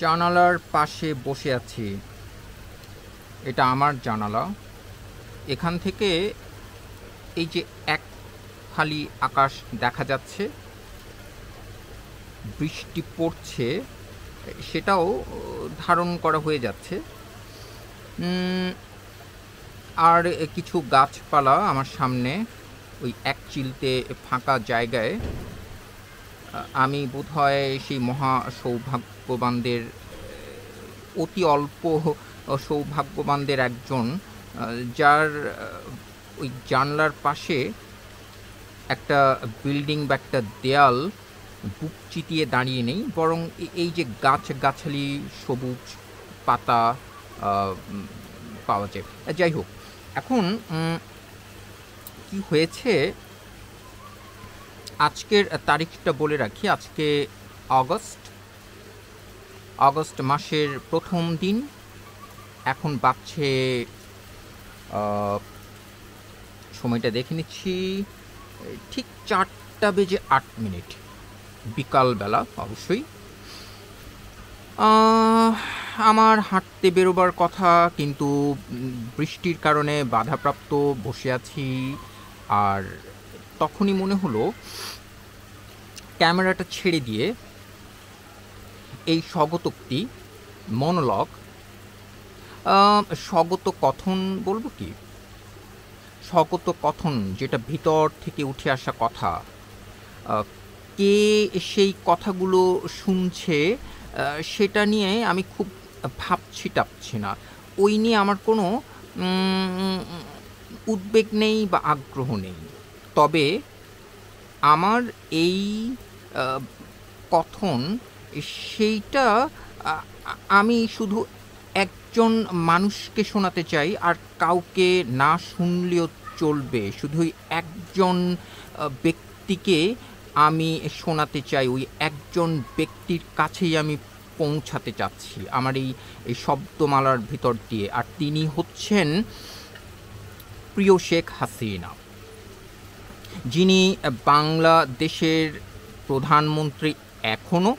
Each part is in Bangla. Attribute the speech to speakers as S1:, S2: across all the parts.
S1: জানালার পাশে বসে আছি এটা আমার জানালা এখান থেকে এই যে এক খালি আকাশ দেখা যাচ্ছে বৃষ্টি পড়ছে সেটাও ধারণ করা হয়ে যাচ্ছে আর কিছু গাছপালা আমার সামনে ওই এক চিলতে ফাঁকা জায়গায় আমি বোধহয় সেই মহা সৌভাগ্যবানদের অতি অল্প সৌভাগ্যবানদের একজন যার ওই জানলার পাশে একটা বিল্ডিং বা একটা দেয়াল বুক চিতিয়ে দাঁড়িয়ে নেই বরং এই যে গাছ গাছালি সবুজ পাতা পাওয়া যায় যাই হোক এখন কি হয়েছে আজকের তারিখটা বলে রাখি আজকে অগস্ট অগস্ট মাসের প্রথম দিন এখন বাজছে সময়টা দেখে নিচ্ছি ঠিক চারটা বেজে আট মিনিট বিকালবেলা অবশ্যই আমার হাঁটতে বেরোবার কথা কিন্তু বৃষ্টির কারণে বাধাপ্রাপ্ত বসে আছি আর তখনই মনে হলো ক্যামেরাটা ছেড়ে দিয়ে এই স্বগতোক্তি মনোলগ স্বগত কথন বলবো কি স্বগত কথন যেটা ভিতর থেকে উঠে আসা কথা কে সেই কথাগুলো শুনছে সেটা নিয়ে আমি খুব ভাবছি টাপছি না ওই নিয়ে আমার কোনো উদ্বেগ নেই বা আগ্রহ নেই তবে আমার এই কথন সেইটা আমি শুধু একজন মানুষকে শোনাতে চাই আর কাউকে না শুনলেও চলবে শুধুই একজন ব্যক্তিকে আমি শোনাতে চাই ওই একজন ব্যক্তির কাছেই আমি পৌঁছাতে চাচ্ছি আমার এই শব্দমালার ভিতর দিয়ে আর তিনি হচ্ছেন প্রিয় শেখ হাসিনা যিনি বাংলাদেশের প্রধানমন্ত্রী এখনও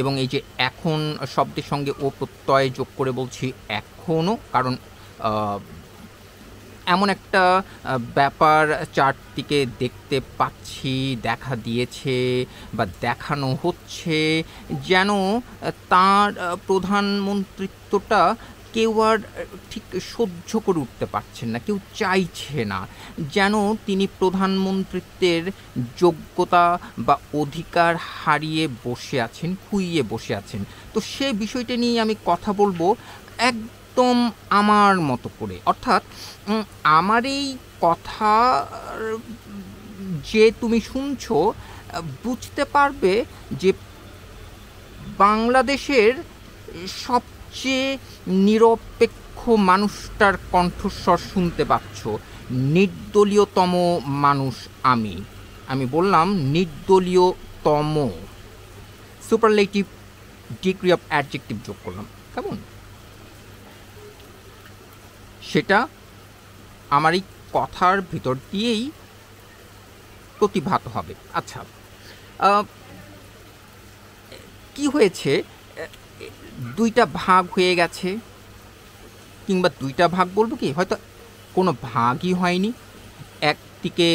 S1: এবং এই যে এখন শব্দের সঙ্গে ও প্রত্যয় যোগ করে বলছি এখনও কারণ এমন একটা ব্যাপার চারটিকে দেখতে পাচ্ছি দেখা দিয়েছে বা দেখানো হচ্ছে যেন তার প্রধানমন্ত্রিত্বটা কেউ আর ঠিক সহ্য করে উঠতে পারছেন না কেউ চাইছে না যেন তিনি প্রধানমন্ত্রিত্বের যোগ্যতা বা অধিকার হারিয়ে বসে আছেন খুইয়ে বসে আছেন তো সে বিষয়টা নিয়ে আমি কথা বলবো একদম আমার মতো করে অর্থাৎ আমার এই কথা যে তুমি শুনছো বুঝতে পারবে যে বাংলাদেশের সব সবচেয়ে নিরপেক্ষ মানুষটার কণ্ঠস্বর শুনতে পাচ্ছ নির্দলীয়তম মানুষ আমি আমি বললাম নির্দলীয়তম সুপারলেটিভ ডিগ্রি অফ অ্যাডজেক্টিভ যোগ করলাম কেমন সেটা আমার এই কথার ভিতর দিয়েই প্রতিভাত হবে আচ্ছা কি হয়েছে দুইটা ভাগ হয়ে গেছে কিংবা দুইটা ভাগ বলবো কি হয়তো কোনো ভাগই হয়নি একদিকে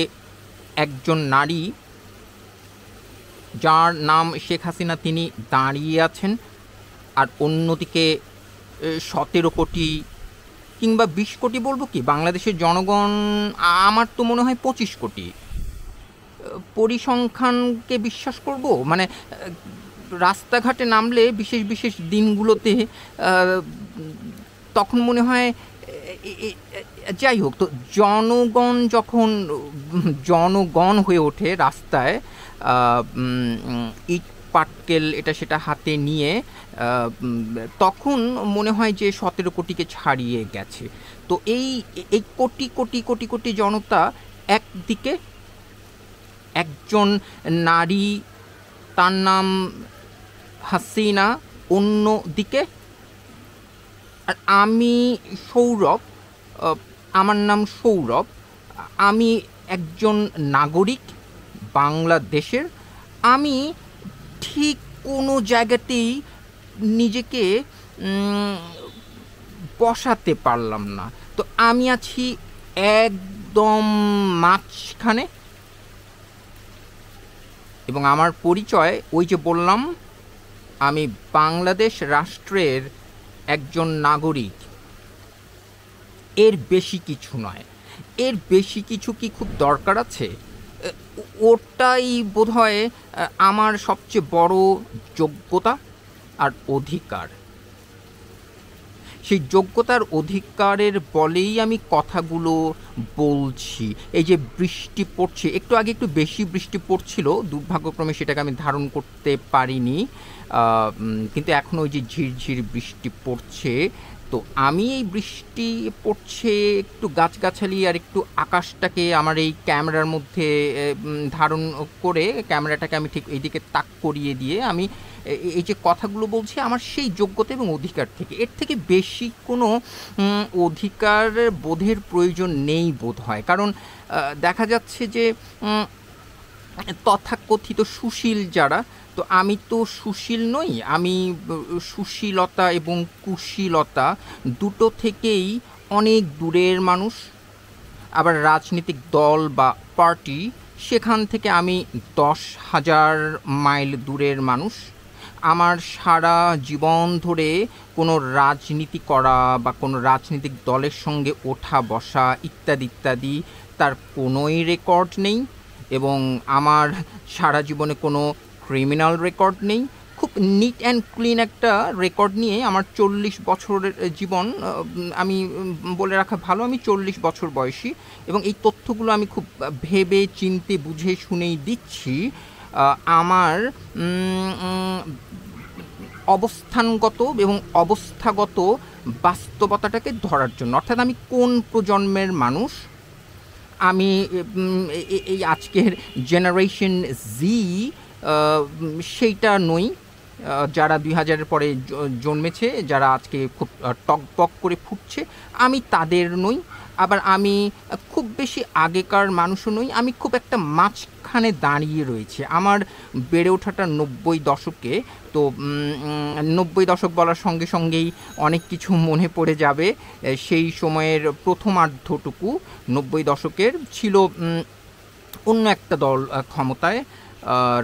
S1: একজন নারী যার নাম শেখ হাসিনা তিনি দাঁড়িয়ে আছেন আর অন্যদিকে সতেরো কোটি কিংবা বিশ কোটি বলবো কি বাংলাদেশের জনগণ আমার তো মনে হয় পঁচিশ কোটি পরিসংখ্যানকে বিশ্বাস করব মানে রাস্তাঘাটে নামলে বিশেষ বিশেষ দিনগুলোতে তখন মনে হয় যাই হোক তো জনগণ যখন জনগণ হয়ে ওঠে রাস্তায় ইট পাটকেল এটা সেটা হাতে নিয়ে তখন মনে হয় যে সতেরো কোটিকে ছাড়িয়ে গেছে তো এই এই কোটি কোটি কোটি কোটি জনতা একদিকে একজন নারী তার নাম হাসিনা অন্য দিকে আর আমি সৌরভ আমার নাম সৌরভ আমি একজন নাগরিক বাংলাদেশের আমি ঠিক কোনো জায়গাতেই নিজেকে বসাতে পারলাম না তো আমি আছি একদম মাঝখানে এবং আমার পরিচয় ওই যে বললাম আমি বাংলাদেশ রাষ্ট্রের একজন নাগরিক এর বেশি কিছু নয় এর বেশি কিছু কি খুব দরকার আছে ওটাই হয় আমার সবচেয়ে বড় যোগ্যতা আর অধিকার সেই যোগ্যতার অধিকারের বলেই আমি কথাগুলো বলছি এই যে বৃষ্টি পড়ছে একটু আগে একটু বেশি বৃষ্টি পড়ছিল দুর্ভাগ্যক্রমে সেটাকে আমি ধারণ করতে পারিনি কিন্তু এখন ওই যে ঝিরঝির বৃষ্টি পড়ছে তো আমি এই বৃষ্টি পড়ছে একটু গাছগাছালি আর একটু আকাশটাকে আমার এই ক্যামেরার মধ্যে ধারণ করে ক্যামেরাটাকে আমি ঠিক এইদিকে তাক করিয়ে দিয়ে আমি এই যে কথাগুলো বলছি আমার সেই যোগ্যতা এবং অধিকার থেকে এর থেকে বেশি কোনো অধিকার বোধের প্রয়োজন নেই বোধ হয় কারণ দেখা যাচ্ছে যে তথাকথিত সুশীল যারা তো আমি তো সুশীল নই আমি সুশীলতা এবং কুশীলতা দুটো থেকেই অনেক দূরের মানুষ আবার রাজনৈতিক দল বা পার্টি সেখান থেকে আমি দশ হাজার মাইল দূরের মানুষ আমার সারা জীবন ধরে কোনো রাজনীতি করা বা কোনো রাজনৈতিক দলের সঙ্গে ওঠা বসা ইত্যাদি ইত্যাদি তার কোনোই রেকর্ড নেই এবং আমার সারা জীবনে কোনো ক্রিমিনাল রেকর্ড নেই খুব নিট অ্যান্ড ক্লিন একটা রেকর্ড নিয়ে আমার চল্লিশ বছরের জীবন আমি বলে রাখা ভালো আমি চল্লিশ বছর বয়সী এবং এই তথ্যগুলো আমি খুব ভেবে চিনতে বুঝে শুনেই দিচ্ছি আমার অবস্থানগত এবং অবস্থাগত বাস্তবতাটাকে ধরার জন্য অর্থাৎ আমি কোন প্রজন্মের মানুষ আমি এই আজকের জেনারেশন জি সেইটা নই যারা দুই হাজারের পরে জন্মেছে যারা আজকে খুব টক করে ফুটছে আমি তাদের নই আবার আমি খুব বেশি আগেকার মানুষও নই আমি খুব একটা মাঝখানে দাঁড়িয়ে রয়েছে আমার বেড়ে ওঠাটা নব্বই দশকে তো নব্বই দশক বলার সঙ্গে সঙ্গেই অনেক কিছু মনে পড়ে যাবে সেই সময়ের প্রথমার্ধটুকু নব্বই দশকের ছিল অন্য একটা দল ক্ষমতায়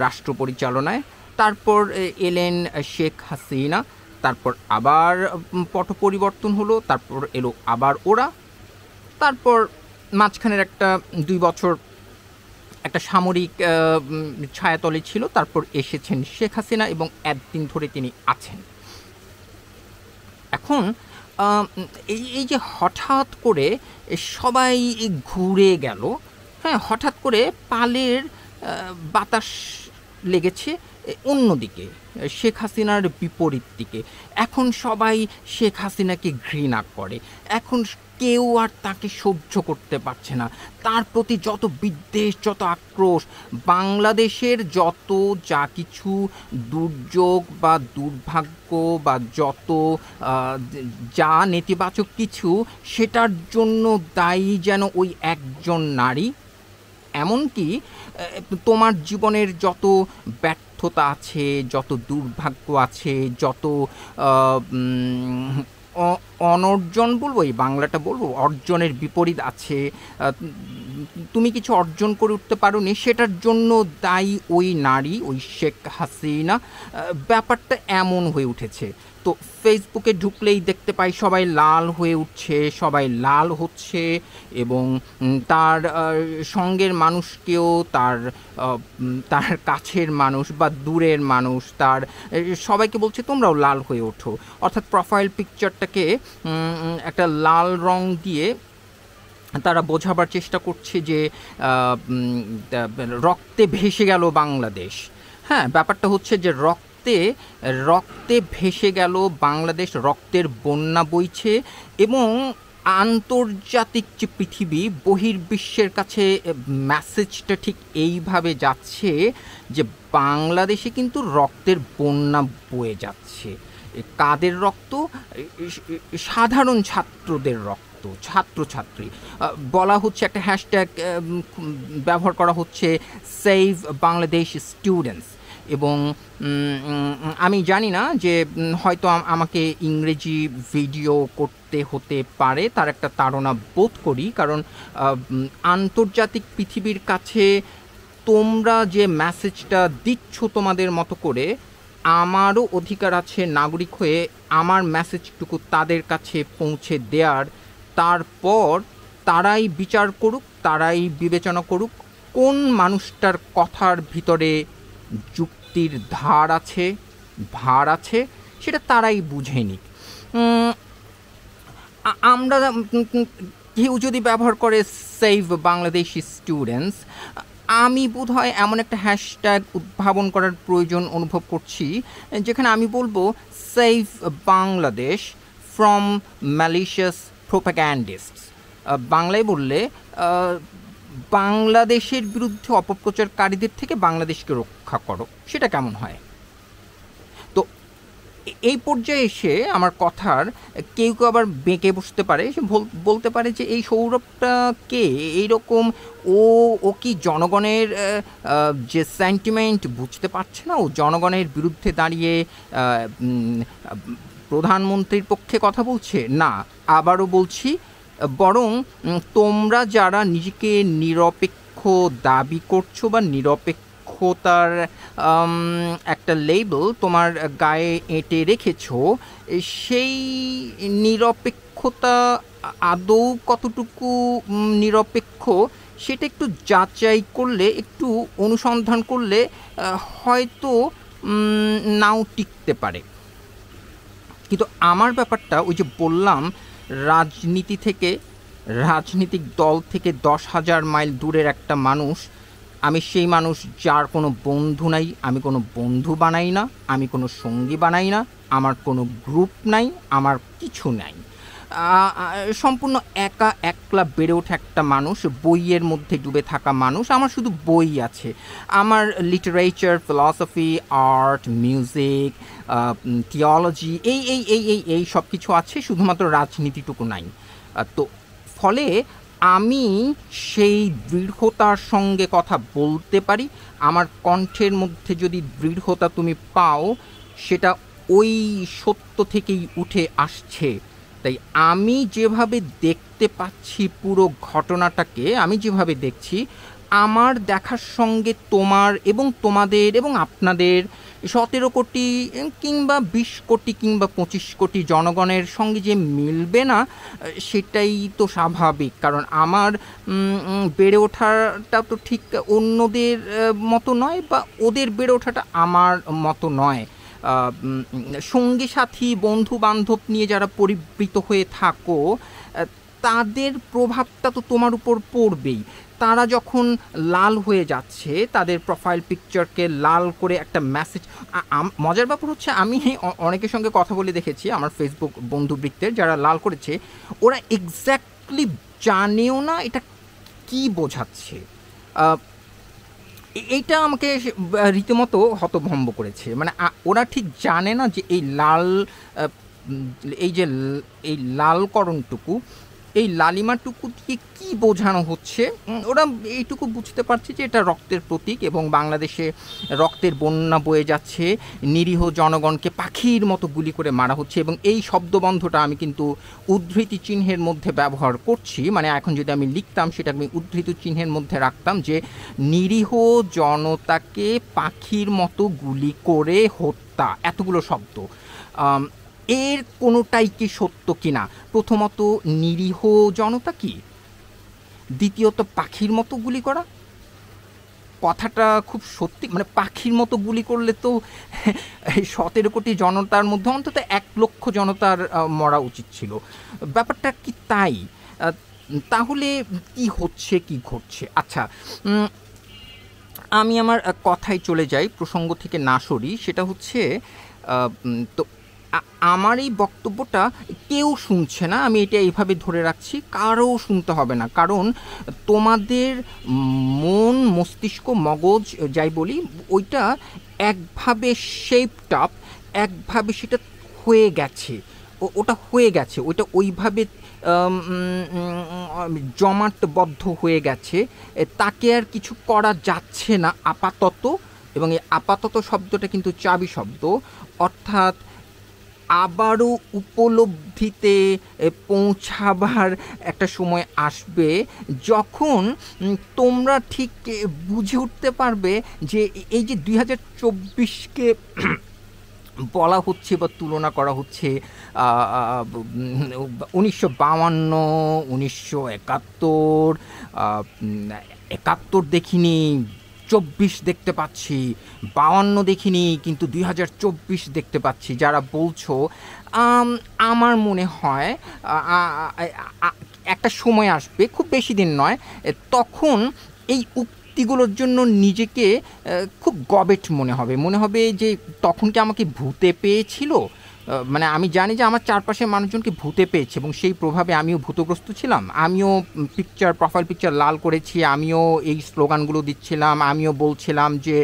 S1: রাষ্ট্র পরিচালনায় তারপর এলেন শেখ হাসিনা তারপর আবার পট পরিবর্তন হলো তারপর এলো আবার ওরা তারপর মাঝখানের একটা দুই বছর একটা সামরিক ছায়াতলে ছিল তারপর এসেছেন শেখ হাসিনা এবং একদিন ধরে তিনি আছেন এখন এই এই যে হঠাৎ করে সবাই ঘুরে গেল হ্যাঁ হঠাৎ করে পালের বাতাস লেগেছে অন্যদিকে শেখ হাসিনার বিপরীত দিকে এখন সবাই শেখ হাসিনাকে ঘৃণা করে এখন কেউ আর তাকে সহ্য করতে পারছে না তার প্রতি যত বিদ্বেষ যত আক্রোশ বাংলাদেশের যত যা কিছু দুর্যোগ বা দুর্ভাগ্য বা যত যা নেতিবাচক কিছু সেটার জন্য দায়ী যেন ওই একজন নারী এমনকি তোমার জীবনের যত ব্যর্থতা আছে যত দুর্ভাগ্য আছে যত অনর্জন বলবো এই বাংলাটা বলবো অর্জনের বিপরীত আছে তুমি কিছু অর্জন করে উঠতে পারো নি সেটার জন্য দায়ী ওই নারী ওই শেখ হাসিনা ব্যাপারটা এমন হয়ে উঠেছে তো ফেসবুকে ঢুকলেই দেখতে পাই সবাই লাল হয়ে উঠছে সবাই লাল হচ্ছে এবং তার সঙ্গের মানুষকেও তার তার কাছের মানুষ বা দূরের মানুষ তার সবাইকে বলছে তোমরাও লাল হয়ে ওঠো অর্থাৎ প্রোফাইল পিকচারটাকে একটা লাল রং দিয়ে তারা বোঝাবার চেষ্টা করছে যে রক্তে ভেসে গেল বাংলাদেশ হ্যাঁ ব্যাপারটা হচ্ছে যে রক্ত রক্তে রক্তে ভেসে গেল বাংলাদেশ রক্তের বন্যা বইছে এবং আন্তর্জাতিক যে পৃথিবী বহির্বিশ্বের কাছে মেসেজটা ঠিক এইভাবে যাচ্ছে যে বাংলাদেশে কিন্তু রক্তের বন্যা বয়ে যাচ্ছে কাদের রক্ত সাধারণ ছাত্রদের রক্ত ছাত্র ছাত্রছাত্রী বলা হচ্ছে একটা হ্যাশট্যাগ ব্যবহার করা হচ্ছে সেভ বাংলাদেশ স্টুডেন্টস এবং আমি জানি না যে হয়তো আমাকে ইংরেজি ভিডিও করতে হতে পারে তার একটা তাড়না বোধ করি কারণ আন্তর্জাতিক পৃথিবীর কাছে তোমরা যে মেসেজটা দিচ্ছ তোমাদের মতো করে আমারও অধিকার আছে নাগরিক হয়ে আমার মেসেজটুকু তাদের কাছে পৌঁছে দেওয়ার তারপর তারাই বিচার করুক তারাই বিবেচনা করুক কোন মানুষটার কথার ভিতরে যুক্ত শক্তির ধার আছে ভার আছে সেটা তারাই বুঝেনি আমরা কেউ যদি ব্যবহার করে সেভ বাংলাদেশি স্টুডেন্টস আমি বোধ হয় এমন একটা হ্যাশট্যাগ উদ্ভাবন করার প্রয়োজন অনুভব করছি যেখানে আমি বলবো save Bangladesh from malicious propagandist বাংলায় বললে বাংলাদেশের বিরুদ্ধে অপপ্রচারকারীদের থেকে বাংলাদেশকে রক্ষা করো সেটা কেমন হয় তো এই পর্যায়ে এসে আমার কথার কেউ কেউ আবার বেঁকে বসতে পারে সে বলতে পারে যে এই সৌরভটা কে এইরকম ও ও কি জনগণের যে সেন্টিমেন্ট বুঝতে পারছে না ও জনগণের বিরুদ্ধে দাঁড়িয়ে প্রধানমন্ত্রীর পক্ষে কথা বলছে না আবারও বলছি বরং তোমরা যারা নিজেকে নিরপেক্ষ দাবি করছো বা নিরপেক্ষতার একটা লেবেল তোমার গায়ে এঁটে রেখেছো সেই নিরপেক্ষতা আদৌ কতটুকু নিরপেক্ষ সেটা একটু যাচাই করলে একটু অনুসন্ধান করলে হয়তো নাও টিকতে পারে কিন্তু আমার ব্যাপারটা ওই যে বললাম রাজনীতি থেকে রাজনৈতিক দল থেকে দশ হাজার মাইল দূরের একটা মানুষ আমি সেই মানুষ যার কোনো বন্ধু নাই আমি কোনো বন্ধু বানাই না আমি কোনো সঙ্গী বানাই না আমার কোনো গ্রুপ নাই আমার কিছু নাই সম্পূর্ণ একা একলা বেড়ে ওঠে একটা মানুষ বইয়ের মধ্যে ডুবে থাকা মানুষ আমার শুধু বই আছে আমার literature philosophy art music theology এই এই এই এই এই সব কিছু আছে শুধুমাত্র রাজনীতিটুকু নাই তো ফলে আমি সেই দৃঢ়তার সঙ্গে কথা বলতে পারি আমার কণ্ঠের মধ্যে যদি দৃঢ়তা তুমি পাও সেটা ওই সত্য থেকেই উঠে আসছে তাই আমি যেভাবে দেখতে পাচ্ছি পুরো ঘটনাটাকে আমি যেভাবে দেখছি আমার দেখার সঙ্গে তোমার এবং তোমাদের এবং আপনাদের সতেরো কোটি কিংবা বিশ কোটি কিংবা পঁচিশ কোটি জনগণের সঙ্গে যে মিলবে না সেটাই তো স্বাভাবিক কারণ আমার বেড়ে ওঠাটা তো ঠিক অন্যদের মতো নয় বা ওদের বেড়ে ওঠাটা আমার মতো নয় সঙ্গী সাথী বন্ধু বান্ধব নিয়ে যারা পরিবৃত হয়ে থাকো তাদের প্রভাবটা তো তোমার উপর পড়বেই তারা যখন লাল হয়ে যাচ্ছে তাদের প্রোফাইল পিকচারকে লাল করে একটা মেসেজ মজার ব্যাপার হচ্ছে আমি অনেকের সঙ্গে কথা বলে দেখেছি আমার ফেসবুক বন্ধুবৃত্তের যারা লাল করেছে ওরা এক্স্যাক্টলি জানেও না এটা কি বোঝাচ্ছে এইটা আমাকে রীতিমতো হতভম্ব করেছে মানে ওরা ঠিক জানে না যে এই লাল এই যে এই লালকরণটুকু এই লালিমাটুকু দিয়ে কী বোঝানো হচ্ছে ওরা এইটুকু বুঝতে পারছে যে এটা রক্তের প্রতীক এবং বাংলাদেশে রক্তের বন্যা বয়ে যাচ্ছে নিরীহ জনগণকে পাখির মতো গুলি করে মারা হচ্ছে এবং এই শব্দবন্ধটা আমি কিন্তু উদ্ধৃতি চিহ্নের মধ্যে ব্যবহার করছি মানে এখন যদি আমি লিখতাম সেটা আমি উদ্ধৃত চিহ্নের মধ্যে রাখতাম যে নিরীহ জনতাকে পাখির মতো গুলি করে হত্যা এতগুলো শব্দ এর কোনোটাই কি সত্য কিনা প্রথমত নিরীহ জনতা কি দ্বিতীয়ত পাখির মতো গুলি করা কথাটা খুব সত্যি মানে পাখির মতো গুলি করলে তো সতেরো কোটি জনতার মধ্যে অন্তত এক লক্ষ জনতার মরা উচিত ছিল ব্যাপারটা কি তাই তাহলে কি হচ্ছে কি ঘটছে আচ্ছা আমি আমার কথায় চলে যাই প্রসঙ্গ থেকে না সরি সেটা হচ্ছে তো আমার এই বক্তব্যটা কেউ শুনছে না আমি এটা এইভাবে ধরে রাখছি কারও শুনতে হবে না কারণ তোমাদের মন মস্তিষ্ক মগজ যাই বলি ওইটা একভাবে শেপড আপ একভাবে সেটা হয়ে গেছে ওটা হয়ে গেছে ওইটা ওইভাবে জমাটবদ্ধ হয়ে গেছে তাকে আর কিছু করা যাচ্ছে না আপাতত এবং এই আপাতত শব্দটা কিন্তু চাবি শব্দ অর্থাৎ আবারও উপলব্ধিতে পৌঁছাবার একটা সময় আসবে যখন তোমরা ঠিক বুঝে উঠতে পারবে যে এই যে দুই হাজার চব্বিশকে বলা হচ্ছে বা তুলনা করা হচ্ছে উনিশশো বাউান্ন উনিশশো একাত্তর একাত্তর দেখিনি চব্বিশ দেখতে পাচ্ছি বাউান্ন দেখিনি কিন্তু দুই হাজার চব্বিশ দেখতে পাচ্ছি যারা বলছো আমার মনে হয় একটা সময় আসবে খুব বেশি দিন নয় তখন এই উক্তিগুলোর জন্য নিজেকে খুব গবেট মনে হবে মনে হবে যে তখন কি আমাকে ভূতে পেয়েছিল মানে আমি জানি যে আমার চারপাশের মানুষজনকে ভূতে পেয়েছে এবং সেই প্রভাবে আমিও ভূতগ্রস্ত ছিলাম আমিও পিকচার প্রোফাইল পিকচার লাল করেছি আমিও এই স্লোগানগুলো দিচ্ছিলাম আমিও বলছিলাম যে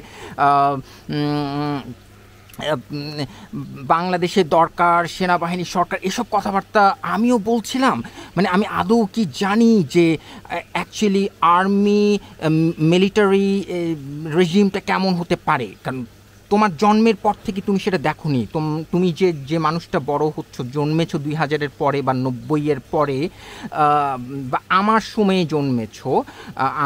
S1: বাংলাদেশের দরকার সেনাবাহিনী সরকার এসব কথাবার্তা আমিও বলছিলাম মানে আমি আদৌ কি জানি যে অ্যাকচুয়ালি আর্মি মিলিটারি রেজিমটা কেমন হতে পারে কারণ তোমার জন্মের পর থেকে তুমি সেটা দেখো নি তুমি যে যে মানুষটা বড় হচ্ছ জন্মেছো দুই হাজারের পরে বা নব্বইয়ের পরে বা আমার সময়ে জন্মেছো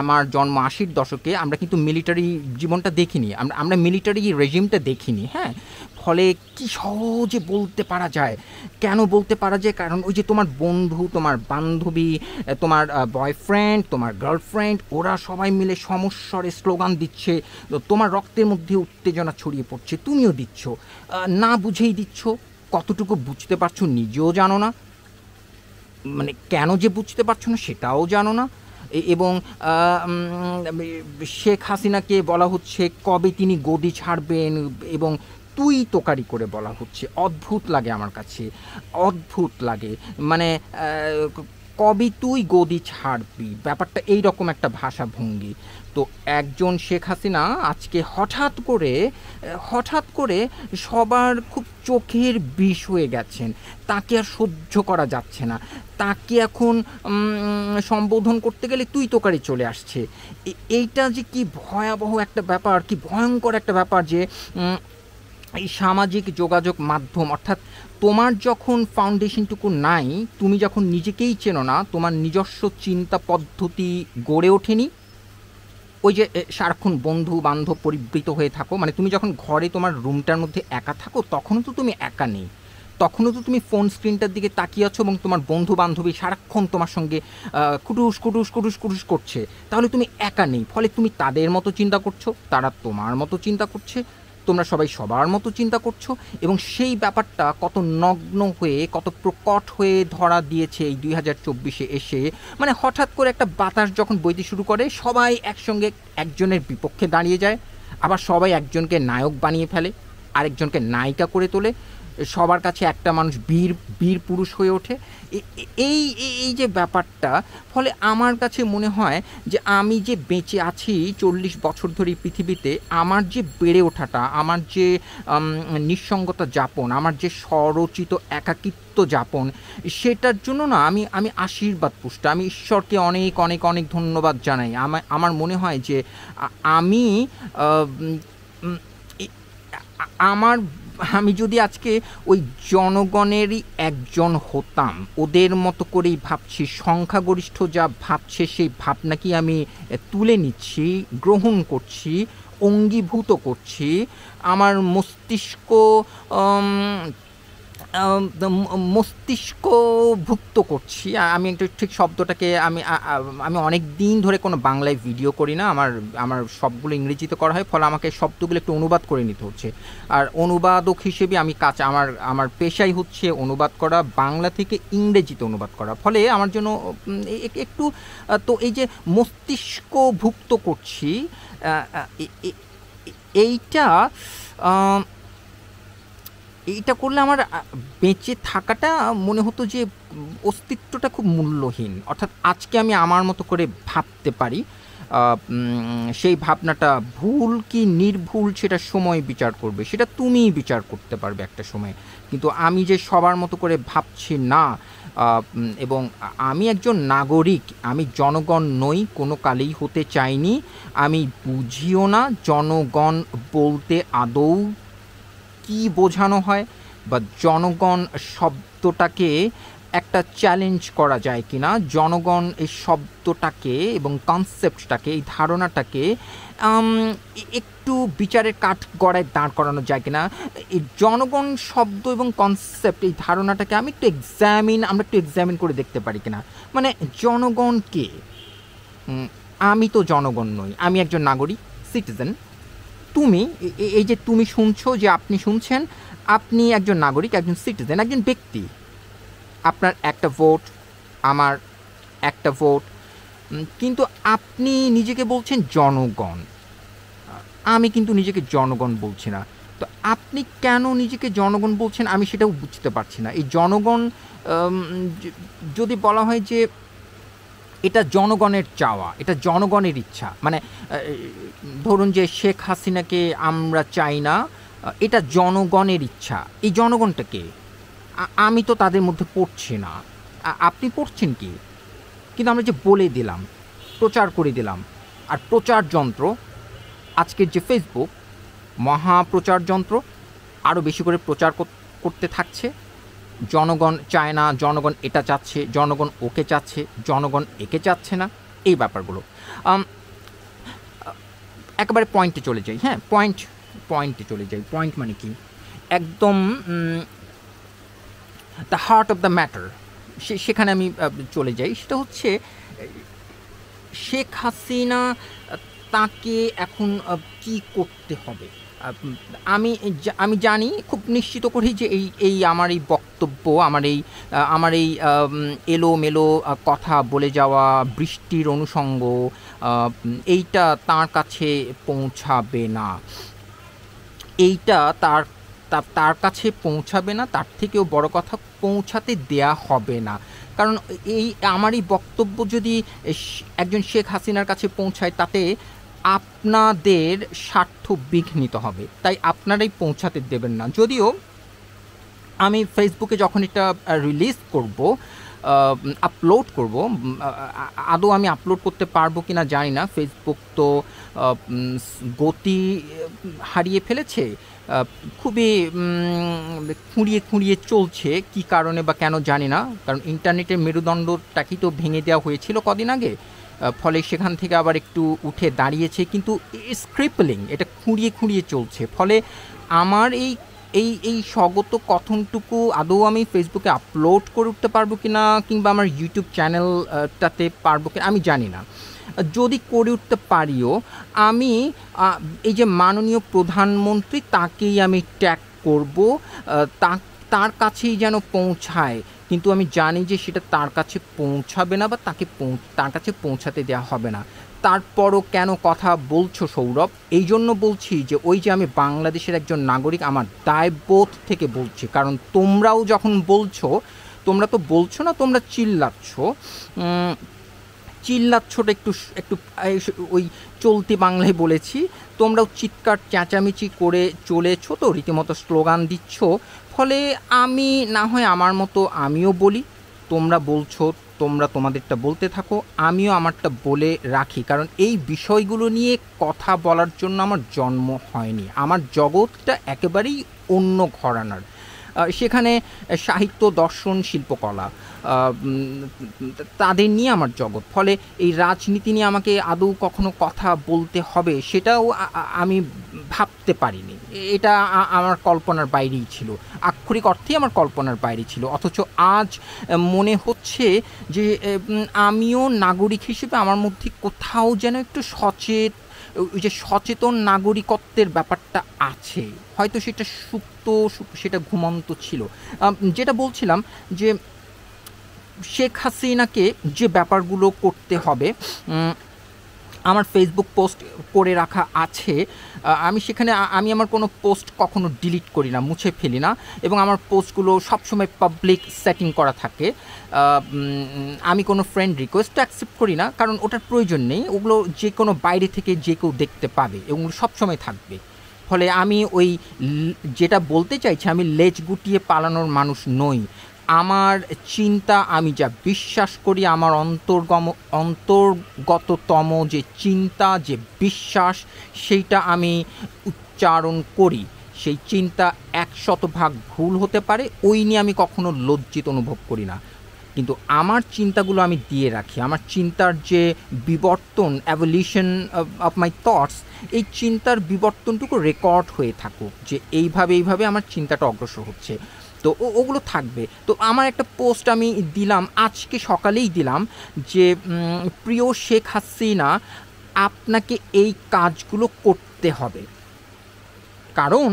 S1: আমার জন্ম আশির দশকে আমরা কিন্তু মিলিটারি জীবনটা দেখিনি আমরা আমরা মিলিটারি রেজিমটা দেখিনি হ্যাঁ ফলে কি সহজে বলতে পারা যায় কেন বলতে পারা যায় কারণ ওই যে তোমার বন্ধু তোমার বান্ধবী তোমার বয়ফ্রেন্ড তোমার গার্লফ্রেন্ড ওরা সবাই মিলে সমস্যারে স্লোগান দিচ্ছে তোমার রক্তের মধ্যে উত্তেজনা ছড়িয়ে পড়ছে তুমিও দিচ্ছ না বুঝেই দিচ্ছ কতটুকু বুঝতে পারছো নিজেও জানো না মানে কেন যে বুঝতে পারছো না সেটাও জানো না এবং শেখ হাসিনাকে বলা হচ্ছে কবে তিনি গদি ছাড়বেন এবং তুই তোকারি করে বলা হচ্ছে অদ্ভুত লাগে আমার কাছে অদ্ভুত লাগে মানে কবে তুই গদি ছাড়বি ব্যাপারটা এই রকম একটা ভাষা ভঙ্গি তো একজন শেখ হাসিনা আজকে হঠাৎ করে হঠাৎ করে সবার খুব চোখের বিষ হয়ে গেছেন তাকে আর সহ্য করা যাচ্ছে না তাকে এখন সম্বোধন করতে গেলে তুই তোকারি চলে আসছে এইটা যে কি ভয়াবহ একটা ব্যাপার কি ভয়ঙ্কর একটা ব্যাপার যে এই সামাজিক যোগাযোগ মাধ্যম অর্থাৎ তোমার যখন ফাউন্ডেশনটুকু নাই তুমি যখন নিজেকেই চেনো না তোমার নিজস্ব চিন্তা পদ্ধতি গড়ে ওঠেনি ওই যে সারাক্ষণ বন্ধু বান্ধব পরিবৃত হয়ে থাকো মানে তুমি যখন ঘরে তোমার রুমটার মধ্যে একা থাকো তখনও তো তুমি একা নেই তখনও তো তুমি ফোন স্ক্রিনটার দিকে তাকিয়ে আছো এবং তোমার বন্ধু বান্ধবী সারাক্ষণ তোমার সঙ্গে কুটুস কুটুস কুটুস কুটুস করছে তাহলে তুমি একা নেই ফলে তুমি তাদের মতো চিন্তা করছো তারা তোমার মতো চিন্তা করছে তোমরা সবাই সবার মতো চিন্তা করছো এবং সেই ব্যাপারটা কত নগ্ন হয়ে কত প্রকট হয়ে ধরা দিয়েছে এই দুই হাজার চব্বিশে এসে মানে হঠাৎ করে একটা বাতাস যখন বইতে শুরু করে সবাই একসঙ্গে একজনের বিপক্ষে দাঁড়িয়ে যায় আবার সবাই একজনকে নায়ক বানিয়ে ফেলে আরেকজনকে নায়িকা করে তোলে সবার কাছে একটা মানুষ বীর বীর পুরুষ হয়ে ওঠে এই এই যে ব্যাপারটা ফলে আমার কাছে মনে হয় যে আমি যে বেঁচে আছি চল্লিশ বছর ধরে পৃথিবীতে আমার যে বেড়ে ওঠাটা আমার যে নিঃসঙ্গতা যাপন আমার যে স্বরচিত একাকিত্ব যাপন সেটার জন্য না আমি আমি আশীর্বাদ পুষ্ট আমি ঈশ্বরকে অনেক অনেক অনেক ধন্যবাদ জানাই আমার আমার মনে হয় যে আমি আমার আমি যদি আজকে ওই জনগণেরই একজন হতাম ওদের মতো করেই ভাবছি সংখ্যাগরিষ্ঠ যা ভাবছে সেই ভাবনাকে আমি তুলে নিচ্ছি গ্রহণ করছি অঙ্গীভূত করছি আমার মস্তিষ্ক মস্তিষ্কভুক্ত করছি আমি একটু ঠিক শব্দটাকে আমি আমি অনেক দিন ধরে কোনো বাংলায় ভিডিও করি না আমার আমার সবগুলো ইংরেজিতে করা হয় ফলে আমাকে শব্দগুলো একটু অনুবাদ করে নিতে হচ্ছে আর অনুবাদক হিসেবে আমি কাজ আমার আমার পেশাই হচ্ছে অনুবাদ করা বাংলা থেকে ইংরেজিতে অনুবাদ করা ফলে আমার জন্য একটু তো এই যে মস্তিষ্কভুক্ত করছি এইটা এইটা করলে আমার বেঁচে থাকাটা মনে হতো যে অস্তিত্বটা খুব মূল্যহীন অর্থাৎ আজকে আমি আমার মতো করে ভাবতে পারি সেই ভাবনাটা ভুল কি নির্ভুল সেটা সময় বিচার করবে সেটা তুমিই বিচার করতে পারবে একটা সময়ে কিন্তু আমি যে সবার মতো করে ভাবছি না এবং আমি একজন নাগরিক আমি জনগণ নই কোনো কালেই হতে চাইনি আমি বুঝিও না জনগণ বলতে আদৌ কি বোঝানো হয় বা জনগণ শব্দটাকে একটা চ্যালেঞ্জ করা যায় কি না জনগণ এই শব্দটাকে এবং কনসেপ্টটাকে এই ধারণাটাকে একটু বিচারের কাঠ গড়ায় দাঁড় করানো যায় কিনা এই জনগণ শব্দ এবং কনসেপ্ট এই ধারণাটাকে আমি একটু এক্সামিন আমরা একটু এক্সামিন করে দেখতে পারি কিনা মানে জনগণকে আমি তো জনগণ নই আমি একজন নাগরিক সিটিজেন তুমি এই যে তুমি শুনছো যে আপনি শুনছেন আপনি একজন নাগরিক একজন সিটিজেন একজন ব্যক্তি আপনার একটা ভোট আমার একটা ভোট কিন্তু আপনি নিজেকে বলছেন জনগণ আমি কিন্তু নিজেকে জনগণ বলছি না তো আপনি কেন নিজেকে জনগণ বলছেন আমি সেটাও বুঝতে পারছি না এই জনগণ যদি বলা হয় যে এটা জনগণের চাওয়া এটা জনগণের ইচ্ছা মানে ধরুন যে শেখ হাসিনাকে আমরা চাই না এটা জনগণের ইচ্ছা এই জনগণটাকে আমি তো তাদের মধ্যে পড়ছি না আপনি পড়ছেন কি কিন্তু আমরা যে বলে দিলাম প্রচার করে দিলাম আর প্রচার যন্ত্র আজকের যে ফেসবুক মহাপ্রচার যন্ত্র আরও বেশি করে প্রচার করতে থাকছে জনগণ চায় না জনগণ এটা চাচ্ছে জনগণ ওকে চাচ্ছে জনগণ একে চাচ্ছে না এই ব্যাপারগুলো একেবারে পয়েন্টে চলে যাই হ্যাঁ পয়েন্ট পয়েন্টে চলে যাই পয়েন্ট মানে কি একদম the heart of the matter সেখানে আমি চলে যাই সেটা হচ্ছে শেখ হাসিনা তাকে এখন কি করতে হবে আমি আমি জানি খুব নিশ্চিত করি যে এই এই আমার এই বক্তব্য আমার এই আমার এই এলো মেলো কথা বলে যাওয়া বৃষ্টির অনুষঙ্গ এইটা তার কাছে পৌঁছাবে না এইটা তার তার কাছে পৌঁছাবে না তার থেকেও বড় কথা পৌঁছাতে দেয়া হবে না কারণ এই আমার এই বক্তব্য যদি একজন শেখ হাসিনার কাছে পৌঁছায় তাতে আপনাদের স্বার্থ বিঘ্নিত হবে তাই আপনারাই পৌঁছাতে দেবেন না যদিও আমি ফেসবুকে যখন এটা রিলিজ করব আপলোড করব আদৌ আমি আপলোড করতে পারবো কি না জানি না ফেসবুক তো গতি হারিয়ে ফেলেছে খুবই খুঁড়িয়ে খুঁড়িয়ে চলছে কি কারণে বা কেন জানি না কারণ ইন্টারনেটের মেরুদণ্ডটাকেই তো ভেঙে দেওয়া হয়েছিল কদিন আগে ফলে সেখান থেকে আবার একটু উঠে দাঁড়িয়েছে কিন্তু স্ক্রিপলিং এটা খুঁড়িয়ে খুঁড়িয়ে চলছে ফলে আমার এই এই এই স্বগত কথনটুকু আদৌ আমি ফেসবুকে আপলোড করে উঠতে পারবো কি না কিংবা আমার ইউটিউব চ্যানেলটাতে পারবো কি আমি জানি না যদি করে উঠতে পারিও আমি এই যে মাননীয় প্রধানমন্ত্রী তাকেই আমি ট্যাগ করব তার কাছেই যেন পৌঁছায় কিন্তু আমি জানি যে সেটা তার কাছে পৌঁছাবে না বা তাকে তার কাছে পৌঁছাতে দেওয়া হবে না তারপরও কেন কথা বলছো সৌরভ এই জন্য বলছি যে ওই যে আমি বাংলাদেশের একজন নাগরিক আমার দায়বোধ থেকে বলছি কারণ তোমরাও যখন বলছো তোমরা তো বলছো না তোমরা চিল্লাচ্ছ চিল্লাচ্ছটা একটু একটু ওই চলতি বাংলায় বলেছি তোমরাও চিৎকার চেঁচামেচি করে চলেছো তো রীতিমতো স্লোগান দিচ্ছ ফলে আমি না হয় আমার মতো আমিও বলি তোমরা বলছো তোমরা তোমাদেরটা বলতে থাকো আমিও আমারটা বলে রাখি কারণ এই বিষয়গুলো নিয়ে কথা বলার জন্য আমার জন্ম হয়নি আমার জগৎটা একেবারেই অন্য ঘরানার সেখানে সাহিত্য দর্শন শিল্পকলা তাদের নিয়ে আমার জগৎ ফলে এই রাজনীতি নিয়ে আমাকে আদৌ কখনো কথা বলতে হবে সেটাও আমি ভাবতে পারিনি এটা আমার কল্পনার বাইরেই ছিল আক্ষরিক অর্থেই আমার কল্পনার বাইরে ছিল অথচ আজ মনে হচ্ছে যে আমিও নাগরিক হিসেবে আমার মধ্যে কোথাও যেন একটু সচেত ওই যে সচেতন নাগরিকত্বের ব্যাপারটা আছে হয়তো সেটা সুপ্ত সেটা ঘুমন্ত ছিল যেটা বলছিলাম যে শেখ হাসিনাকে যে ব্যাপারগুলো করতে হবে আমার ফেসবুক পোস্ট করে রাখা আছে আমি সেখানে আমি আমার কোনো পোস্ট কখনো ডিলিট করি না মুছে ফেলি না এবং আমার পোস্টগুলো সবসময় পাবলিক সেটিং করা থাকে আমি কোনো ফ্রেন্ড রিকোয়েস্ট অ্যাকসেপ্ট করি না কারণ ওটার প্রয়োজন নেই ওগুলো যে কোনো বাইরে থেকে যে কেউ দেখতে পাবে ওগুলো সবসময় থাকবে ফলে আমি ওই যেটা বলতে চাইছি আমি লেজ গুটিয়ে পালানোর মানুষ নই আমার চিন্তা আমি যা বিশ্বাস করি আমার অন্তর্গম অন্তর্গততম যে চিন্তা যে বিশ্বাস সেইটা আমি উচ্চারণ করি সেই চিন্তা এক শতভাগ ভুল হতে পারে ওই নিয়ে আমি কখনো লজ্জিত অনুভব করি না কিন্তু আমার চিন্তাগুলো আমি দিয়ে রাখি আমার চিন্তার যে বিবর্তন অ্যাভলিউশন অফ মাই থটস এই চিন্তার বিবর্তনটুকু রেকর্ড হয়ে থাকুক যে এইভাবে এইভাবে আমার চিন্তাটা অগ্রসর হচ্ছে তো ওগুলো থাকবে তো আমার একটা পোস্ট আমি দিলাম আজকে সকালেই দিলাম যে প্রিয় শেখ হাসিনা আপনাকে এই কাজগুলো করতে হবে কারণ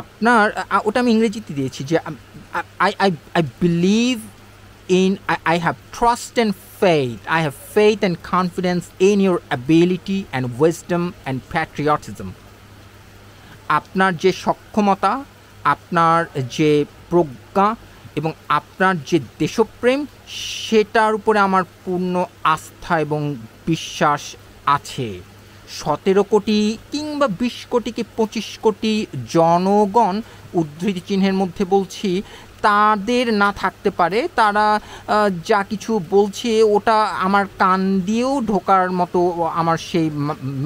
S1: আপনার ওটা আমি ইংরেজিতে দিয়েছি যে I I I believe in I I have trust and faith I have faith and confidence in your ability and wisdom and patriotism. আপনার যে সক্ষমতা আপনার যে প্রজ্ঞা এবং আপনার যে দেশপ্রেম সেটার উপরে আমার পূর্ণ আস্থা এবং বিশ্বাস আছে সতেরো কোটি কিংবা বিশ কোটি কি পঁচিশ কোটি জনগণ উদ্ধৃতি চিহ্নের মধ্যে বলছি তাদের না থাকতে পারে তারা যা কিছু বলছে ওটা আমার কান দিয়েও ঢোকার মতো আমার সেই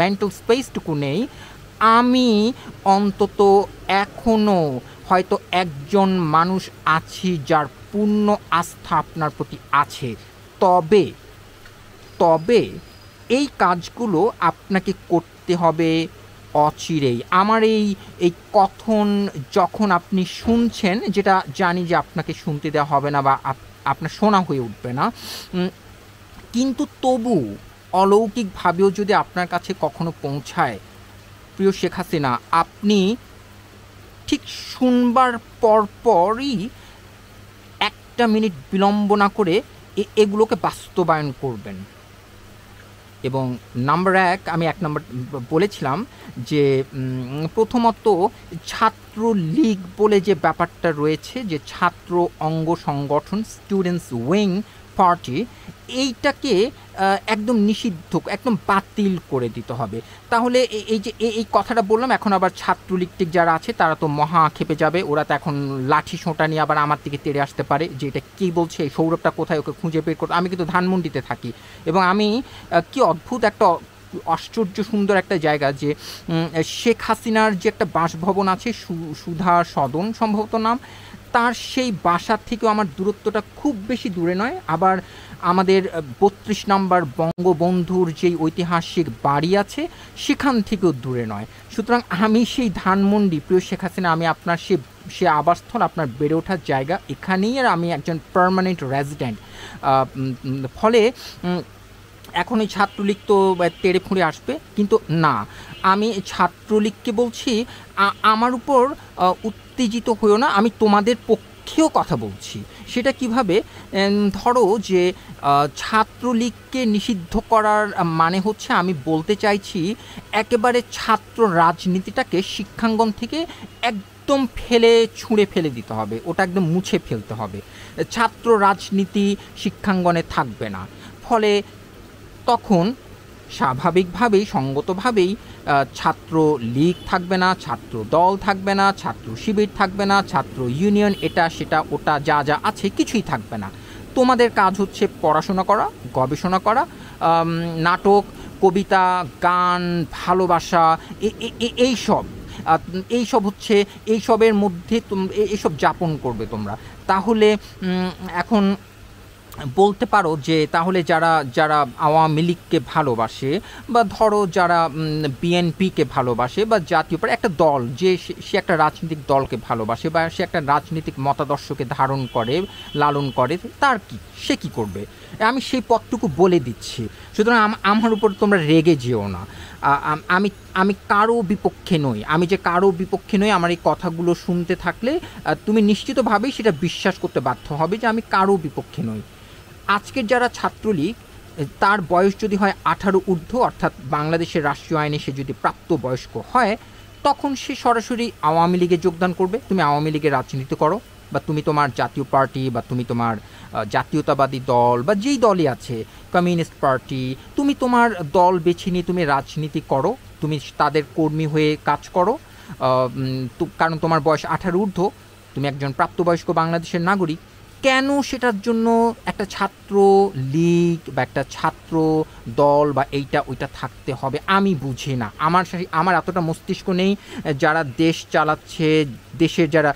S1: মেন্টাল স্পেসটুকু নেই আমি অন্তত এখনও হয়তো একজন মানুষ আছি যার পূর্ণ আস্থা আপনার প্রতি আছে তবে তবে এই কাজগুলো আপনাকে করতে হবে অচিরেই আমার এই এই কথন যখন আপনি শুনছেন যেটা জানি যে আপনাকে শুনতে দেওয়া হবে না বা আপনার শোনা হয়ে উঠবে না কিন্তু তবু অলৌকিকভাবেও যদি আপনার কাছে কখনো পৌঁছায় প্রিয় শেখ হাসিনা আপনি ঠিক শুনবার পরপরই একটা মিনিট বিলম্ব না করে এগুলোকে বাস্তবায়ন করবেন এবং নাম্বার এক আমি এক নম্বর বলেছিলাম যে প্রথমত ছাত্র লীগ বলে যে ব্যাপারটা রয়েছে যে ছাত্র অঙ্গ সংগঠন স্টুডেন্টস উইং পার্টি এইটাকে একদম নিষিদ্ধ একদম বাতিল করে দিতে হবে তাহলে এই যে এই কথাটা বললাম এখন আবার ছাত্রলীগটিক যারা আছে তারা তো মহা খেপে যাবে ওরা তো এখন লাঠি সোঁটা নিয়ে আবার আমার দিকে তেড়ে আসতে পারে যে এটা কী বলছে এই সৌরভটা কোথায় ওকে খুঁজে বের করতে আমি কিন্তু ধানমন্ডিতে থাকি এবং আমি কি অদ্ভুত একটা আশ্চর্য সুন্দর একটা জায়গা যে শেখ হাসিনার যে একটা বাসভবন আছে সুধা সদন সম্ভবত নাম তার সেই বাসার থেকেও আমার দূরত্বটা খুব বেশি দূরে নয় আবার আমাদের বত্রিশ নম্বর বঙ্গবন্ধুর যেই ঐতিহাসিক বাড়ি আছে সেখান থেকেও দূরে নয় সুতরাং আমি সেই ধানমন্ডি প্রিয় শেখ হাসিনা আমি আপনার সে সে আবাসস্থল আপনার বেড়ে ওঠার জায়গা এখানেই আর আমি একজন পারমানেন্ট রেজিডেন্ট ফলে এখন এই ছাত্রলীগ তো তেড়ে ফুঁড়ে আসবে কিন্তু না আমি ছাত্রলীগকে বলছি আমার উপর উত্তেজিত হয়েও না আমি তোমাদের পক্ষেও কথা বলছি সেটা কিভাবে ধরো যে ছাত্রলীগকে নিষিদ্ধ করার মানে হচ্ছে আমি বলতে চাইছি একেবারে ছাত্র রাজনীতিটাকে শিক্ষাঙ্গন থেকে এক একদম ফেলে ছুঁড়ে ফেলে দিতে হবে ওটা একদম মুছে ফেলতে হবে ছাত্র রাজনীতি শিক্ষাঙ্গনে থাকবে না ফলে তখন স্বাভাবিকভাবেই সঙ্গতভাবেই ছাত্র লীগ থাকবে না ছাত্র দল থাকবে না ছাত্র শিবির থাকবে না ছাত্র ইউনিয়ন এটা সেটা ওটা যা যা আছে কিছুই থাকবে না তোমাদের কাজ হচ্ছে পড়াশোনা করা গবেষণা করা নাটক কবিতা গান ভালোবাসা এই সব এইসব হচ্ছে এইসবের মধ্যে এইসব যাপন করবে তোমরা তাহলে এখন বলতে পারো যে তাহলে যারা যারা আওয়ামী লীগকে ভালোবাসে বা ধরো যারা বিএনপিকে ভালোবাসে বা জাতীয় পার্টি একটা দল যে সে একটা রাজনৈতিক দলকে ভালোবাসে বা সে একটা রাজনৈতিক মতাদর্শকে ধারণ করে লালন করে তার কি সে কি করবে আমি সেই পথটুকু বলে দিচ্ছি সুতরাং আমার উপর তোমরা রেগে যেও না আমি আমি কারো বিপক্ষে নই আমি যে কারো বিপক্ষে নই আমার এই কথাগুলো শুনতে থাকলে তুমি নিশ্চিতভাবেই সেটা বিশ্বাস করতে বাধ্য হবে যে আমি কারো বিপক্ষে নই আজকের যারা ছাত্রলীগ তার বয়স যদি হয় আঠারো ঊর্ধ্ব অর্থাৎ বাংলাদেশের রাষ্ট্রীয় আইনে সে যদি প্রাপ্তবয়স্ক হয় তখন সে সরাসরি আওয়ামী লীগে যোগদান করবে তুমি আওয়ামী লীগের রাজনীতি করো বা তুমি তোমার জাতীয় পার্টি বা তুমি তোমার জাতীয়তাবাদী দল বা যেই দলই আছে কমিউনিস্ট পার্টি তুমি তোমার দল বেছে নিয়ে তুমি রাজনীতি করো তুমি তাদের কর্মী হয়ে কাজ করো কারণ তোমার বয়স আঠারো ঊর্ধ্ব তুমি একজন প্রাপ্তবয়স্ক বাংলাদেশের নাগরিক কেন সেটার জন্য একটা ছাত্র লীগ বা একটা ছাত্র দল বা এইটা ওইটা থাকতে হবে আমি বুঝি না আমার আমার এতটা মস্তিষ্ক নেই যারা দেশ চালাচ্ছে দেশের যারা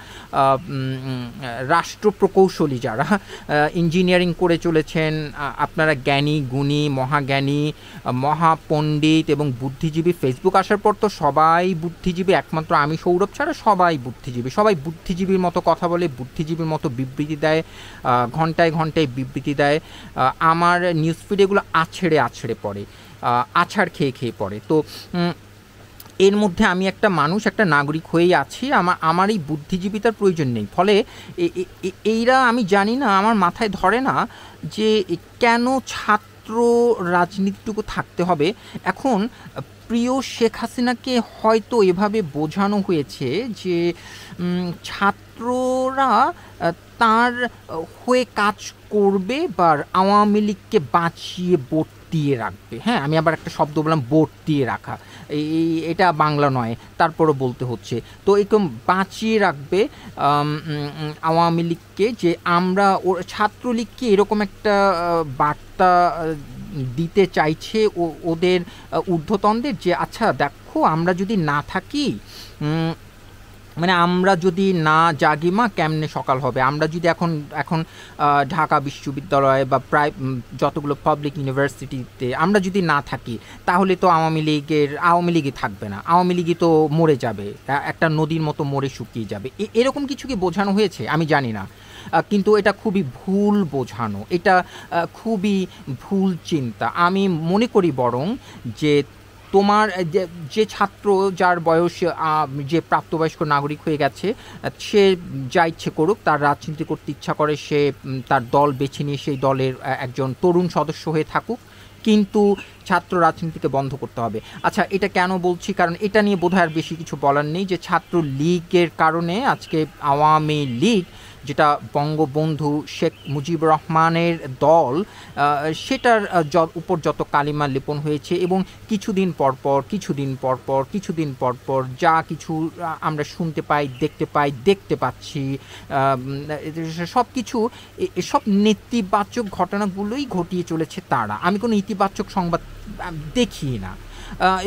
S1: রাষ্ট্র প্রকৌশলী যারা ইঞ্জিনিয়ারিং করে চলেছেন আপনারা জ্ঞানী গুণী মহাজ্ঞানী মহাপণ্ডিত এবং বুদ্ধিজীবী ফেসবুক আসার পর তো সবাই বুদ্ধিজীবী একমাত্র আমি সৌরভ ছাড়া সবাই বুদ্ধিজীবী সবাই বুদ্ধিজীবীর মতো কথা বলে বুদ্ধিজীবীর মতো বিবৃতি দেয় ঘন্টায় ঘন্টায় বিবৃতি দেয় আমার নিউজ ফিড এগুলো আছড়ে আছড়ে পড়ে আছাড় খেয়ে খেয়ে পড়ে তো এর মধ্যে আমি একটা মানুষ একটা নাগরিক হয়েই আছি আমার আমার এই বুদ্ধিজীবিতার প্রয়োজন নেই ফলে এইরা আমি জানি না আমার মাথায় ধরে না যে কেন ছাত্র রাজনীতিটুকু থাকতে হবে এখন প্রিয় শেখ হাসিনাকে হয়তো এভাবে বোঝানো হয়েছে যে ছাত্ররা তার হয়ে কাজ করবে বা আওয়ামী লীগকে বাঁচিয়ে দিয়ে রাখবে হ্যাঁ আমি আবার একটা শব্দ বললাম দিয়ে রাখা এই এটা বাংলা নয় তারপরও বলতে হচ্ছে তো এরকম বাঁচিয়ে রাখবে আওয়ামী লীগকে যে আমরা ও ছাত্রলীগকে এরকম একটা বার্তা দিতে চাইছে ও ওদের ঊর্ধ্বতনদের যে আচ্ছা দেখো আমরা যদি না থাকি মানে আমরা যদি না জাগি মা কেমনে সকাল হবে আমরা যদি এখন এখন ঢাকা বিশ্ববিদ্যালয়ে বা প্রায় যতগুলো পাবলিক ইউনিভার্সিটিতে আমরা যদি না থাকি তাহলে তো আওয়ামী লীগের আওয়ামী লীগই থাকবে না আওয়ামী লীগই তো মরে যাবে একটা নদীর মতো মরে শুকিয়ে যাবে এরকম কিছু কি বোঝানো হয়েছে আমি জানি না কিন্তু এটা খুবই ভুল বোঝানো এটা খুবই ভুল চিন্তা আমি মনে করি বরং যে তোমার যে ছাত্র যার বয়স যে প্রাপ্তবয়স্ক নাগরিক হয়ে গেছে সে যা ইচ্ছে করুক তার রাজনীতি করতে ইচ্ছা করে সে তার দল বেছে নিয়ে সেই দলের একজন তরুণ সদস্য হয়ে থাকুক কিন্তু ছাত্র রাজনীতিকে বন্ধ করতে হবে আচ্ছা এটা কেন বলছি কারণ এটা নিয়ে বোধহয় আর বেশি কিছু বলার নেই যে ছাত্র লীগের কারণে আজকে আওয়ামী লীগ যেটা বঙ্গবন্ধু শেখ মুজিবুর রহমানের দল সেটার উপর যত কালিমা লেপন হয়েছে এবং কিছুদিন পরপর কিছুদিন পরপর কিছুদিন পরপর যা কিছু আমরা শুনতে পাই দেখতে পাই দেখতে পাচ্ছি সব কিছু সব নেতিবাচক ঘটনাগুলোই ঘটিয়ে চলেছে তারা আমি কোনো ইতিবাচক সংবাদ দেখি না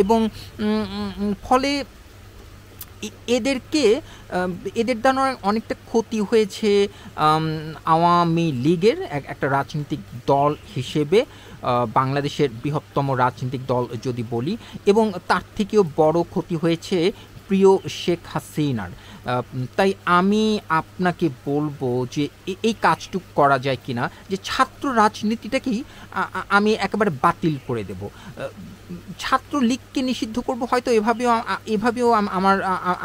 S1: এবং ফলে এদেরকে এদের দ্বারা অনেকটা ক্ষতি হয়েছে আওয়ামী লীগের একটা রাজনৈতিক দল হিসেবে বাংলাদেশের বৃহত্তম রাজনৈতিক দল যদি বলি এবং তার থেকেও বড় ক্ষতি হয়েছে প্রিয় শেখ হাসিনার তাই আমি আপনাকে বলবো যে এই কাজটুক করা যায় কিনা যে ছাত্র রাজনীতিটাকেই আমি একেবারে বাতিল করে দেব ছাত্রলীগকে নিষিদ্ধ করবো হয়তো এভাবেও এভাবেও আমার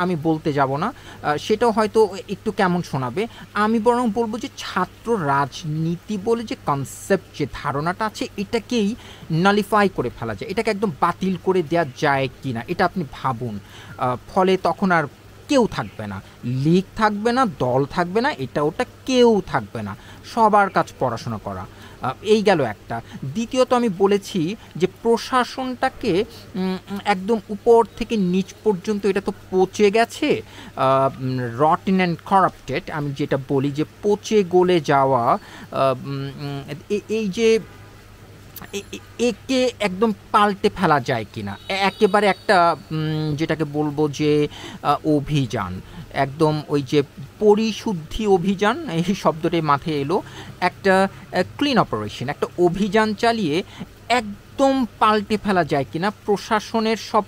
S1: আমি বলতে যাব না সেটাও হয়তো একটু কেমন শোনাবে আমি বরং বলবো যে ছাত্র রাজনীতি বলে যে কনসেপ্ট যে ধারণাটা আছে এটাকেই নালিফাই করে ফেলা যায় এটাকে একদম বাতিল করে দেওয়া যায় কি না এটা আপনি ভাবুন ফলে তখন আর কেউ থাকবে না লিগ থাকবে না দল থাকবে না এটা ওটা কেউ থাকবে না সবার কাজ পড়াশোনা করা এই গেল একটা দ্বিতীয়ত আমি বলেছি যে প্রশাসনটাকে একদম উপর থেকে নিচ পর্যন্ত এটা তো পচে গেছে রটিন অ্যান্ড করাপ্টেড আমি যেটা বলি যে পচে গলে যাওয়া এই যে একে একদম পাল্টে ফেলা যায় কি না একেবারে একটা যেটাকে বলবো যে অভিযান একদম ওই যে পরিশুদ্ধি অভিযান এই শব্দটি মাথায় এলো একটা ক্লিন অপারেশন একটা অভিযান চালিয়ে একদম পাল্টে ফেলা যায় কিনা প্রশাসনের সব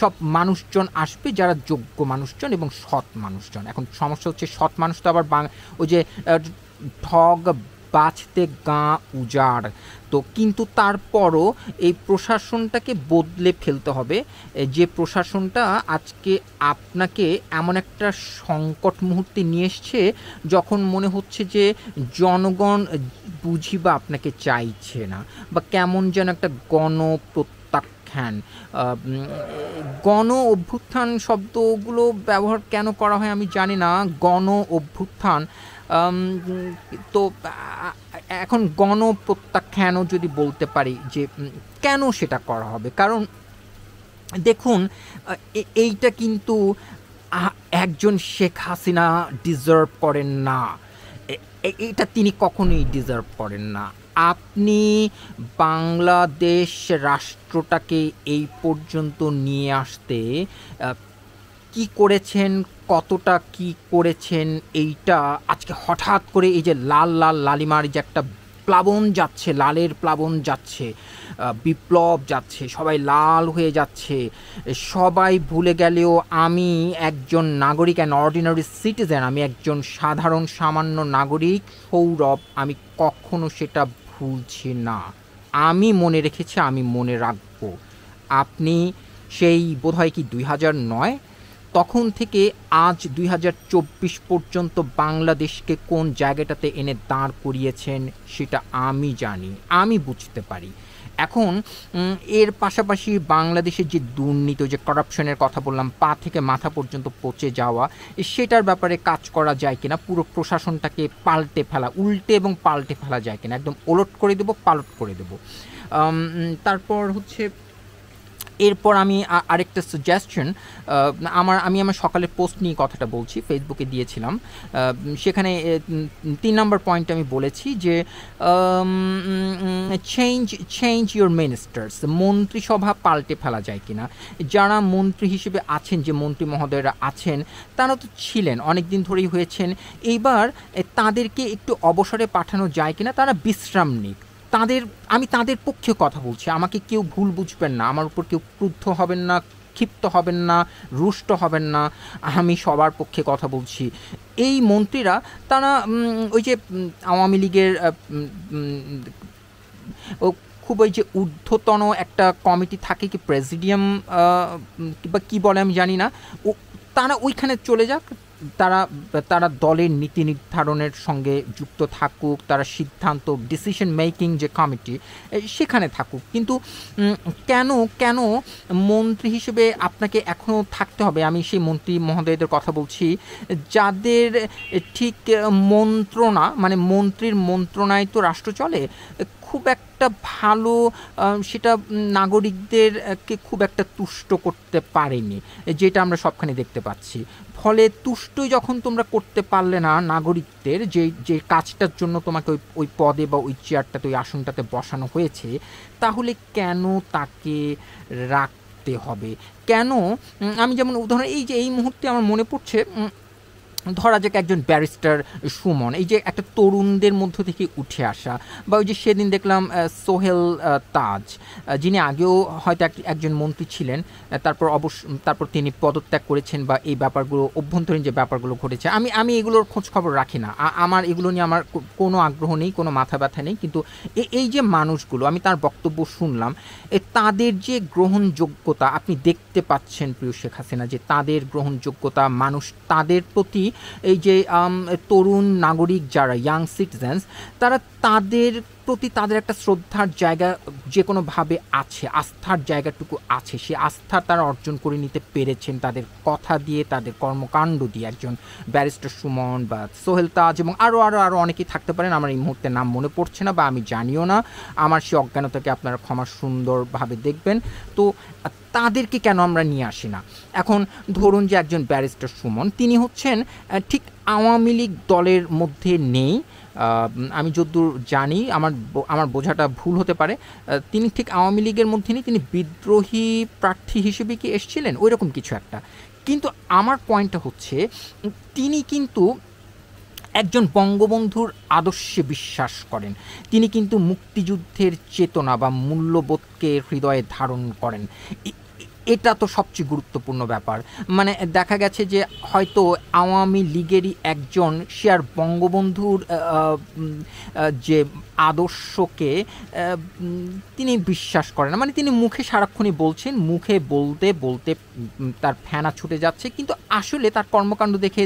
S1: সব মানুষজন আসবে যারা যোগ্য মানুষজন এবং সৎ মানুষজন এখন সমস্যা হচ্ছে সৎ মানুষ তো আবার ওই যে ঠগ বাঁচতে গা উজাড় শক্ত কিন্তু তারপরও এই প্রশাসনটাকে বদলে ফেলতে হবে যে প্রশাসনটা আজকে আপনাকে এমন একটা সংকট মুহূর্তে নিয়ে এসছে যখন মনে হচ্ছে যে জনগণ বুঝি বা আপনাকে চাইছে না বা কেমন যেন একটা গণ প্রত্যাখ্যান গণ অভ্যুত্থান শব্দগুলো ব্যবহার কেন করা হয় আমি জানি না গণ অভ্যুত্থান তো এখন গণ প্রত্যাখ্যান যদি বলতে পারি যে কেন সেটা করা হবে কারণ দেখুন এইটা কিন্তু একজন শেখ হাসিনা ডিজার্ভ করেন না এটা তিনি কখনোই ডিজার্ভ করেন না আপনি বাংলাদেশ রাষ্ট্রটাকে এই পর্যন্ত নিয়ে আসতে কি করেছেন কতটা কি করেছেন এইটা আজকে হঠাৎ করে এই যে লাল লাল লালিমার যে একটা প্লাবন যাচ্ছে লালের প্লাবন যাচ্ছে বিপ্লব যাচ্ছে সবাই লাল হয়ে যাচ্ছে সবাই ভুলে গেলেও আমি একজন নাগরিক অ্যান অর্ডিনারি সিটিজেন আমি একজন সাধারণ সামান্য নাগরিক সৌরভ আমি কখনো সেটা ভুলছি না আমি মনে রেখেছি আমি মনে রাখবো আপনি সেই বোধহয় কি দুই হাজার নয় তখন থেকে আজ দুই পর্যন্ত বাংলাদেশকে কোন জায়গাটাতে এনে দাঁড় করিয়েছেন সেটা আমি জানি আমি বুঝতে পারি এখন এর পাশাপাশি বাংলাদেশের যে দুর্নীতি যে করাপশনের কথা বললাম পা থেকে মাথা পর্যন্ত পচে যাওয়া সেটার ব্যাপারে কাজ করা যায় কিনা পুরো প্রশাসনটাকে পাল্টে ফেলা উল্টে এবং পাল্টে ফেলা যায় কিনা একদম ওলট করে দেব পালট করে দেব তারপর হচ্ছে এরপর আমি আরেকটা সাজেশন আমার আমি আমার সকালের পোস্ট নিয়ে কথাটা বলছি ফেসবুকে দিয়েছিলাম সেখানে তিন নম্বর পয়েন্ট আমি বলেছি যে চেঞ্জ চেঞ্জ ইউর মিনিস্টার্স মন্ত্রিসভা পাল্টে ফেলা যায় কিনা যারা মন্ত্রী হিসেবে আছেন যে মন্ত্রী মহোদয়রা আছেন তারা তো ছিলেন অনেক দিন ধরেই হয়েছেন এইবার তাদেরকে একটু অবসরে পাঠানো যায় কিনা তারা বিশ্রাম নিক তাদের আমি তাদের পক্ষে কথা বলছি আমাকে কেউ ভুল বুঝবেন না আমার উপর কেউ ক্রুদ্ধ হবেন না ক্ষিপ্ত হবেন না রুষ্ট হবেন না আমি সবার পক্ষে কথা বলছি এই মন্ত্রীরা তারা ওই যে আওয়ামী লীগের ও খুব ওই যে ঊর্ধ্বতন একটা কমিটি থাকে কি প্রেসিডিয়াম বা কী বলে আমি জানি না তারা ওইখানে চলে যাক তারা তারা দলের নীতি নির্ধারণের সঙ্গে যুক্ত থাকুক তারা সিদ্ধান্ত ডিসিশন মেকিং যে কমিটি সেখানে থাকুক কিন্তু কেন কেন মন্ত্রী হিসেবে আপনাকে এখনও থাকতে হবে আমি সেই মন্ত্রী মহোদয়দের কথা বলছি যাদের ঠিক মন্ত্রণা মানে মন্ত্রীর মন্ত্রণায় তো রাষ্ট্র চলে খুব একটা ভালো সেটা নাগরিকদেরকে খুব একটা তুষ্ট করতে পারেনি যেটা আমরা সবখানে দেখতে পাচ্ছি ফলে তুষ্টই যখন তোমরা করতে পারলে না নাগরিকদের যে যে কাজটার জন্য তোমাকে ওই ওই পদে বা ওই চেয়ারটাতে ওই আসনটাতে বসানো হয়েছে তাহলে কেন তাকে রাখতে হবে কেন আমি যেমন উদাহরণ এই যে এই মুহূর্তে আমার মনে পড়ছে ধরা যাক একজন ব্যারিস্টার সুমন এই যে একটা তরুণদের মধ্য থেকে উঠে আসা বা ওই যে সেদিন দেখলাম সোহেল তাজ যিনি আগেও হয়তো একজন মন্ত্রী ছিলেন তারপর অবশ্য তারপর তিনি পদত্যাগ করেছেন বা এই ব্যাপারগুলো অভ্যন্তরীণ যে ব্যাপারগুলো ঘটেছে আমি আমি এগুলোর খোঁজ খবর রাখি না আমার এগুলো নিয়ে আমার কোনো আগ্রহ নেই কোনো মাথা ব্যথা নেই কিন্তু এই যে মানুষগুলো আমি তার বক্তব্য শুনলাম তাদের যে গ্রহণযোগ্যতা আপনি দেখতে পাচ্ছেন প্রিয় শেখ হাসিনা যে তাদের গ্রহণযোগ্যতা মানুষ তাদের প্রতি এই যে তরুণ নাগরিক যারা ইয়াং সিটিজেন্স তারা তাদের প্রতি তাদের একটা শ্রদ্ধার জায়গা যে কোনোভাবে আছে আস্থার জায়গাটুকু আছে সে আস্থা তারা অর্জন করে নিতে পেরেছেন তাদের কথা দিয়ে তাদের কর্মকাণ্ড দিয়ে একজন ব্যারিস্টার সুমন বা সোহেল তাজ এবং আরও আরও আরও অনেকেই থাকতে পারেন আমার এই মুহূর্তে নাম মনে পড়ছে না বা আমি জানিও না আমার সে অজ্ঞানতাকে আপনারা ক্ষমা সুন্দরভাবে দেখবেন তো তাদেরকে কেন আমরা নিয়ে আসি না এখন ধরুন যে একজন ব্যারিস্টার সুমন তিনি হচ্ছেন ঠিক আওয়ামী লীগ দলের মধ্যে নেই আমি যদ্দূর জানি আমার আমার বোঝাটা ভুল হতে পারে তিনি ঠিক আওয়ামী লীগের মধ্যে তিনি বিদ্রোহী প্রার্থী হিসেবে কি এসছিলেন ওই রকম কিছু একটা কিন্তু আমার পয়েন্টটা হচ্ছে তিনি কিন্তু একজন বঙ্গবন্ধুর আদর্শে বিশ্বাস করেন তিনি কিন্তু মুক্তিযুদ্ধের চেতনা বা মূল্যবোধকে হৃদয়ে ধারণ করেন এটা তো সবচেয়ে গুরুত্বপূর্ণ ব্যাপার মানে দেখা গেছে যে হয়তো আওয়ামী লীগেরই একজন সে আর বঙ্গবন্ধুর যে আদর্শকে তিনি বিশ্বাস করেন মানে তিনি মুখে সারাক্ষণই বলছেন মুখে বলতে বলতে তার ফ্যানা ছুটে যাচ্ছে কিন্তু আসলে তার কর্মকাণ্ড দেখে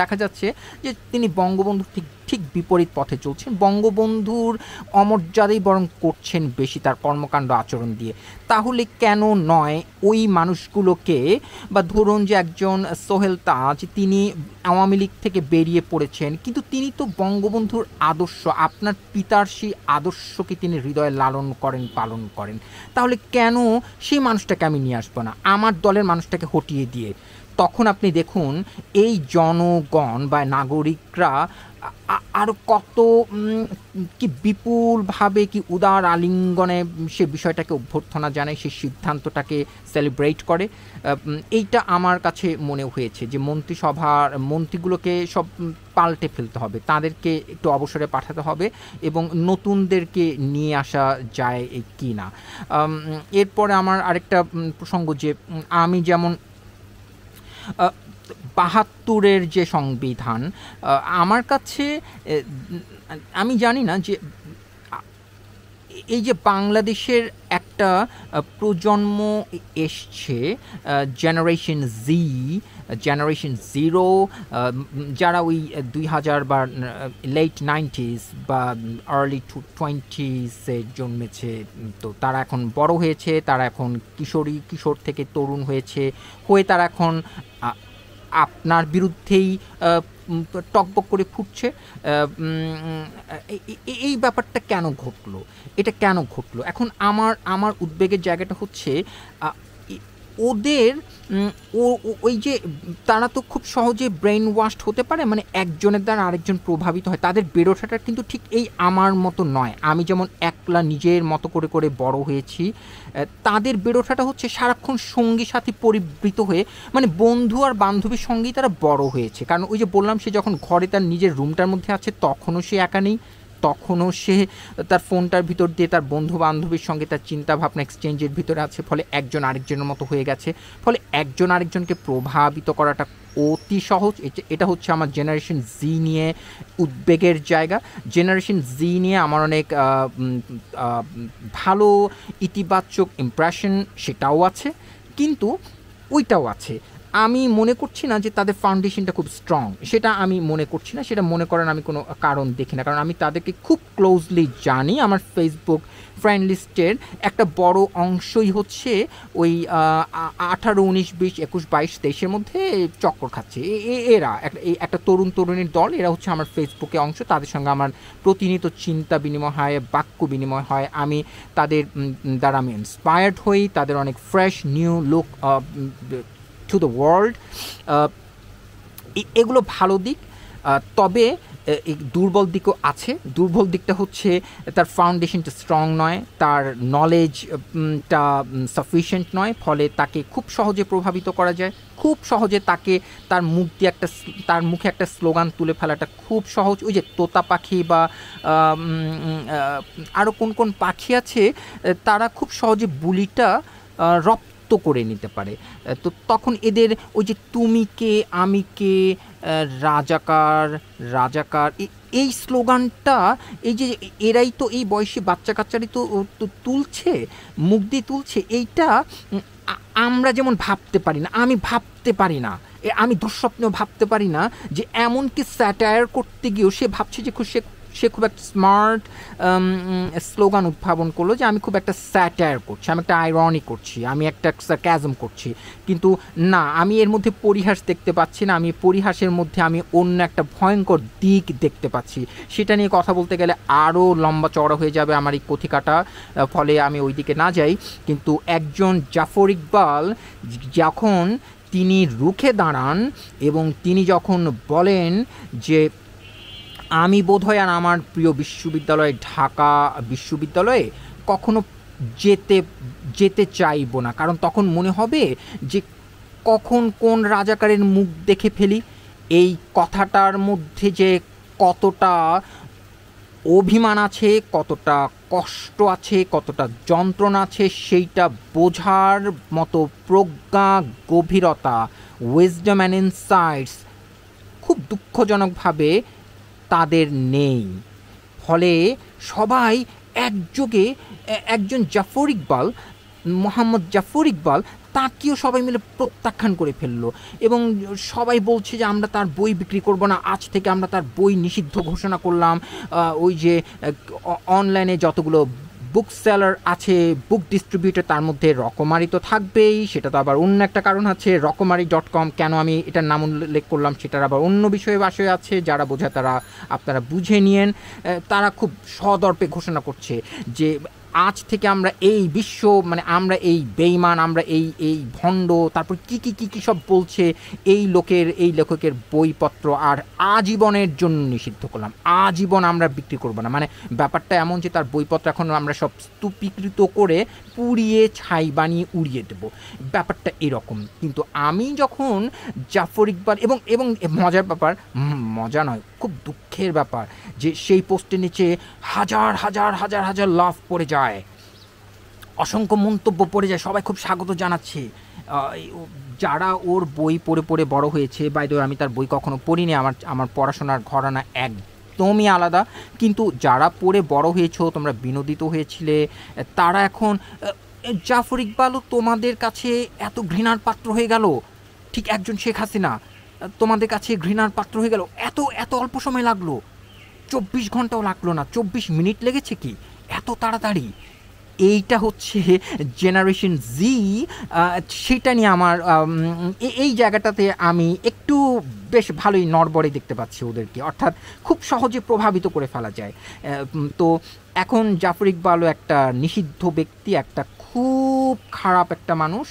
S1: দেখা যাচ্ছে যে তিনি বঙ্গবন্ধুর ঠিক ঠিক বিপরীত পথে চলছেন বঙ্গবন্ধুর অমর্যাদাই বরং করছেন বেশি তার কর্মকাণ্ড আচরণ দিয়ে তাহলে কেন নয় ওই মানুষগুলোকে বা ধরুন যে একজন সোহেল তাজ তিনি আওয়ামী লীগ থেকে বেরিয়ে পড়েছেন কিন্তু তিনি তো বঙ্গবন্ধুর আদর্শ আপনার পিতার সেই আদর্শকে তিনি হৃদয়ে লালন করেন পালন করেন তাহলে কেন সেই মানুষটাকে আমি নিয়ে আসবো না আমার দলের মানুষটাকে হটিয়ে দিয়ে তখন আপনি দেখুন এই জনগণ বা নাগরিকরা আর কত কি বিপুলভাবে কি উদার আলিঙ্গনে সে বিষয়টাকে অভ্যর্থনা জানায় সে সিদ্ধান্তটাকে সেলিব্রেট করে এইটা আমার কাছে মনে হয়েছে যে মন্ত্রিসভার মন্ত্রীগুলোকে সব পাল্টে ফেলতে হবে তাদেরকে একটু অবসরে পাঠাতে হবে এবং নতুনদেরকে নিয়ে আসা যায় কি না এরপরে আমার আরেকটা প্রসঙ্গ যে আমি যেমন বাহাত্তরের যে সংবিধান আমার কাছে আমি জানি না যে এই যে বাংলাদেশের একটা প্রজন্ম এসছে জেনারেশন জি জেনারেশন জিরো যারা ওই দুই হাজার বা লেট নাইনটিস বা আর্লি টু টোয়েন্টিসে জন্মেছে তো তারা এখন বড় হয়েছে তারা এখন কিশোরী কিশোর থেকে তরুণ হয়েছে হয়ে তারা এখন আপনার বিরুদ্ধেই টকবক করে ফুটছে এই ব্যাপারটা কেন ঘটলো এটা কেন ঘটলো এখন আমার আমার উদ্বেগের জায়গাটা হচ্ছে ওদের ও ওই যে তারা তো খুব সহজে ব্রেন ওয়াশড হতে পারে মানে একজনের দ্বারা আরেকজন প্রভাবিত হয় তাদের ওঠাটা কিন্তু ঠিক এই আমার মতো নয় আমি যেমন একলা নিজের মতো করে করে বড় হয়েছি তাদের ওঠাটা হচ্ছে সারাক্ষণ সঙ্গী সাথে পরিবৃত হয়ে মানে বন্ধু আর বান্ধবীর সঙ্গেই তারা বড় হয়েছে কারণ ওই যে বললাম সে যখন ঘরে তার নিজের রুমটার মধ্যে আছে তখনও সে একা নেই তখনও সে তার ফোনটার ভিতর দিয়ে তার বন্ধু বান্ধবীর সঙ্গে তার চিন্তাভাবনা এক্সচেঞ্জের ভিতরে আছে ফলে একজন আরেকজনের মতো হয়ে গেছে ফলে একজন আরেকজনকে প্রভাবিত করাটা অতি সহজ এটা হচ্ছে আমার জেনারেশন জি নিয়ে উদ্বেগের জায়গা জেনারেশন জি নিয়ে আমার অনেক ভালো ইতিবাচক ইমপ্রেশন সেটাও আছে কিন্তু ওইটাও আছে আমি মনে করছি না যে তাদের ফাউন্ডেশনটা খুব স্ট্রং সেটা আমি মনে করছি না সেটা মনে করার আমি কোনো কারণ দেখি না কারণ আমি তাদেরকে খুব ক্লোজলি জানি আমার ফেসবুক ফ্রেন্ড লিস্টের একটা বড় অংশই হচ্ছে ওই আঠারো উনিশ বিশ একুশ বাইশ দেশের মধ্যে চক্কর খাচ্ছে এরা একটা তরুণ তরুণীর দল এরা হচ্ছে আমার ফেসবুকে অংশ তাদের সঙ্গে আমার প্রতিনিয়ত চিন্তা বিনিময় হয় বাক্য বিনিময় হয় আমি তাদের দ্বারা আমি ইন্সপায়ার্ড হই তাদের অনেক fresh new look to the world এগুলো ভালো দিক তবে দুর্বল দিকও আছে দুর্বল দিকটা হচ্ছে তার ফাউন্ডেশনটা স্ট্রং নয় তার নলেজটা সাফিসিয়েন্ট নয় ফলে তাকে খুব সহজে প্রভাবিত করা যায় খুব সহজে তাকে তার মুখ দিয়ে একটা তার মুখে একটা স্লোগান তুলে ফেলাটা খুব সহজ ওই যে তোতা পাখি বা আরও কোন কোন পাখি আছে তারা খুব সহজে বুলিটা রপ্ত আয়ত্ত করে নিতে পারে তো তখন এদের ওই যে তুমি কে আমি কে রাজাকার রাজাকার এই স্লোগানটা এই যে এরাই তো এই বয়সী বাচ্চা কাচ্চারই তো তুলছে মুখ দিয়ে তুলছে এইটা আমরা যেমন ভাবতে পারি না আমি ভাবতে পারি না আমি দুঃস্বপ্নেও ভাবতে পারি না যে এমনকি স্যাটায়ার করতে গিয়েও সে ভাবছে যে সে সে খুব একটা স্মার্ট স্লোগান উদ্ভাবন করলো যে আমি খুব একটা স্যাটায়ার করছি আমি একটা আইরনি করছি আমি একটা স্যাকাজম করছি কিন্তু না আমি এর মধ্যে পরিহাস দেখতে পাচ্ছি না আমি পরিহাসের মধ্যে আমি অন্য একটা ভয়ঙ্কর দিক দেখতে পাচ্ছি সেটা নিয়ে কথা বলতে গেলে আরও লম্বা চড়া হয়ে যাবে আমার এই কথিকাটা ফলে আমি ওই দিকে না যাই কিন্তু একজন জাফর ইকবাল যখন তিনি রুখে দাঁড়ান এবং তিনি যখন বলেন যে আমি বোধ হয় আর আমার প্রিয় বিশ্ববিদ্যালয় ঢাকা বিশ্ববিদ্যালয়ে কখনো যেতে যেতে চাইব না কারণ তখন মনে হবে যে কখন কোন রাজাকারের মুখ দেখে ফেলি এই কথাটার মধ্যে যে কতটা অভিমান আছে কতটা কষ্ট আছে কতটা যন্ত্রণা আছে সেইটা বোঝার মতো প্রজ্ঞা গভীরতা উইজডম অ্যান্ড ইনসাইটস খুব দুঃখজনকভাবে তাদের নেই ফলে সবাই একযোগে একজন জাফর ইকবাল মোহাম্মদ জাফর ইকবাল তাকেও সবাই মিলে প্রত্যাখ্যান করে ফেলল এবং সবাই বলছে যে আমরা তার বই বিক্রি করব না আজ থেকে আমরা তার বই নিষিদ্ধ ঘোষণা করলাম ওই যে অনলাইনে যতগুলো বুক সেলার আছে বুক ডিস্ট্রিবিউটর তার মধ্যে রকমারি তো থাকবেই সেটা তো আবার অন্য একটা কারণ আছে রকমারি ডট কম কেন আমি এটার নাম উল্লেখ করলাম সেটার আবার অন্য বিষয়ে বাসয় আছে যারা বোঝা তারা আপনারা বুঝে নিয়েন তারা খুব সদর্পে ঘোষণা করছে যে আজ থেকে আমরা এই বিশ্ব মানে আমরা এই বেইমান আমরা এই এই ভণ্ড তারপর কি কি কি কী সব বলছে এই লোকের এই লেখকের বইপত্র আর আজীবনের জন্য নিষিদ্ধ করলাম আজীবন আমরা বিক্রি করব না মানে ব্যাপারটা এমন যে তার বইপত্র এখন আমরা সব স্তূপীকৃত করে পুড়িয়ে ছাই বানিয়ে উড়িয়ে দেব ব্যাপারটা এরকম কিন্তু আমি যখন জাফর ইকবাল এবং এবং মজার ব্যাপার মজা নয় খুব দুঃখের ব্যাপার যে সেই পোস্টের নিচে হাজার হাজার হাজার হাজার লাভ পড়ে যায় অসংখ্য মন্তব্য পড়ে যায় সবাই খুব স্বাগত জানাচ্ছে যারা ওর বই পড়ে পড়ে বড় হয়েছে বাইদ আমি তার বই কখনো পড়িনি আমার আমার পড়াশোনার ঘরানা এক একদমই আলাদা কিন্তু যারা পড়ে বড় হয়েছো তোমরা বিনোদিত হয়েছিলে তারা এখন জাফর ইকবালও তোমাদের কাছে এত ঘৃণার পাত্র হয়ে গেল ঠিক একজন শেখ হাসিনা তোমাদের কাছে ঘৃণার পাত্র হয়ে গেল এত এত অল্প সময় লাগলো চব্বিশ ঘন্টাও লাগলো না চব্বিশ মিনিট লেগেছে কি এত তাড়াতাড়ি এইটা হচ্ছে জেনারেশন জি সেটা নিয়ে আমার এই জায়গাটাতে আমি একটু বেশ ভালোই নড়বড়ে দেখতে পাচ্ছি ওদেরকে অর্থাৎ খুব সহজে প্রভাবিত করে ফেলা যায় তো এখন জাফর ইকবালও একটা নিষিদ্ধ ব্যক্তি একটা খুব খারাপ একটা মানুষ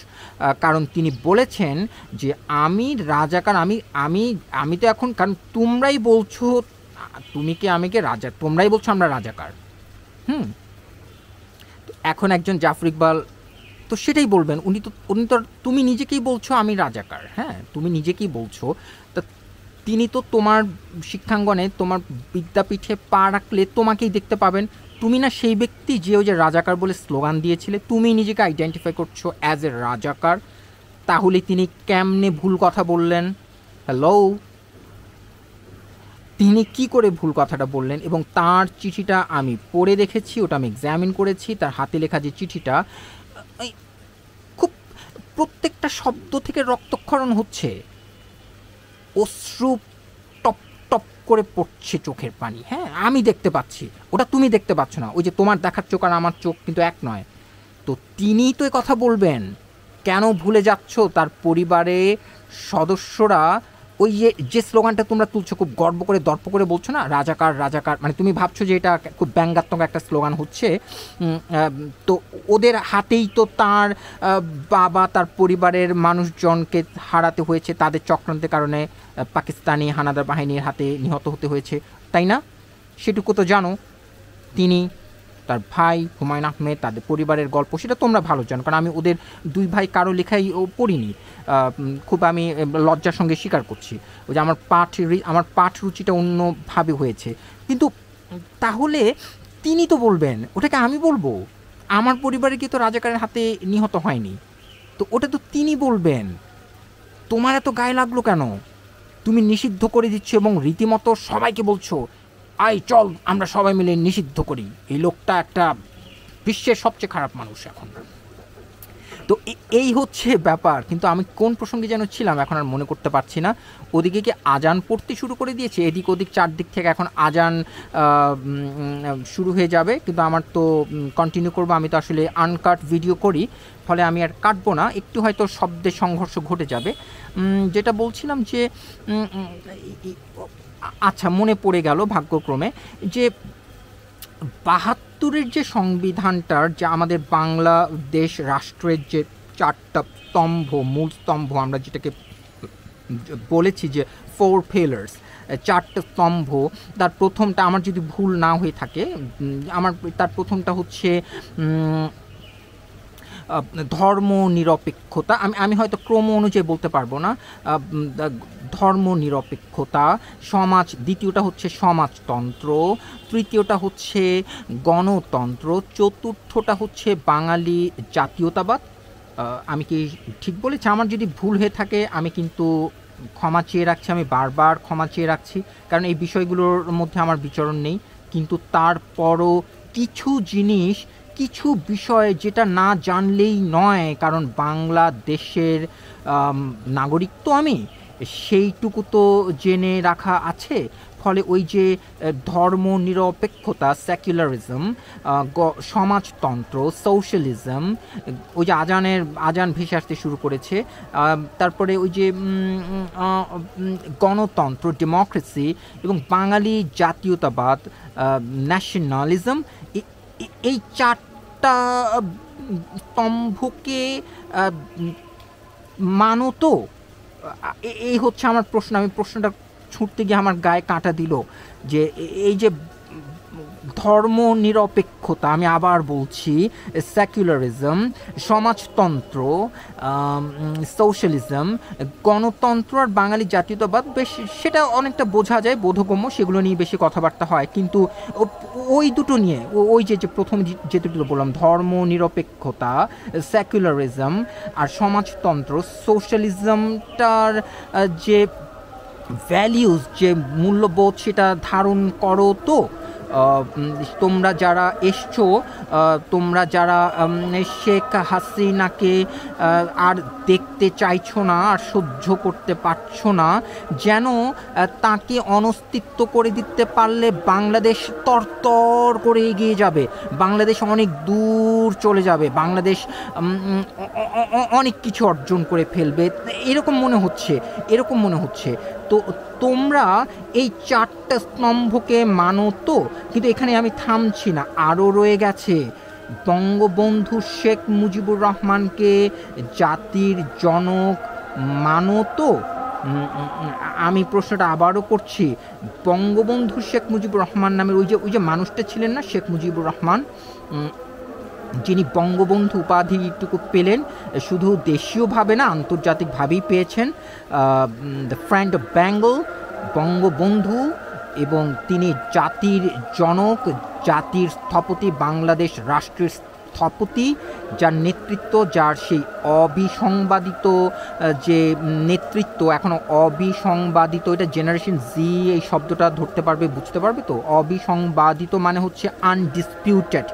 S1: কারণ তিনি বলেছেন যে আমি রাজাকার আমি আমি আমি তো এখন কারণ তোমরাই বলছো তুমি কি আমাকে রাজা তোমরাই বলছো আমরা রাজাকার হুম এখন একজন জাফর ইকবাল তো সেটাই বলবেন উনি তো উনি তো তুমি নিজেকেই বলছো আমি রাজাকার হ্যাঁ তুমি নিজেকেই বলছো তা তিনি তো তোমার শিক্ষাঙ্গনে তোমার বিদ্যাপীঠে পা রাখলে তোমাকেই দেখতে পাবেন তুমি না সেই ব্যক্তি যে ওই যে রাজাকার বলে স্লোগান দিয়েছিলে তুমি নিজেকে আইডেন্টিফাই করছো অ্যাজ এ রাজাকার তাহলে তিনি কেমনে ভুল কথা বললেন হ্যালো তিনি কি করে ভুল কথাটা বললেন এবং তার চিঠিটা আমি পড়ে দেখেছি ওটা আমি এক্সামিন করেছি তার হাতে লেখা যে চিঠিটা খুব প্রত্যেকটা শব্দ থেকে রক্তক্ষরণ হচ্ছে অশ্রুপ করে পড়ছে চোখের পানি হ্যাঁ আমি দেখতে পাচ্ছি ওটা তুমি দেখতে পাচ্ছ না ওই যে তোমার দেখার চোখ আর আমার চোখ কিন্তু এক নয় তো তিনি তো কথা বলবেন কেন ভুলে যাচ্ছ তার পরিবারে সদস্যরা ওই যে যে স্লোগানটা তোমরা তুলছো খুব গর্ব করে দর্প করে বলছো না রাজাকার রাজাকার মানে তুমি ভাবছো যে এটা খুব ব্যঙ্গাত্মক একটা স্লোগান হচ্ছে তো ওদের হাতেই তো তার বাবা তার পরিবারের মানুষজনকে হারাতে হয়েছে তাদের চক্রান্তের কারণে পাকিস্তানি হানাদার বাহিনীর হাতে নিহত হতে হয়েছে তাই না সেটুকু তো জানো তিনি তার ভাই হুমায়ুন আহমেদ তাদের পরিবারের গল্প সেটা তোমরা ভালো জানো কারণ আমি ওদের দুই ভাই কারো লেখাই পড়িনি খুব আমি লজ্জার সঙ্গে স্বীকার করছি ওই যে আমার পাঠ আমার পাঠ রুচিটা অন্যভাবে হয়েছে কিন্তু তাহলে তিনি তো বলবেন ওটাকে আমি বলবো আমার পরিবারে কি তো রাজাকারের হাতে নিহত হয়নি তো ওটা তো তিনি বলবেন তোমার এত গায়ে লাগলো কেন তুমি নিষিদ্ধ করে দিচ্ছ এবং রীতিমতো সবাইকে বলছো আই চল আমরা সবাই মিলে নিষিদ্ধ করি এই লোকটা একটা বিশ্বের সবচেয়ে খারাপ মানুষ এখন তো এই হচ্ছে ব্যাপার কিন্তু আমি কোন প্রসঙ্গে যেন ছিলাম এখন আর মনে করতে পারছি না ওদিকে কি আজান পড়তে শুরু করে দিয়েছে এদিক ওদিক চারদিক থেকে এখন আজান শুরু হয়ে যাবে কিন্তু আমার তো কন্টিনিউ করবো আমি তো আসলে আনকাট ভিডিও করি ফলে আমি আর কাটবো না একটু হয়তো শব্দের সংঘর্ষ ঘটে যাবে যেটা বলছিলাম যে আচ্ছা মনে পড়ে গেল ভাগ্যক্রমে যে বাহাত্তরের যে সংবিধানটার যা আমাদের বাংলাদেশ রাষ্ট্রের যে চারটা স্তম্ভ মূল স্তম্ভ আমরা যেটাকে বলেছি যে ফোর ফেলার্স চারটে স্তম্ভ তার প্রথমটা আমার যদি ভুল না হয়ে থাকে আমার তার প্রথমটা হচ্ছে ধর্ম নিরপেক্ষতা আমি আমি হয়তো ক্রম অনুযায়ী বলতে পারবো না ধর্মনিরপেক্ষতা সমাজ দ্বিতীয়টা হচ্ছে সমাজতন্ত্র তৃতীয়টা হচ্ছে গণতন্ত্র চতুর্থটা হচ্ছে বাঙালি জাতীয়তাবাদ আমি কি ঠিক বলেছি আমার যদি ভুল হয়ে থাকে আমি কিন্তু ক্ষমা চেয়ে রাখছি আমি বারবার ক্ষমা চেয়ে রাখছি কারণ এই বিষয়গুলোর মধ্যে আমার বিচরণ নেই কিন্তু তারপরও কিছু জিনিস কিছু বিষয় যেটা না জানলেই নয় কারণ বাংলাদেশের নাগরিক তো আমি সেইটুকু তো জেনে রাখা আছে ফলে ওই যে ধর্ম নিরপেক্ষতা সেকুলারিজম সমাজতন্ত্র সোশ্যালিজম ওই যে আজানের আজান ভেসে আসতে শুরু করেছে তারপরে ওই যে গণতন্ত্র ডেমোক্রেসি এবং বাঙালি জাতীয়তাবাদ ন্যাশনালিজম এই চারটা স্তম্ভকে মানত এই হচ্ছে আমার প্রশ্ন আমি প্রশ্নটা ছুটতে গিয়ে আমার গায়ে কাঁটা দিল যে এই যে ধর্ম নিরপেক্ষতা আমি আবার বলছি সেকুলারিজম সমাজতন্ত্র সোশ্যালিজম গণতন্ত্র আর বাঙালি জাতীয়তাবাদ বেশ সেটা অনেকটা বোঝা যায় বোধগম্য সেগুলো নিয়ে বেশি কথাবার্তা হয় কিন্তু ওই দুটো নিয়ে ওই যে যে প্রথম যে দুটো বললাম ধর্ম নিরপেক্ষতা সেকুলারিজম আর সমাজতন্ত্র সোশ্যালিজমটার যে ভ্যালিউজ যে মূল্যবোধ সেটা ধারণ করো তো তোমরা যারা এসছো তোমরা যারা শেখ হাসিনাকে আর দেখতে চাইছো না আর সহ্য করতে পারছো না যেন তাকে অনস্তিত্ব করে দিতে পারলে বাংলাদেশ তরতর করে এগিয়ে যাবে বাংলাদেশ অনেক দূর চলে যাবে বাংলাদেশ অনেক কিছু অর্জন করে ফেলবে এরকম মনে হচ্ছে এরকম মনে হচ্ছে তো তোমরা এই চারটা স্তম্ভকে মানো তো কিন্তু এখানে আমি থামছি না আরও রয়ে গেছে বঙ্গবন্ধু শেখ মুজিবুর রহমানকে জাতির জনক মানো তো আমি প্রশ্নটা আবারও করছি বঙ্গবন্ধু শেখ মুজিবুর রহমান নামের ওই যে ওই যে মানুষটা ছিলেন না শেখ মুজিবুর রহমান যিনি বঙ্গবন্ধু উপাধিটুকু পেলেন শুধু দেশীয়ভাবে না আন্তর্জাতিকভাবেই পেয়েছেন the friend of Bengal Bangabandhu এবং তিনি জাতির জনক জাতির স্থপতি বাংলাদেশ রাষ্ট্রের স্থপতি যার নেতৃত্ব যার সেই অবিসংবাদিত যে নেতৃত্ব এখনও অবিসংবাদিত এটা জেনারেশন জি এই শব্দটা ধরতে পারবে বুঝতে পারবে তো অবিসংবাদিত মানে হচ্ছে আনডিসপিউটেড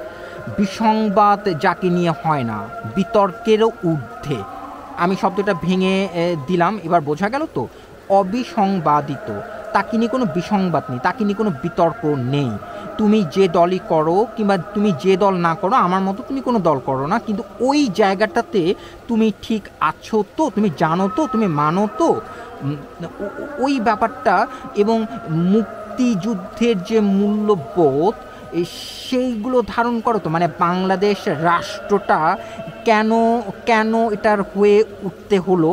S1: বিসংবাদ যাকে নিয়ে হয় না বিতর্কেরও ঊর্ধ্বে আমি শব্দটা ভেঙে দিলাম এবার বোঝা গেল তো অবিসংবাদিত তাকে নিয়ে কোনো বিসংবাদ নেই তাকে নিয়ে কোনো বিতর্ক নেই তুমি যে দলই করো কিংবা তুমি যে দল না করো আমার মতো তুমি কোনো দল করো না কিন্তু ওই জায়গাটাতে তুমি ঠিক আছো তো তুমি জানো তো তুমি মানো তো ওই ব্যাপারটা এবং মুক্তিযুদ্ধের যে মূল্যবোধ সেইগুলো ধারণ করো তো মানে বাংলাদেশ রাষ্ট্রটা কেন কেন এটার হয়ে উঠতে হলো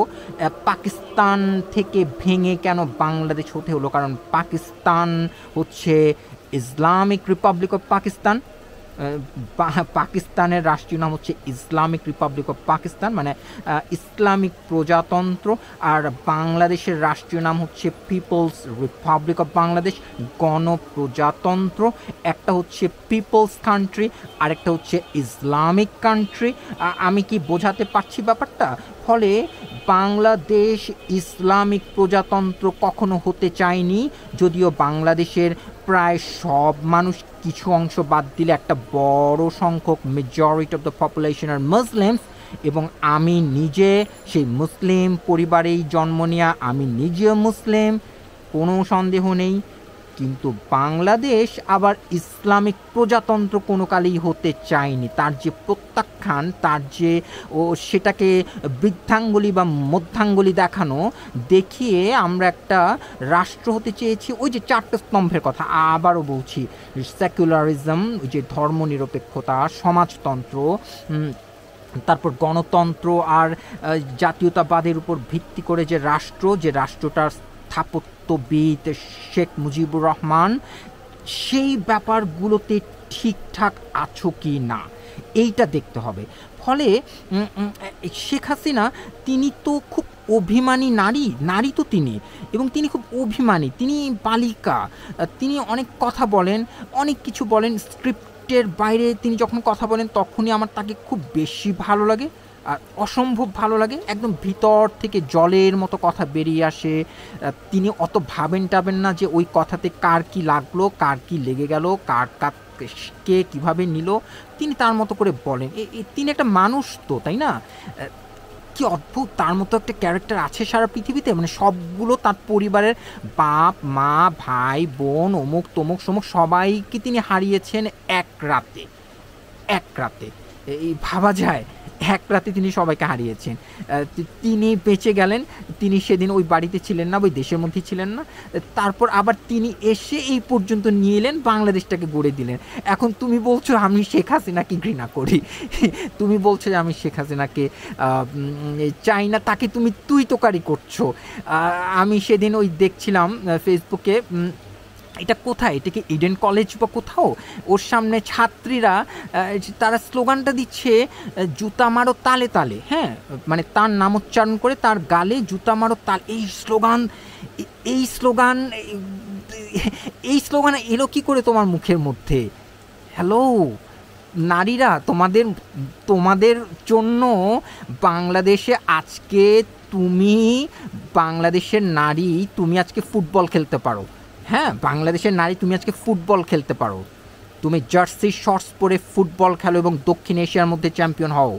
S1: পাকিস্তান থেকে ভেঙে কেন বাংলাদেশ হতে হলো কারণ পাকিস্তান হচ্ছে ইসলামিক রিপাবলিক অফ পাকিস্তান পাকিস্তানের রাষ্ট্রীয় নাম হচ্ছে ইসলামিক রিপাবলিক অফ পাকিস্তান মানে ইসলামিক প্রজাতন্ত্র আর বাংলাদেশের রাষ্ট্রীয় নাম হচ্ছে পিপলস রিপাবলিক অফ বাংলাদেশ গণপ্রজাতন্ত্র একটা হচ্ছে পিপলস কান্ট্রি আরেকটা হচ্ছে ইসলামিক কান্ট্রি আমি কি বোঝাতে পারছি ব্যাপারটা ফলে বাংলাদেশ ইসলামিক প্রজাতন্ত্র কখনো হতে চায়নি যদিও বাংলাদেশের প্রায় সব মানুষ কিছু অংশ বাদ দিলে একটা বড় সংখ্যক মেজরিটি অফ দ্য পপুলেশন আর মুসলিমস এবং আমি নিজে সেই মুসলিম পরিবারেই জন্ম নেওয়া আমি নিজেও মুসলিম কোনো সন্দেহ নেই কিন্তু বাংলাদেশ আবার ইসলামিক প্রজাতন্ত্র কোনো কালেই হতে চায়নি তার যে প্রত্যাখ্যান তার যে ও সেটাকে বৃদ্ধাঙ্গুলি বা মধ্যাঙ্গুলি দেখানো দেখিয়ে আমরা একটা রাষ্ট্র হতে চেয়েছি ওই যে চারটে স্তম্ভের কথা আবারও বলছি সেকুলারিজম ওই যে ধর্মনিরপেক্ষতা সমাজতন্ত্র তারপর গণতন্ত্র আর জাতীয়তাবাদের উপর ভিত্তি করে যে রাষ্ট্র যে রাষ্ট্রটার স্থাপত্যবিদ শেখ মুজিবুর রহমান সেই ব্যাপারগুলোতে ঠিকঠাক আছো কি না এইটা দেখতে হবে ফলে শেখ হাসিনা তিনি তো খুব অভিমানী নারী নারী তো তিনি এবং তিনি খুব অভিমানী তিনি বালিকা তিনি অনেক কথা বলেন অনেক কিছু বলেন স্ক্রিপ্টের বাইরে তিনি যখন কথা বলেন তখনই আমার তাকে খুব বেশি ভালো লাগে আর অসম্ভব ভালো লাগে একদম ভিতর থেকে জলের মতো কথা বেরিয়ে আসে তিনি অত ভাবেন টাবেন না যে ওই কথাতে কার কি লাগলো কার কি লেগে গেল কার কার কে কীভাবে নিল তিনি তার মতো করে বলেন তিনি একটা মানুষ তো তাই না কি অদ্ভুত তার মতো একটা ক্যারেক্টার আছে সারা পৃথিবীতে মানে সবগুলো তার পরিবারের বাপ মা ভাই বোন অমুক তমুক সমুক সবাইকে তিনি হারিয়েছেন এক রাতে এক রাতে এই ভাবা যায় এক রাতে তিনি সবাইকে হারিয়েছেন তিনি বেঁচে গেলেন তিনি সেদিন ওই বাড়িতে ছিলেন না ওই দেশের মধ্যে ছিলেন না তারপর আবার তিনি এসে এই পর্যন্ত নিয়ে এলেন বাংলাদেশটাকে গড়ে দিলেন এখন তুমি বলছো আমি শেখ হাসিনাকে ঘৃণা করি তুমি বলছো যে আমি শেখ হাসিনাকে চাই না তাকে তুমি তুই তোকারি করছো আমি সেদিন ওই দেখছিলাম ফেসবুকে এটা কোথায় এটা কি ইডেন কলেজ বা কোথাও ওর সামনে ছাত্রীরা তারা স্লোগানটা দিচ্ছে জুতা মারো তালে তালে হ্যাঁ মানে তার নামোচ্চারণ করে তার গালে জুতা মারো তাল এই স্লোগান এই স্লোগান এই স্লোগান এলো কী করে তোমার মুখের মধ্যে হ্যালো নারীরা তোমাদের তোমাদের জন্য বাংলাদেশে আজকে তুমি বাংলাদেশের নারী তুমি আজকে ফুটবল খেলতে পারো হ্যাঁ বাংলাদেশের নারী তুমি আজকে ফুটবল খেলতে পারো তুমি জার্সি শর্টস পরে ফুটবল খেলো এবং দক্ষিণ এশিয়ার মধ্যে চ্যাম্পিয়ন হও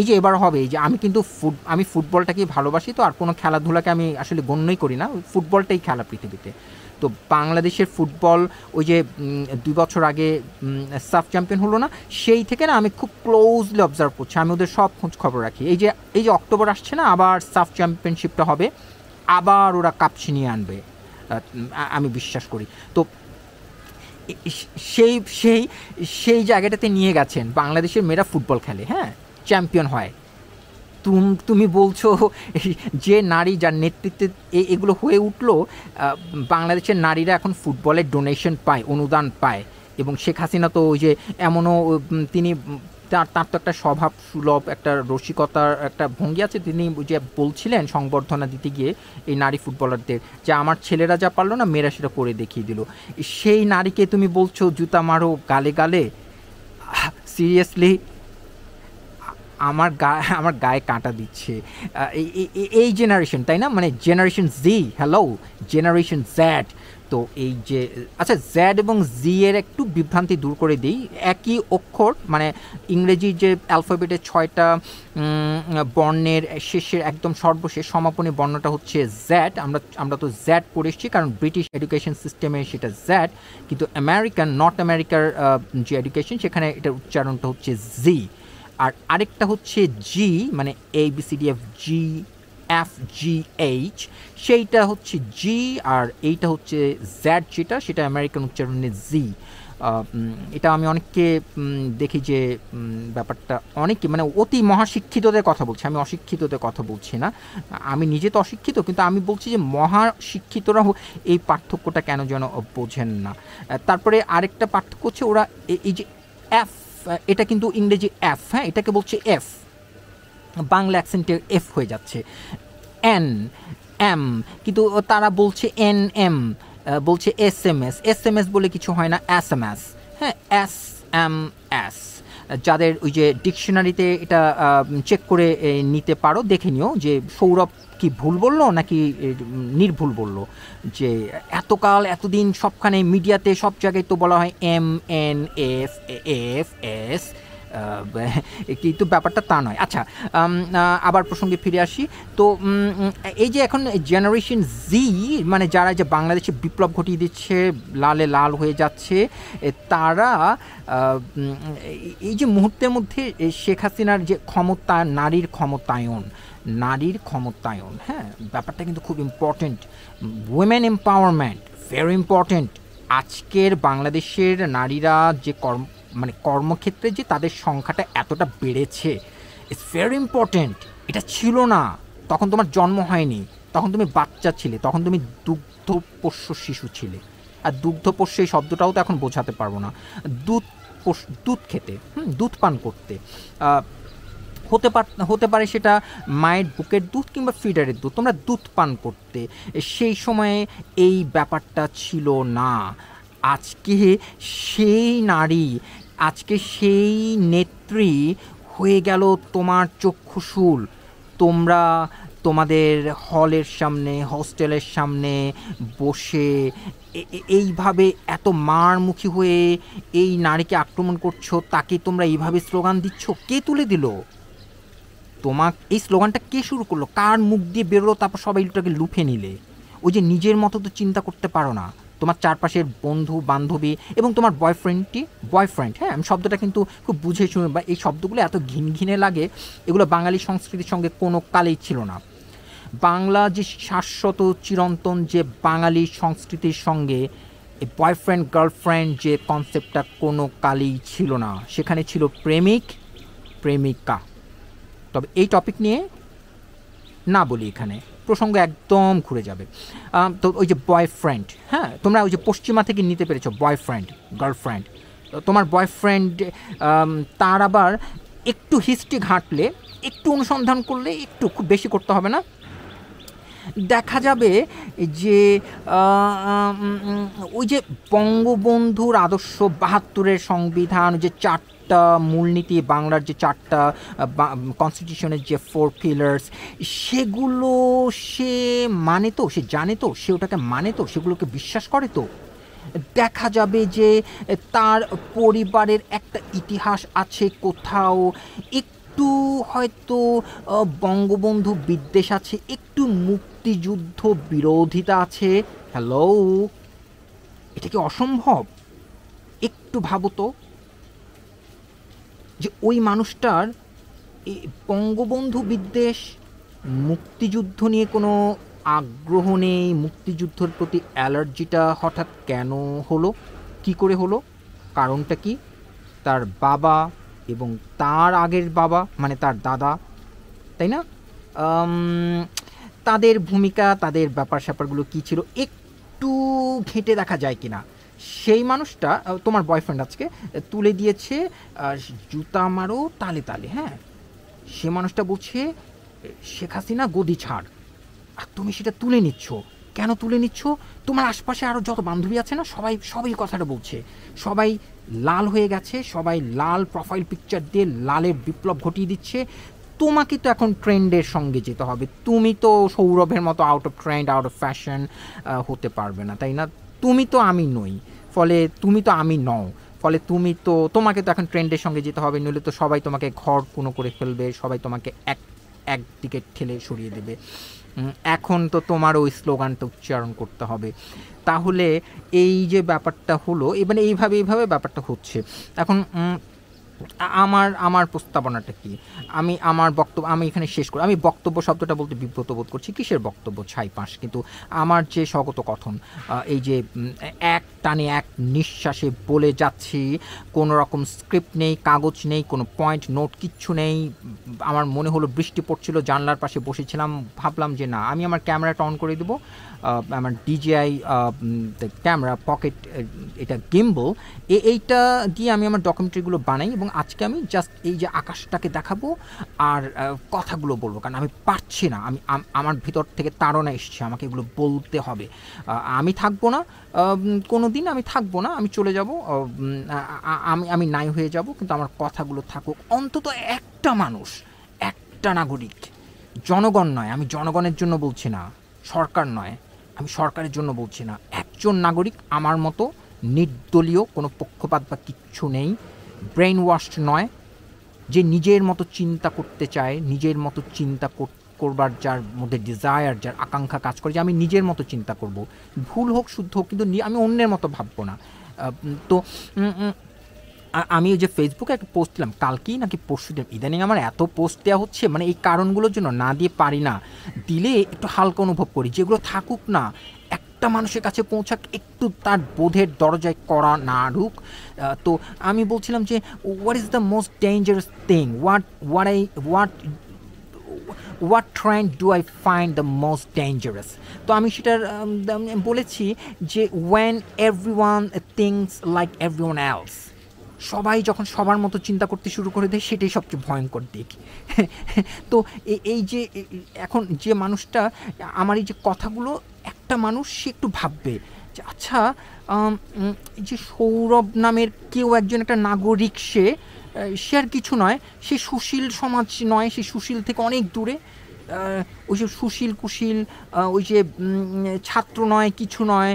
S1: এই যে এবার হবে যে আমি কিন্তু ফুট আমি ফুটবলটাকেই ভালোবাসি তো আর কোনো খেলাধুলাকে আমি আসলে গণ্যই করি না ফুটবলটাই খেলা পৃথিবীতে তো বাংলাদেশের ফুটবল ওই যে দুই বছর আগে সাফ চ্যাম্পিয়ন হলো না সেই থেকে না আমি খুব ক্লোজলি অবজার্ভ করছি আমি ওদের সব খোঁজ খবর রাখি এই যে এই যে অক্টোবর আসছে না আবার সাফ চ্যাম্পিয়নশিপটা হবে আবার ওরা কাপ ছিনিয়ে আনবে আমি বিশ্বাস করি তো সেই সেই সেই জায়গাটাতে নিয়ে গেছেন বাংলাদেশের মেয়েরা ফুটবল খেলে হ্যাঁ চ্যাম্পিয়ন হয় তুমি বলছো যে নারী যার নেতৃত্বে এগুলো হয়ে উঠলো বাংলাদেশের নারীরা এখন ফুটবলের ডোনেশন পায় অনুদান পায় এবং শেখ হাসিনা তো ওই যে এমনও তিনি তার তার তো একটা স্বভাব সুলভ একটা রসিকতার একটা ভঙ্গি আছে তিনি যে বলছিলেন সংবর্ধনা দিতে গিয়ে এই নারী ফুটবলারদের যে আমার ছেলেরা যা পারলো না মেয়েরা সেটা করে দেখিয়ে দিল সেই নারীকে তুমি বলছো জুতা মারো গালে গালে সিরিয়াসলি আমার গা আমার গায়ে কাঁটা দিচ্ছে এই জেনারেশন তাই না মানে generation Z hello generation Z তো এই যে আচ্ছা জ্যাড এবং জি এর একটু বিভ্রান্তি দূর করে দিই একই অক্ষর মানে ইংরেজি যে অ্যালফাবেটের ছয়টা বর্ণের শেষের একদম সর্বশেষ সমাপনী বর্ণটা হচ্ছে জ্যাড আমরা আমরা তো জ্যাড পড়ে এসেছি কারণ ব্রিটিশ এডুকেশন সিস্টেমে সেটা জ্যাড কিন্তু আমেরিকান নর্থ আমেরিকার যে এডুকেশন সেখানে এটার উচ্চারণটা হচ্ছে জি আর আরেকটা হচ্ছে জি মানে A B C D F G F G H সেইটা হচ্ছে জি আর এইটা হচ্ছে জ্যাড যেটা সেটা আমেরিকান উচ্চারণে জি এটা আমি অনেককে দেখি যে ব্যাপারটা অনেকে মানে অতি মহাশিক্ষিতদের কথা বলছি আমি অশিক্ষিতদের কথা বলছি না আমি নিজে তো অশিক্ষিত কিন্তু আমি বলছি যে মহাশিক্ষিতরা এই পার্থক্যটা কেন যেন বোঝেন না তারপরে আরেকটা পার্থক্য হচ্ছে ওরা এই যে এফ এটা কিন্তু ইংরেজি এফ হ্যাঁ এটাকে বলছে এফ বাংলা অ্যাকসেন্টের এফ হয়ে যাচ্ছে অ্যান এম কিন্তু তারা বলছে এন এম বলছে S M S S M S বলে কিছু হয় না এস এম এস হ্যাঁ এস এম এস যাদের ওই যে ডিকশনারিতে এটা চেক করে নিতে পারো দেখে নিও যে সৌরভ কি ভুল বললো নাকি নির্ভুল বললো যে এতকাল এতদিন সবখানে মিডিয়াতে সব জায়গায় তো বলা হয় M N F F S কিন্তু ব্যাপারটা তা নয় আচ্ছা আবার প্রসঙ্গে ফিরে আসি তো এই যে এখন জেনারেশন জি মানে যারা যে বাংলাদেশে বিপ্লব ঘটিয়ে দিচ্ছে লালে লাল হয়ে যাচ্ছে তারা এই যে মুহূর্তের মধ্যে শেখ হাসিনার যে ক্ষমতা নারীর ক্ষমতায়ন নারীর ক্ষমতায়ন হ্যাঁ ব্যাপারটা কিন্তু খুব important women empowerment very important আজকের বাংলাদেশের নারীরা যে কর্ম মানে কর্মক্ষেত্রে যে তাদের সংখ্যাটা এতটা বেড়েছে ইটস ভেরি ইম্পর্টেন্ট এটা ছিল না তখন তোমার জন্ম হয়নি তখন তুমি বাচ্চা ছিলে তখন তুমি দুগ্ধপোষ্য শিশু ছিলে আর দুগ্ধপোষ্য এই শব্দটাও তো এখন বোঝাতে পারবো না দুধ পোষ দুধ খেতে হুম দুধ পান করতে হতে পার হতে পারে সেটা মায়ের বুকের দুধ কিংবা ফিডারের দুধ তোমরা দুধ পান করতে সেই সময়ে এই ব্যাপারটা ছিল না আজকে সেই নারী আজকে সেই নেত্রী হয়ে গেল তোমার চক্ষুশূল তোমরা তোমাদের হলের সামনে হস্টেলের সামনে বসে এইভাবে এত মারমুখী হয়ে এই নারীকে আক্রমণ করছো তাকে তোমরা এইভাবে স্লোগান দিচ্ছ কে তুলে দিল তোমার এই স্লোগানটা কে শুরু করলো কার মুখ দিয়ে বেরোলো তারপর সবাই এটাকে লুফে নিলে ওই যে নিজের মতো তো চিন্তা করতে পারো না তোমার চারপাশের বন্ধু বান্ধবী এবং তোমার বয়ফ্রেন্ডটি বয়ফ্রেন্ড হ্যাঁ আমি শব্দটা কিন্তু খুব বুঝে শুনে বা এই শব্দগুলো এত ঘিন ঘিনে লাগে এগুলো বাঙালি সংস্কৃতির সঙ্গে কোনো কালেই ছিল না বাংলা যে শাশ্বত চিরন্তন যে বাঙালি সংস্কৃতির সঙ্গে এই বয়ফ্রেন্ড গার্লফ্রেন্ড যে কনসেপ্টটা কোনো কালেই ছিল না সেখানে ছিল প্রেমিক প্রেমিকা তবে এই টপিক নিয়ে না বলি এখানে প্রসঙ্গ একদম ঘুরে যাবে তো ওই যে বয়ফ্রেন্ড হ্যাঁ তোমরা ওই যে পশ্চিমা থেকে নিতে পেরেছো বয়ফ্রেন্ড গার্লফ্রেন্ড তোমার বয়ফ্রেন্ড তার আবার একটু হিস্ট্রি ঘাঁটলে একটু অনুসন্ধান করলে একটু খুব বেশি করতে হবে না দেখা যাবে যে ওই যে বঙ্গবন্ধুর আদর্শ বাহাত্তরের সংবিধান যে চার চারটা মূলনীতি বাংলার যে চারটা কনস্টিটিউশনের যে ফোর পিলার্স সেগুলো সে মানে তো সে জানে তো সে ওটাকে মানে তো সেগুলোকে বিশ্বাস করে তো দেখা যাবে যে তার পরিবারের একটা ইতিহাস আছে কোথাও একটু হয়তো বঙ্গবন্ধু বিদ্বেষ আছে একটু মুখ মুক্তিযুদ্ধ বিরোধিতা আছে হ্যালো এটা কি অসম্ভব একটু ভাবো তো যে ওই মানুষটার বঙ্গবন্ধু বিদ্বেষ মুক্তিযুদ্ধ নিয়ে কোনো আগ্রহ নেই মুক্তিযুদ্ধর প্রতি অ্যালার্জিটা হঠাৎ কেন হলো কি করে হলো কারণটা কি তার বাবা এবং তার আগের বাবা মানে তার দাদা তাই না তাদের ভূমিকা তাদের ব্যাপার স্যাপারগুলো কী ছিল একটু ঘেঁটে দেখা যায় কি না সেই মানুষটা তোমার বয়ফ্রেন্ড আজকে তুলে দিয়েছে জুতা মারো তালে তালে হ্যাঁ সে মানুষটা বলছে শেখ হাসিনা গদি ছাড় আর তুমি সেটা তুলে নিচ্ছ কেন তুলে নিচ্ছ তোমার আশপাশে আরও যত বান্ধবী আছে না সবাই সবাই কথাটা বলছে সবাই লাল হয়ে গেছে সবাই লাল প্রোফাইল পিকচার দিয়ে লালের বিপ্লব ঘটিয়ে দিচ্ছে তোমাকে তো এখন ট্রেন্ডের সঙ্গে যেতে হবে তুমি তো সৌরভের মতো out of trend out of fashion হতে পারবে না তাই না তুমি তো আমি নই ফলে তুমি তো আমি নও ফলে তুমি তো তোমাকে তো এখন ট্রেন্ডের সঙ্গে যেতে হবে নইলে তো সবাই তোমাকে ঘর কোনো করে ফেলবে সবাই তোমাকে এক একদিকে ঠেলে সরিয়ে দেবে এখন তো তোমার ওই স্লোগানটা উচ্চারণ করতে হবে তাহলে এই যে ব্যাপারটা হলো এবার মানে এইভাবে এইভাবে ব্যাপারটা হচ্ছে এখন আমার আমার প্রস্তাবনাটা কি আমি আমার বক্তব্য আমি এখানে শেষ করি আমি বক্তব্য শব্দটা বলতে বিব্রত বোধ করছি কিসের বক্তব্য ছাই পাশ কিন্তু আমার যে স্বগত কথন এই যে এক টানে এক নিঃশ্বাসে বলে যাচ্ছি কোনো রকম স্ক্রিপ্ট নেই কাগজ নেই কোনো পয়েন্ট নোট কিচ্ছু নেই আমার মনে হলো বৃষ্টি পড়ছিল জানলার পাশে বসেছিলাম ভাবলাম যে না আমি আমার ক্যামেরাটা অন করে দেবো আমার ডিজিআই ক্যামেরা পকেট এটা গিম্বল এইটা দিয়ে আমি আমার ডকুমেন্টারিগুলো বানাই এবং আজকে আমি জাস্ট এই যে আকাশটাকে দেখাবো আর কথাগুলো বলবো কারণ আমি পারছি না আমি আমার ভিতর থেকে তাড়না এসছে আমাকে এগুলো বলতে হবে আমি থাকবো না কোনো দিন আমি থাকবো না আমি চলে যাব আমি আমি নাই হয়ে যাব কিন্তু আমার কথাগুলো থাকুক অন্তত একটা মানুষ একটা নাগরিক জনগণ নয় আমি জনগণের জন্য বলছি না সরকার নয় আমি সরকারের জন্য বলছি না একজন নাগরিক আমার মতো নির্দলীয় কোনো পক্ষপাত বা কিচ্ছু নেই ব্রেন ওয়াশড নয় যে নিজের মতো চিন্তা করতে চায় নিজের মতো চিন্তা করবার যার মধ্যে ডিজায়ার যার আকাঙ্ক্ষা কাজ করে যে আমি নিজের মতো চিন্তা করব ভুল হোক শুদ্ধ হোক কিন্তু আমি অন্যের মতো ভাববো না তো আর আমি ওই যে ফেসবুকে একটা পোস্ট দিলাম কালকেই নাকি পরশু দিলাম ইদানিং আমার এত পোস্ট দেওয়া হচ্ছে মানে এই কারণগুলোর জন্য না দিয়ে পারি না দিলে একটু হালকা অনুভব করি যেগুলো থাকুক না একটা মানুষের কাছে পৌঁছাক একটু তার বোধের দরজায় করা না ঢুক তো আমি বলছিলাম যে what is the most dangerous thing what what I what what trying do I find the most dangerous তো আমি সেটার বলেছি যে when everyone things like everyone else সবাই যখন সবার মতো চিন্তা করতে শুরু করে দেয় সেটাই সবচেয়ে ভয়ঙ্কর দিক তো এই যে এখন যে মানুষটা আমার এই যে কথাগুলো একটা মানুষ সে একটু ভাববে যে আচ্ছা যে সৌরভ নামের কেউ একজন একটা নাগরিক সে সে আর কিছু নয় সে সুশীল সমাজ নয় সে সুশীল থেকে অনেক দূরে ওই যে সুশীল কুশীল ওই যে ছাত্র নয় কিছু নয়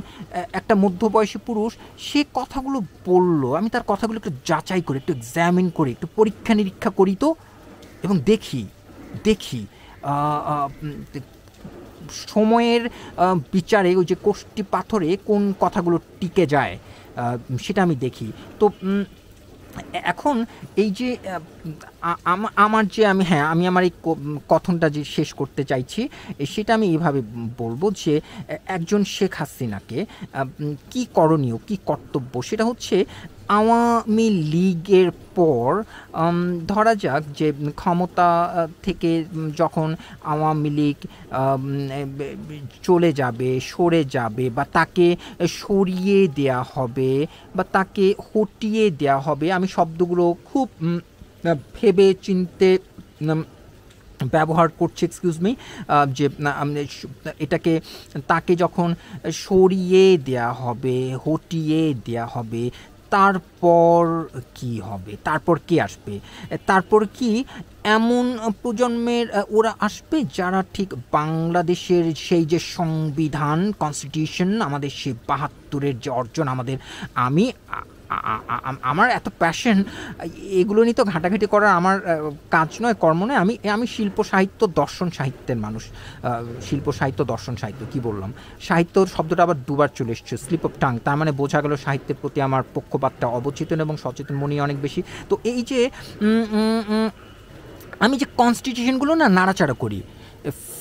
S1: একটা মধ্যবয়সী পুরুষ সে কথাগুলো বলল আমি তার কথাগুলো একটু যাচাই করি একটু এক্সামিন করি একটু পরীক্ষা নিরীক্ষা করি তো এবং দেখি দেখি সময়ের বিচারে ওই যে কোষ্টি পাথরে কোন কথাগুলো টিকে যায় সেটা আমি দেখি তো এখন এই যে আমার যে আমি হ্যাঁ আমি আমার এই কথনটা যে শেষ করতে চাইছি সেটা আমি এভাবে বলবো যে একজন শেখ হাসিনাকে কি করণীয় কি কর্তব্য সেটা হচ্ছে আওয়ামী লীগের পর ধরা যাক যে ক্ষমতা থেকে যখন আওয়ামী লীগ চলে যাবে সরে যাবে বা তাকে সরিয়ে দেয়া হবে বা তাকে হটিয়ে দেয়া হবে আমি শব্দগুলো খুব ভেবে চিনতে ব্যবহার করছে এক্সকিউজ মি যে এটাকে তাকে যখন সরিয়ে দেয়া হবে হটিয়ে দেয়া হবে তারপর কি হবে তারপর কি আসবে তারপর কি এমন প্রজন্মের ওরা আসবে যারা ঠিক বাংলাদেশের সেই যে সংবিধান কনস্টিটিউশন আমাদের সেই বাহাত্তরের যে অর্জন আমাদের আমি আমার এত প্যাশন এগুলো নিয়ে তো ঘাঁটাঘাঁটি করার আমার কাজ নয় কর্ম নয় আমি আমি শিল্প সাহিত্য দর্শন সাহিত্যের মানুষ শিল্প সাহিত্য দর্শন সাহিত্য কি বললাম সাহিত্য শব্দটা আবার দুবার চলে এসছে স্লিপ অফ টাং তার মানে বোঝা গেল সাহিত্যের প্রতি আমার পক্ষপাতটা অবচেতন এবং সচেতন মনে অনেক বেশি তো এই যে আমি যে কনস্টিটিউশনগুলো না নাড়াচাড়া করি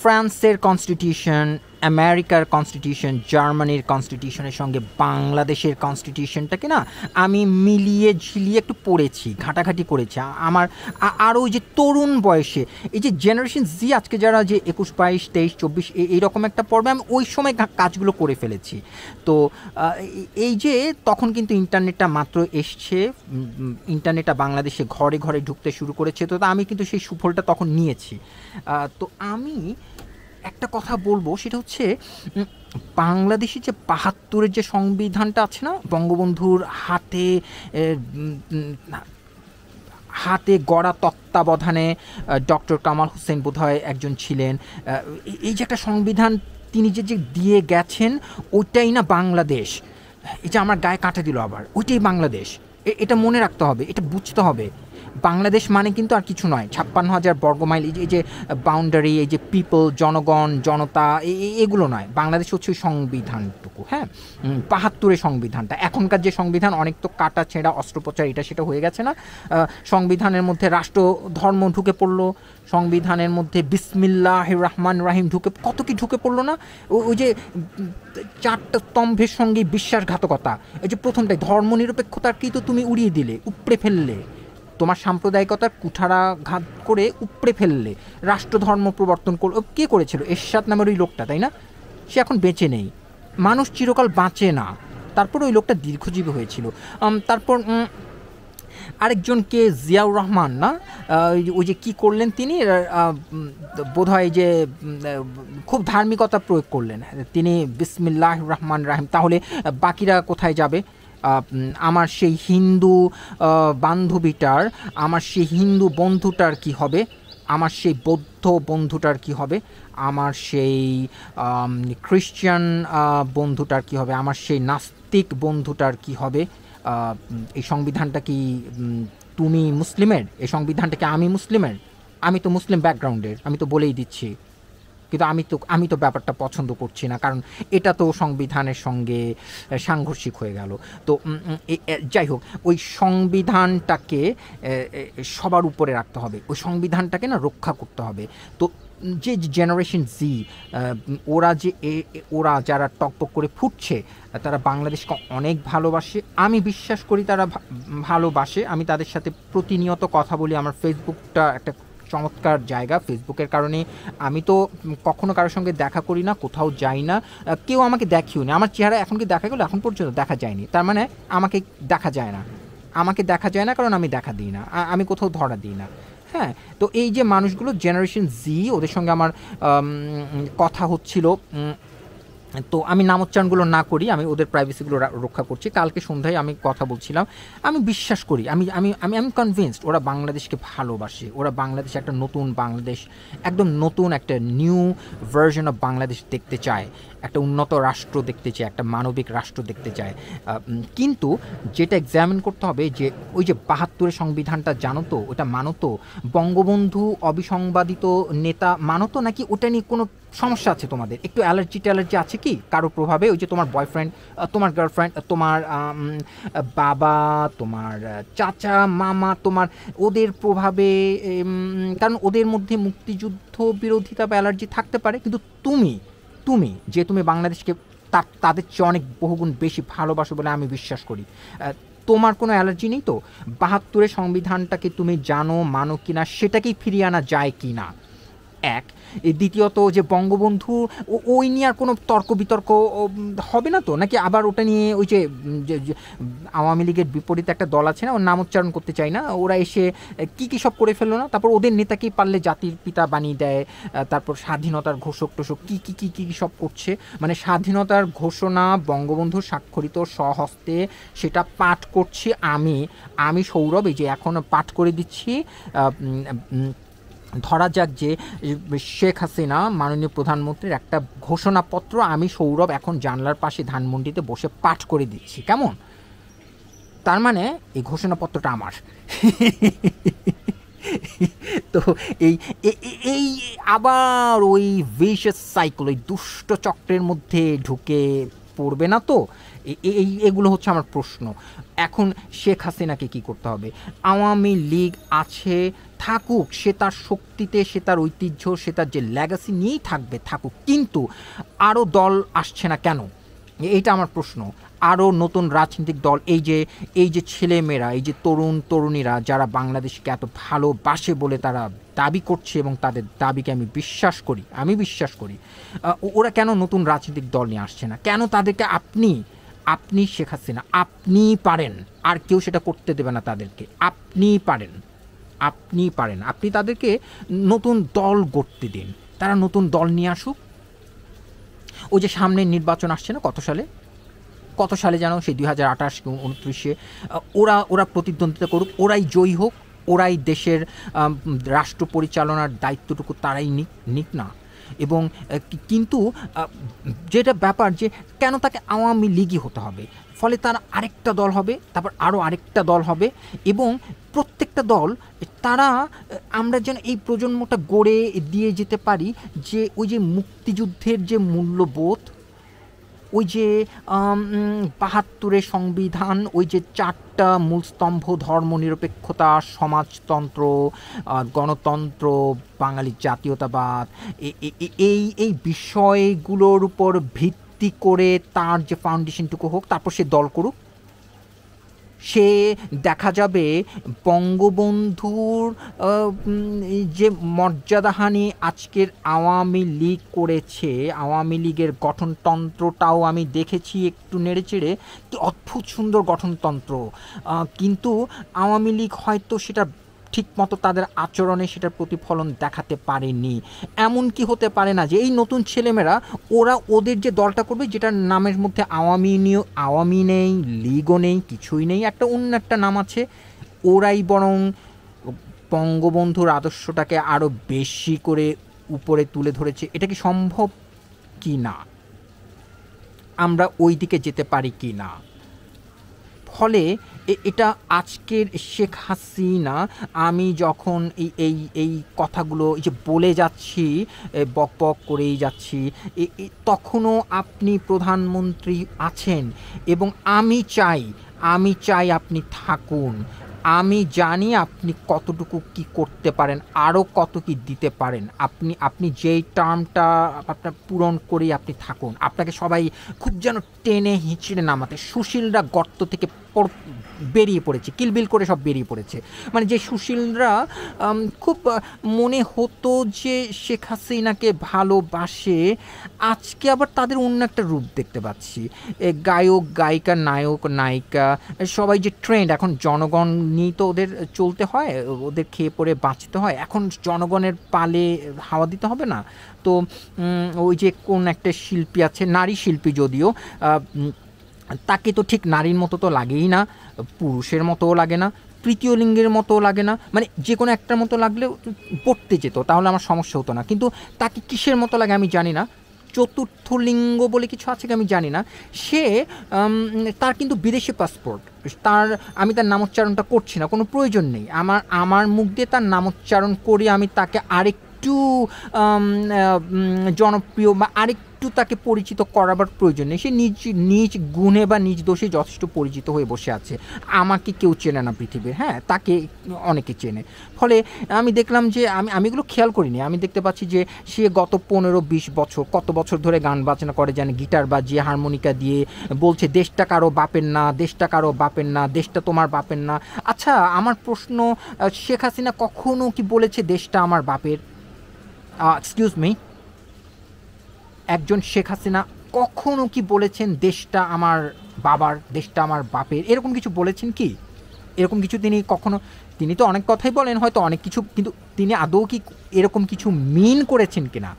S1: ফ্রান্সের কনস্টিটিউশন আমেরিকার কনস্টিটিউশন জার্মানির কনস্টিটিউশনের সঙ্গে বাংলাদেশের কনস্টিটিউশনটাকে না আমি মিলিয়ে ঝিলিয়ে একটু পড়েছি ঘাটাঘাটি করেছি আমার আরও ওই যে তরুণ বয়সে এই যে জেনারেশন জি আজকে যারা যে একুশ বাইশ তেইশ চব্বিশ এইরকম একটা পর্বে আমি ওই সময় কাজগুলো করে ফেলেছি তো এই যে তখন কিন্তু ইন্টারনেটটা মাত্র এসছে ইন্টারনেটটা বাংলাদেশে ঘরে ঘরে ঢুকতে শুরু করেছে তো আমি কিন্তু সেই সুফলটা তখন নিয়েছি তো আমি একটা কথা বলবো সেটা হচ্ছে বাংলাদেশি যে বাহাত্তরের যে সংবিধানটা আছে না বঙ্গবন্ধুর হাতে হাতে গড়া তত্ত্বাবধানে ডক্টর কামাল হোসেন বোধহয় একজন ছিলেন এই যে একটা সংবিধান তিনি যে যে দিয়ে গেছেন ওইটাই না বাংলাদেশ এটা আমার গায়ে কাটে দিল আবার ওইটাই বাংলাদেশ এটা মনে রাখতে হবে এটা বুঝতে হবে বাংলাদেশ মানে কিন্তু আর কিছু নয় ছাপ্পান্ন হাজার বর্গমাইল এই যে বাউন্ডারি এই যে পিপল জনগণ জনতা এগুলো নয় বাংলাদেশ হচ্ছে সংবিধানটুকু হ্যাঁ বাহাত্তরের সংবিধানটা এখনকার যে সংবিধান অনেক তো কাটা ছেঁড়া অস্ত্রোপচার এটা সেটা হয়ে গেছে না সংবিধানের মধ্যে রাষ্ট্র ধর্ম ঢুকে পড়লো সংবিধানের মধ্যে বিসমিল্লাহ রহমান রাহিম ঢুকে কত কি ঢুকে পড়লো না ওই যে চারটা স্তম্ভের সঙ্গে বিশ্বাসঘাতকতা এই যে প্রথমটাই ধর্মনিরপেক্ষতার কি তো তুমি উড়িয়ে দিলে উপড়ে ফেললে তোমার সাম্প্রদায়িকতার কুঠারাঘাত করে উপড়ে ফেললে রাষ্ট্রধর্ম প্রবর্তন করল কে করেছিল এরশাদ নামের ওই লোকটা তাই না সে এখন বেঁচে নেই মানুষ চিরকাল বাঁচে না তারপর ওই লোকটা দীর্ঘজীবী হয়েছিল তারপর আরেকজনকে জিয়াউর রহমান না ওই যে কি করলেন তিনি বোধ হয় যে খুব ধার্মিকতা প্রয়োগ করলেন তিনি বিসমিল্লাহ রহমান রাহিম তাহলে বাকিরা কোথায় যাবে আমার সেই হিন্দু বান্ধবীটার আমার সেই হিন্দু বন্ধুটার কি হবে আমার সেই বৌদ্ধ বন্ধুটার কি হবে আমার সেই খ্রিশ্চান বন্ধুটার কি হবে আমার সেই নাস্তিক বন্ধুটার কি হবে এই সংবিধানটা কি তুমি মুসলিমের এই সংবিধানটাকে আমি মুসলিমের আমি তো মুসলিম ব্যাকগ্রাউন্ডের আমি তো বলেই দিচ্ছি কিন্তু আমি তো আমি তো ব্যাপারটা পছন্দ করছি না কারণ এটা তো সংবিধানের সঙ্গে সাংঘর্ষিক হয়ে গেল তো যাই হোক ওই সংবিধানটাকে সবার উপরে রাখতে হবে ওই সংবিধানটাকে না রক্ষা করতে হবে তো যে জেনারেশন জি ওরা যে ওরা যারা টকপক করে ফুটছে তারা বাংলাদেশকে অনেক ভালোবাসে আমি বিশ্বাস করি তারা ভালোবাসে আমি তাদের সাথে প্রতিনিয়ত কথা বলি আমার ফেসবুকটা একটা চমৎকার জায়গা ফেসবুকের কারণে আমি তো কখনো কারোর সঙ্গে দেখা করি না কোথাও যাই না কেউ আমাকে দেখিও না আমার চেহারা এখন কি দেখা গেলো এখন পর্যন্ত দেখা যায়নি তার মানে আমাকে দেখা যায় না আমাকে দেখা যায় না কারণ আমি দেখা দিই না আমি কোথাও ধরা দিই না হ্যাঁ তো এই যে মানুষগুলো জেনারেশন জি ওদের সঙ্গে আমার কথা হচ্ছিল তো আমি নাম উচ্চারণগুলো না করি আমি ওদের প্রাইভেসিগুলো রক্ষা করছি কালকে সন্ধ্যায় আমি কথা বলছিলাম আমি বিশ্বাস করি আমি আমি আমি আমি কনভিন্সড ওরা বাংলাদেশকে ভালোবাসে ওরা বাংলাদেশ একটা নতুন বাংলাদেশ একদম নতুন একটা নিউ ভার্জন অফ বাংলাদেশ দেখতে চায় একটা উন্নত রাষ্ট্র দেখতে চায় একটা মানবিক রাষ্ট্র দেখতে চায় কিন্তু যেটা এক্সামিন করতে হবে যে ওই যে বাহাত্তরের সংবিধানটা জানো তো ওটা মানতো বঙ্গবন্ধু অবিসংবাদিত নেতা মানতো নাকি ওটা নিয়ে কোনো সমস্যা আছে তোমাদের একটু অ্যালার্জি ট্যালার্জি আছে কি কারো প্রভাবে ওই যে তোমার বয়ফ্রেন্ড তোমার গার্লফ্রেন্ড তোমার বাবা তোমার চাচা মামা তোমার ওদের প্রভাবে কারণ ওদের মধ্যে মুক্তিযুদ্ধ বিরোধিতা বা অ্যালার্জি থাকতে পারে কিন্তু তুমি তুমি যে তুমি বাংলাদেশকে তাদের চেয়ে অনেক বহুগুণ বেশি ভালোবাসো বলে আমি বিশ্বাস করি তোমার কোনো অ্যালার্জি নেই তো বাহাত্তরের সংবিধানটাকে তুমি জানো মানো কিনা সেটাকেই ফিরিয়ে আনা যায় কি না এক দ্বিতীয়ত যে বঙ্গবন্ধু ওই নিয়ে আর কোনো তর্ক বিতর্ক হবে না তো নাকি আবার ওটা নিয়ে ওই যে আওয়ামী লীগের বিপরীতে একটা দল আছে না ওর নাম উচ্চারণ করতে চাই না ওরা এসে কী কী সব করে ফেললো না তারপর ওদের নেতাকেই পারলে জাতির পিতা বানিয়ে দেয় তারপর স্বাধীনতার ঘোষক টোষক কী কী কী কী সব করছে মানে স্বাধীনতার ঘোষণা বঙ্গবন্ধু স্বাক্ষরিত স্বহস্তে সেটা পাঠ করছি আমি আমি সৌরভ এই যে এখন পাঠ করে দিচ্ছি ধরা যাক যে শেখ হাসিনা মাননীয় প্রধানমন্ত্রীর একটা ঘোষণাপত্র আমি সৌরভ এখন জানলার পাশে ধানমন্ডিতে বসে পাঠ করে দিচ্ছি কেমন তার মানে এই ঘোষণাপত্রটা আমার তো এই এই আবার ওই বিশেষ সাইকেল ওই দুষ্ট চক্রের মধ্যে ঢুকে পড়বে না তো এই এগুলো হচ্ছে আমার প্রশ্ন এখন শেখ হাসিনাকে কি করতে হবে আওয়ামী লীগ আছে থাকুক সে তার শক্তিতে সে তার ঐতিহ্য সে তার যে ল্যাগাসি নিয়েই থাকবে থাকুক কিন্তু আরও দল আসছে না কেন এইটা আমার প্রশ্ন আরও নতুন রাজনৈতিক দল এই যে এই যে ছেলেমেয়েরা এই যে তরুণ তরুণীরা যারা বাংলাদেশকে এত ভালোবাসে বলে তারা দাবি করছে এবং তাদের দাবিকে আমি বিশ্বাস করি আমি বিশ্বাস করি ওরা কেন নতুন রাজনৈতিক দল নিয়ে আসছে না কেন তাদেরকে আপনি আপনি শেখ হাসিনা আপনি পারেন আর কেউ সেটা করতে দেবে না তাদেরকে আপনি পারেন আপনি পারেন আপনি তাদেরকে নতুন দল গড়তে দিন তারা নতুন দল নিয়ে আসুক ওই যে সামনে নির্বাচন আসছে না কত সালে কত সালে যেন সেই দুই হাজার আঠাশ উনত্রিশে ওরা ওরা প্রতিদ্বন্দ্বিতা করুক ওরাই জয়ী হোক ওরাই দেশের রাষ্ট্র পরিচালনার দায়িত্বটুকু তারাই নিক নিক না এবং কিন্তু যেটা ব্যাপার যে কেন তাকে আওয়ামী লীগই হতে হবে ফলে তার আরেকটা দল হবে তারপর আরও আরেকটা দল হবে এবং প্রত্যেকটা দল তারা আমরা যেন এই প্রজন্মটা গড়ে দিয়ে যেতে পারি যে ওই যে মুক্তিযুদ্ধের যে মূল্যবোধ ওই যে বাহাত্তরের সংবিধান ওই যে চারটা মূল স্তম্ভ ধর্মনিরপেক্ষতা সমাজতন্ত্র গণতন্ত্র বাঙালির জাতীয়তাবাদ এই এই বিষয়গুলোর উপর ভিত্তি করে তার যে ফাউন্ডেশনটুকু হোক তারপর সে দল করুক সে দেখা যাবে বঙ্গবন্ধুর যে মর্যাদাহানি আজকের আওয়ামী লীগ করেছে আওয়ামী লীগের গঠনতন্ত্রটাও আমি দেখেছি একটু নেড়েচেড়ে কি অদ্ভুত সুন্দর গঠনতন্ত্র কিন্তু আওয়ামী লীগ হয়তো সেটা ঠিকমতো তাদের আচরণে সেটার প্রতিফলন দেখাতে পারেনি এমন কি হতে পারে না যে এই নতুন ছেলেমেয়েরা ওরা ওদের যে দলটা করবে যেটার নামের মধ্যে আওয়ামী নিয়ে আওয়ামী নেই লিগও নেই কিছুই নেই একটা অন্য একটা নাম আছে ওরাই বরং বঙ্গবন্ধুর আদর্শটাকে আরও বেশি করে উপরে তুলে ধরেছে এটা কি সম্ভব কি না আমরা ওই দিকে যেতে পারি কি না ফলে এটা আজকের শেখ হাসিনা আমি যখন এই এই এই কথাগুলো এই যে বলে যাচ্ছি বক বক করেই যাচ্ছি তখনও আপনি প্রধানমন্ত্রী আছেন এবং আমি চাই আমি চাই আপনি থাকুন আমি জানি আপনি কতটুকু কি করতে পারেন আরও কত কি দিতে পারেন আপনি আপনি যেই টার্মটা আপনার পূরণ করেই আপনি থাকুন আপনাকে সবাই খুব যেন টেনে হিঁচড়ে নামাতে সুশীলরা গর্ত থেকে বেরিয়ে পড়েছে কিলবিল করে সব বেরিয়ে পড়েছে মানে যে সুশীলরা খুব মনে হতো যে শেখ হাসিনাকে ভালোবাসে আজকে আবার তাদের অন্য একটা রূপ দেখতে পাচ্ছি গায়ক গায়িকা নায়ক নায়িকা সবাই যে ট্রেন্ড এখন জনগণ নিয়ে তো ওদের চলতে হয় ওদের খেয়ে পড়ে বাঁচতে হয় এখন জনগণের পালে হাওয়া দিতে হবে না তো ওই যে কোন একটা শিল্পী আছে নারী শিল্পী যদিও তাকে তো ঠিক নারীর মতো তো লাগেই না পুরুষের মতোও লাগে না তৃতীয় লিঙ্গের মতো লাগে না মানে যে কোনো একটার মতো লাগলেও পড়তে যেত তাহলে আমার সমস্যা হতো না কিন্তু তাকে কিসের মতো লাগে আমি জানি না চতুর্থ লিঙ্গ বলে কিছু আছে কি আমি জানি না সে তার কিন্তু বিদেশি পাসপোর্ট তার আমি তার নামোচ্চারণটা করছি না কোনো প্রয়োজন নেই আমার আমার মুখ দিয়ে তার নামোচ্চারণ করে আমি তাকে আরেকটু জনপ্রিয় বা আরেক একটু তাকে পরিচিত করাবার প্রয়োজন নেই সে নিজ নিজ গুণে বা নিজ দোষে যথেষ্ট পরিচিত হয়ে বসে আছে আমাকে কেউ চেনে না পৃথিবীর হ্যাঁ তাকে অনেকে চেনে ফলে আমি দেখলাম যে আমি আমি এগুলো খেয়াল করিনি আমি দেখতে পাচ্ছি যে সে গত পনেরো বিশ বছর কত বছর ধরে গান বাজনা করে জানে গিটার বাজিয়ে হারমোনিকা দিয়ে বলছে দেশটা কারো বাপের না দেশটা কারো বাপের না দেশটা তোমার বাপের না আচ্ছা আমার প্রশ্ন শেখ হাসিনা কখনো কি বলেছে দেশটা আমার বাপের এক্সকিউজ মি একজন শেখ হাসিনা কখনো কি বলেছেন দেশটা আমার বাবার দেশটা আমার বাপের এরকম কিছু বলেছেন কি এরকম কিছু তিনি কখনো তিনি তো অনেক কথাই বলেন হয়তো অনেক কিছু কিন্তু তিনি আদৌ কি এরকম কিছু মিন করেছেন কিনা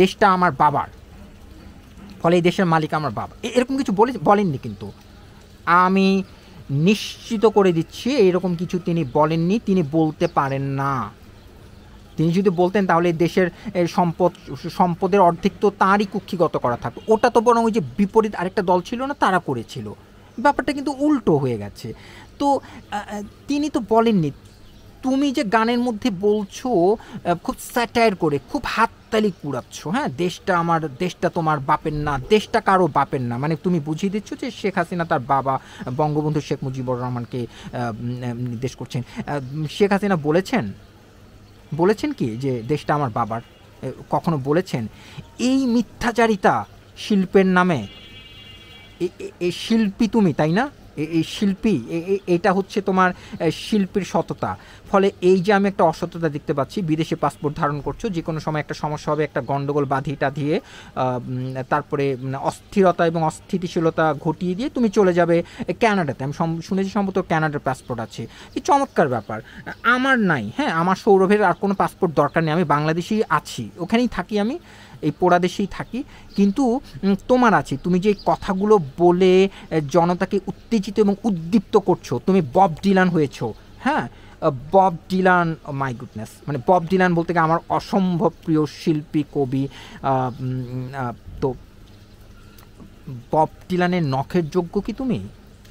S1: দেশটা আমার বাবার ফলে এই দেশের মালিক আমার বাবা এরকম কিছু বলে বলেননি কিন্তু আমি নিশ্চিত করে দিচ্ছি এরকম কিছু তিনি বলেননি তিনি বলতে পারেন না তিনি যদি বলতেন তাহলে দেশের সম্পদ সম্পদের অর্ধেক তো তাঁরই কুক্ষিগত করা থাকতো ওটা তো বরং ওই যে বিপরীত আরেকটা দল ছিল না তারা করেছিল ব্যাপারটা কিন্তু উল্টো হয়ে গেছে তো তিনি তো বলেননি তুমি যে গানের মধ্যে বলছো খুব স্যাটায়ার করে খুব হাততালি কুড়াচ্ছ হ্যাঁ দেশটা আমার দেশটা তোমার বাপের না দেশটা কারো বাপের না মানে তুমি বুঝিয়ে দিচ্ছ যে শেখ হাসিনা তার বাবা বঙ্গবন্ধু শেখ মুজিবুর রহমানকে নির্দেশ করছেন শেখ হাসিনা বলেছেন বলেছেন কি যে দেশটা আমার বাবার কখনো বলেছেন এই মিথ্যাচারিতা শিল্পের নামে শিল্পী তুমি তাই না এই শিল্পী এটা হচ্ছে তোমার শিল্পীর সততা ফলে এই যে আমি একটা অসততা দেখতে পাচ্ছি বিদেশি পাসপোর্ট ধারণ করছো যে কোনো সময় একটা সমস্যা হবে একটা গণ্ডগোল বাধিটা দিয়ে তারপরে অস্থিরতা এবং অস্থিতিশীলতা ঘটিয়ে দিয়ে তুমি চলে যাবে ক্যানাডাতে আমি শুনেছি সম্ভবত ক্যানাডার পাসপোর্ট আছে এই চমৎকার ব্যাপার আমার নাই হ্যাঁ আমার সৌরভের আর কোনো পাসপোর্ট দরকার নেই আমি বাংলাদেশেই আছি ওখানেই থাকি আমি এই পোড়া দেশেই থাকি কিন্তু তোমার আছে তুমি যে কথাগুলো বলে জনতাকে উত্তেজিত এবং উদ্দীপ্ত করছো তুমি বব ডিলান হয়েছো হ্যাঁ Bob Dylan my oh goodness মানে বব ডিলান বলতে গেলে আমার অসম্ভব প্রিয় শিল্পী কবি তো বব ডিলানের নখের যোগ্য কি তুমি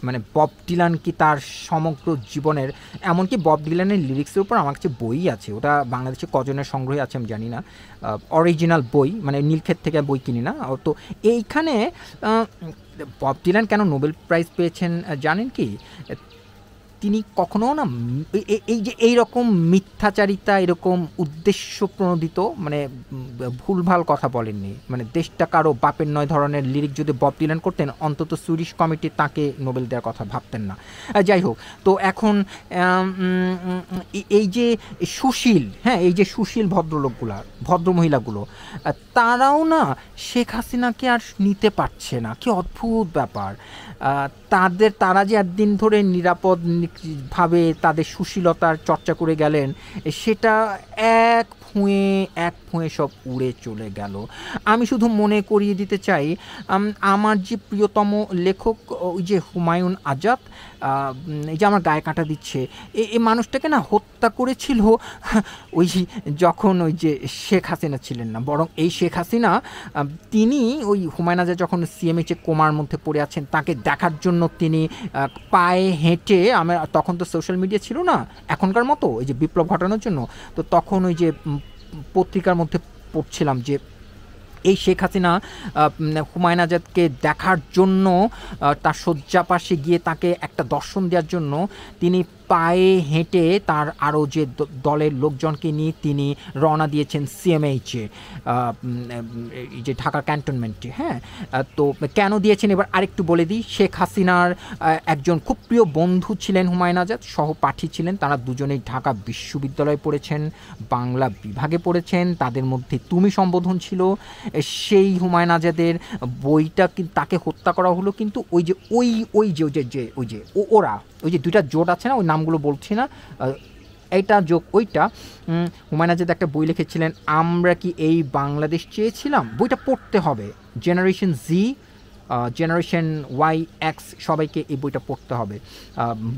S1: মানে বব ডিলান কি তার সমগ্র জীবনের এমনকি বব ডিলানের লিরিক্সের উপর আমার কাছে বই আছে ওটা বাংলাদেশে কজনের সংগ্রহে আছে আমি জানি না অরিজিনাল বই মানে নীলক্ষেত থেকে বই কিনি না তো এইখানে বব ডিলান কেন নোবেল প্রাইজ পেয়েছেন জানেন কি তিনি কখনো না এই যে এই রকম মিথ্যাচারিতা এরকম উদ্দেশ্য প্রণোদিত মানে ভুলভাল কথা বলেননি মানে দেশটা কারো বাপের নয় ধরনের লিরিক যদি বব ডিলান করতেন অন্তত সুইডিশ কমিটি তাকে নোবেল দেওয়ার কথা ভাবতেন না যাই হোক তো এখন এই যে সুশীল হ্যাঁ এই যে সুশীল ভদ্রলোকগুলা ভদ্রমহিলাগুলো তারাও না শেখ হাসিনাকে আর নিতে পারছে না কি অদ্ভুত ব্যাপার তাদের তারা যে একদিন ধরে নিরাপদভাবে তাদের সুশীলতার চর্চা করে গেলেন সেটা এক ফুঁয়ে এক ফুঁয়ে সব উড়ে চলে গেল আমি শুধু মনে করিয়ে দিতে চাই আমার যে প্রিয়তম লেখক ওই যে হুমায়ুন আজাদ এই যে আমার গায়ে কাঁটা দিচ্ছে এই মানুষটাকে না হত্যা করেছিল ওই যখন ওই যে শেখ হাসিনা ছিলেন না বরং এই শেখ হাসিনা তিনি ওই হুমায়ুন আজাদ যখন সিএমএইচে কোমার মধ্যে পড়ে আছেন তাকে দেখার জন্য তিনি পায়ে হেঁটে আমার তখন তো সোশ্যাল মিডিয়া ছিল না এখনকার মতো ওই যে বিপ্লব ঘটানোর জন্য তো তখন ওই যে পত্রিকার মধ্যে পড়ছিলাম যে এই শেখ হাসিনা হুমায়ুন আজাদকে দেখার জন্য তার শয্যাপাশে গিয়ে তাকে একটা দর্শন দেওয়ার জন্য তিনি পায়ে হেঁটে তার আরও যে দলের লোকজনকে নিয়ে তিনি রওনা দিয়েছেন সিএমএইচে যে ঢাকার ক্যান্টনমেন্টে হ্যাঁ তো কেন দিয়েছেন এবার আরেকটু বলে দিই শেখ হাসিনার একজন খুব প্রিয় বন্ধু ছিলেন হুমায়ুন আজাদ সহপাঠী ছিলেন তারা দুজনেই ঢাকা বিশ্ববিদ্যালয়ে পড়েছেন বাংলা বিভাগে পড়েছেন তাদের মধ্যে তুমি সম্বোধন ছিল সেই হুমায়ুন আজাদের বইটা তাকে হত্যা করা হলো কিন্তু ওই যে ওই ওই যে ওই যে ওই যে ওরা ওই যে দুইটা জোট আছে না ওই নামগুলো বলছি না এইটা যোগ ওইটা হুমায়ুন আজাদ একটা বই লিখেছিলেন আমরা কি এই বাংলাদেশ চেয়েছিলাম বইটা পড়তে হবে generation Z generation Y X সবাইকে এই বইটা পড়তে হবে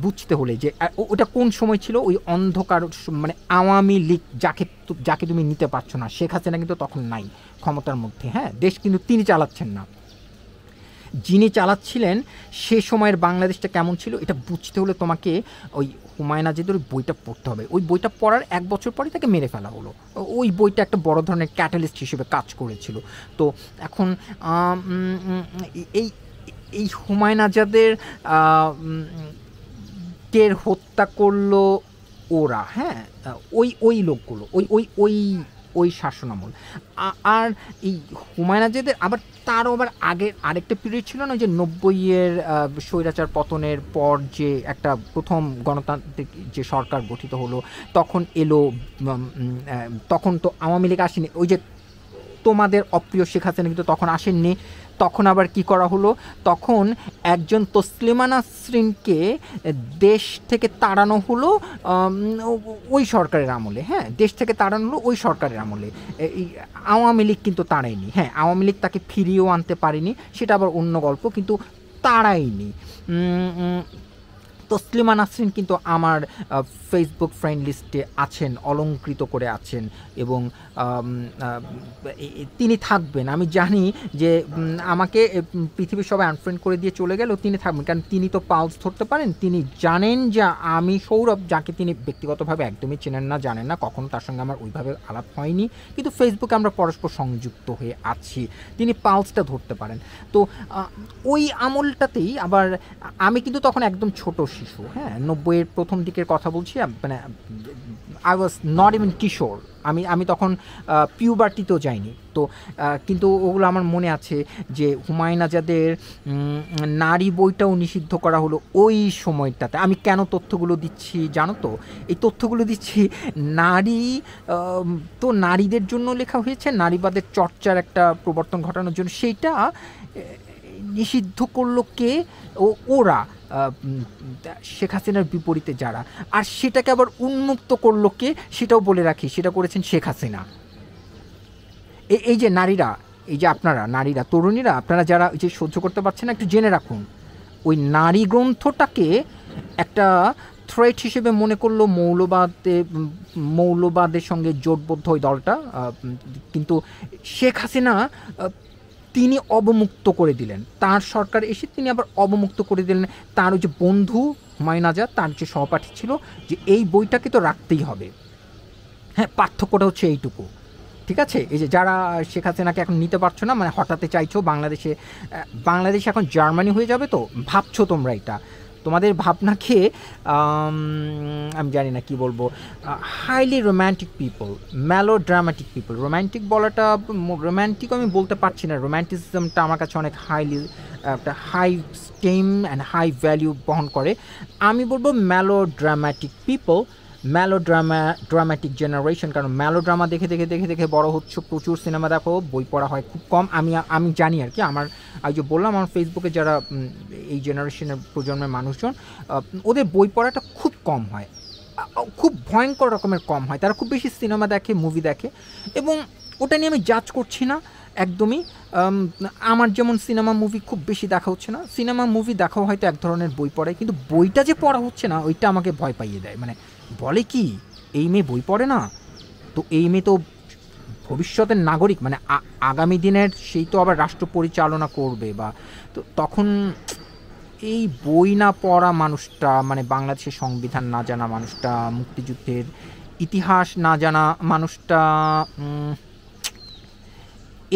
S1: বুঝতে হলে যে ওটা কোন সময় ছিল ওই অন্ধকার মানে আওয়ামী লীগ যাকে যাকে তুমি নিতে পারছো না শেখ হাসিনা কিন্তু তখন নাই ক্ষমতার মধ্যে হ্যাঁ দেশ কিন্তু তিনি চালাচ্ছেন না যিনি চালাচ্ছিলেন সে সময়ের বাংলাদেশটা কেমন ছিল এটা বুঝতে হলে তোমাকে ওই হুমায়ুন আজিদের ওই বইটা পড়তে হবে ওই বইটা পড়ার এক বছর পরে তাকে মেরে ফেলা হলো ওই বইটা একটা বড় ধরনের ক্যাটালিস্ট হিসেবে কাজ করেছিল তো এখন এই এই হুমায়ুন আজাদের কে হত্যা করলো ওরা হ্যাঁ ওই ওই লোকগুলো ওই ওই ওই ওই শাসন আমল আর এই হুমায়ুন আজাদের আবার তারও আবার আগের আরেকটা পিরিয়ড ছিল না যে নব্বইয়ের স্বৈরাচার পতনের পর যে একটা প্রথম গণতান্ত্রিক যে সরকার গঠিত হলো তখন এলো তখন তো আওয়ামী লীগ আসেনি ওই যে তোমাদের অপ্রিয় শেখ হাসিনা কিন্তু তখন আসেননি তখন আবার কি করা হলো তখন একজন তসলিমা নাসরিনকে দেশ থেকে তাড়ানো হলো ওই সরকারের আমলে হ্যাঁ দেশ থেকে তাড়ানো হলো ওই সরকারের আমলে আওয়ামী লীগ কিন্তু তাড়ায়নি হ্যাঁ আওয়ামী লীগ তাকে ফিরিয়েও আনতে পারেনি সেটা আবার অন্য গল্প কিন্তু তাড়ায়নি তসলিমা নাসরিন কিন্তু আমার ফেসবুক ফ্রেন্ড লিস্টে আছেন অলঙ্কৃত করে আছেন এবং তিনি থাকবেন আমি জানি যে আমাকে পৃথিবীর সবাই আনফ্রেন্ড করে দিয়ে চলে গেল তিনি থাকবেন কারণ তিনি তো পালস ধরতে পারেন তিনি জানেন যে আমি সৌরভ যাকে তিনি ব্যক্তিগতভাবে একদমই চেনেন না জানেন না কখনো তার সঙ্গে আমার ওইভাবে আলাপ হয়নি কিন্তু ফেসবুকে আমরা পরস্পর সংযুক্ত হয়ে আছি তিনি পালসটা ধরতে পারেন তো ওই আমলটাতেই আবার আমি কিন্তু তখন একদম ছোট শিশু হ্যাঁ নব্বইয়ের প্রথম দিকের কথা বলছি হচ্ছে মানে আই ওয়াজ নট ইভেন কিশোর আমি আমি তখন পিউবার্টিতেও যাইনি তো কিন্তু ওগুলো আমার মনে আছে যে হুমায়ুন আজাদের নারী বইটাও নিষিদ্ধ করা হলো ওই সময়টাতে আমি কেন তথ্যগুলো দিচ্ছি জানো তো এই তথ্যগুলো দিচ্ছি নারী তো নারীদের জন্য লেখা হয়েছে নারীবাদের চর্চার একটা প্রবর্তন ঘটানোর জন্য সেইটা নিষিদ্ধ করলো কে ও ওরা শেখ হাসিনার বিপরীতে যারা আর সেটাকে আবার উন্মুক্ত করলো কে সেটাও বলে রাখি সেটা করেছেন শেখ হাসিনা এই যে নারীরা এই যে আপনারা নারীরা তরুণীরা আপনারা যারা যে সহ্য করতে পারছেন না একটু জেনে রাখুন ওই নারী গ্রন্থটাকে একটা থ্রেট হিসেবে মনে করলো মৌলবাদে মৌলবাদের সঙ্গে জোটবদ্ধ ওই দলটা কিন্তু শেখ হাসিনা তিনি অবমুক্ত করে দিলেন তার সরকার এসে তিনি আবার অবমুক্ত করে দিলেন তার যে বন্ধু হুমায়ুন আজাদ তার যে সহপাঠী ছিল যে এই বইটাকে তো রাখতেই হবে হ্যাঁ পার্থক্যটা হচ্ছে এইটুকু ঠিক আছে এই যে যারা শেখ হাসিনাকে এখন নিতে পারছো না মানে হঠাতে চাইছো বাংলাদেশে বাংলাদেশ এখন জার্মানি হয়ে যাবে তো ভাবছো তোমরা এটা তোমাদের ভাবনাকে আমি জানি না কি বলবো highly romantic people melodramatic people romantic বলাটা রোম্যান্টিক আমি বলতে পারছি না রোম্যান্টিসিজমটা আমার কাছে অনেক হাইলি একটা high esteem and high value বহন করে আমি বলবো melodramatic people melodrama dramatic generation কারণ ম্যালোড্রামা দেখে দেখে দেখে দেখে বড় হচ্ছে প্রচুর সিনেমা দেখো বই পড়া হয় খুব কম আমি আমি জানি আর কি আমার আজ যে বললাম আমার ফেসবুকে যারা এই জেনারেশনের প্রজন্মের মানুষজন ওদের বই পড়াটা খুব কম হয় খুব ভয়ঙ্কর রকমের কম হয় তারা খুব বেশি সিনেমা দেখে মুভি দেখে এবং ওটা নিয়ে আমি জাজ করছি না একদমই আমার যেমন সিনেমা মুভি খুব বেশি দেখা হচ্ছে না সিনেমা মুভি দেখাও হয়তো এক ধরনের বই পড়ে কিন্তু বইটা যে পড়া হচ্ছে না ওইটা আমাকে ভয় পাইয়ে দেয় মানে বলে কি এই মেয়ে বই পড়ে না তো এই মেয়ে তো ভবিষ্যতের নাগরিক মানে আগামী দিনের সেই তো আবার রাষ্ট্র পরিচালনা করবে বা তো তখন এই বই না পড়া মানুষটা মানে বাংলাদেশের সংবিধান না জানা মানুষটা মুক্তিযুদ্ধের ইতিহাস না জানা মানুষটা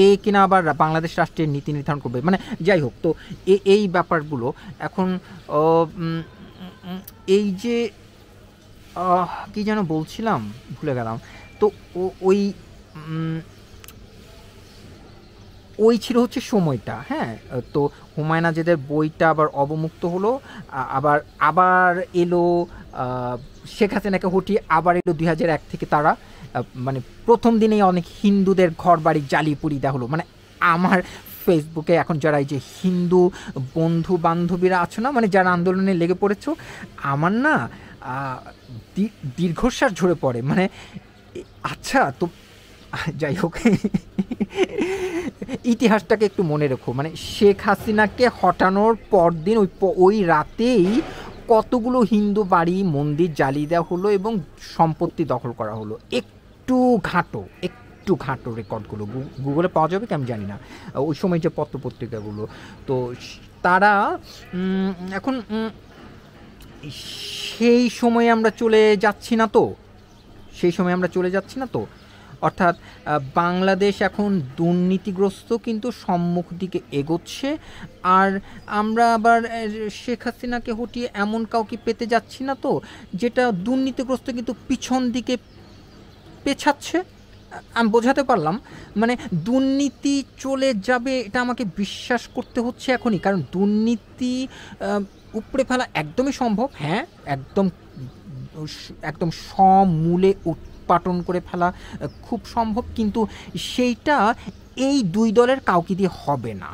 S1: এ কিনা আবার বাংলাদেশ রাষ্ট্রের নীতি নির্ধারণ করবে মানে যাই হোক তো এই ব্যাপারগুলো এখন এই যে কি যেন বলছিলাম ভুলে গেলাম তো ওই ওই ছিল হচ্ছে সময়টা হ্যাঁ তো হুমায়ুন আজেদের বইটা আবার অবমুক্ত হলো আবার আবার এলো শেখ হাসিনাকে হটিয়ে আবার এলো দুই হাজার এক থেকে তারা মানে প্রথম দিনেই অনেক হিন্দুদের ঘর বাড়ি জ্বালিয়ে পুরি দেওয়া হলো মানে আমার ফেসবুকে এখন যারা এই যে হিন্দু বন্ধু বান্ধবীরা আছো না মানে যারা আন্দোলনে লেগে পড়েছো আমার না দীর্ঘশ্বাস ঝরে পড়ে মানে আচ্ছা তো যাই হোক ইতিহাসটাকে একটু মনে রেখো মানে শেখ হাসিনাকে হটানোর পরদিন ওই ওই রাতেই কতগুলো হিন্দু বাড়ি মন্দির জ্বালিয়ে দেওয়া হলো এবং সম্পত্তি দখল করা হলো একটু ঘাঁটো একটু ঘাঁটো রেকর্ডগুলো গুগলে পাওয়া যাবে কি আমি জানি না ওই সময় যে পত্রপত্রিকাগুলো তো তারা এখন সেই সময়ে আমরা চলে যাচ্ছি না তো সেই সময়ে আমরা চলে যাচ্ছি না তো অর্থাৎ বাংলাদেশ এখন দুর্নীতিগ্রস্ত কিন্তু সম্মুখ দিকে এগোচ্ছে আর আমরা আবার শেখ হাসিনাকে হটিয়ে এমন কাউকে পেতে যাচ্ছি না তো যেটা দুর্নীতিগ্রস্ত কিন্তু পিছন দিকে পেছাচ্ছে আমি বোঝাতে পারলাম মানে দুর্নীতি চলে যাবে এটা আমাকে বিশ্বাস করতে হচ্ছে এখনই কারণ দুর্নীতি উপড়ে ফেলা একদমই সম্ভব হ্যাঁ একদম একদম সমূলে উৎপাটন করে ফেলা খুব সম্ভব কিন্তু সেইটা এই দুই দলের কাউকে দিয়ে হবে না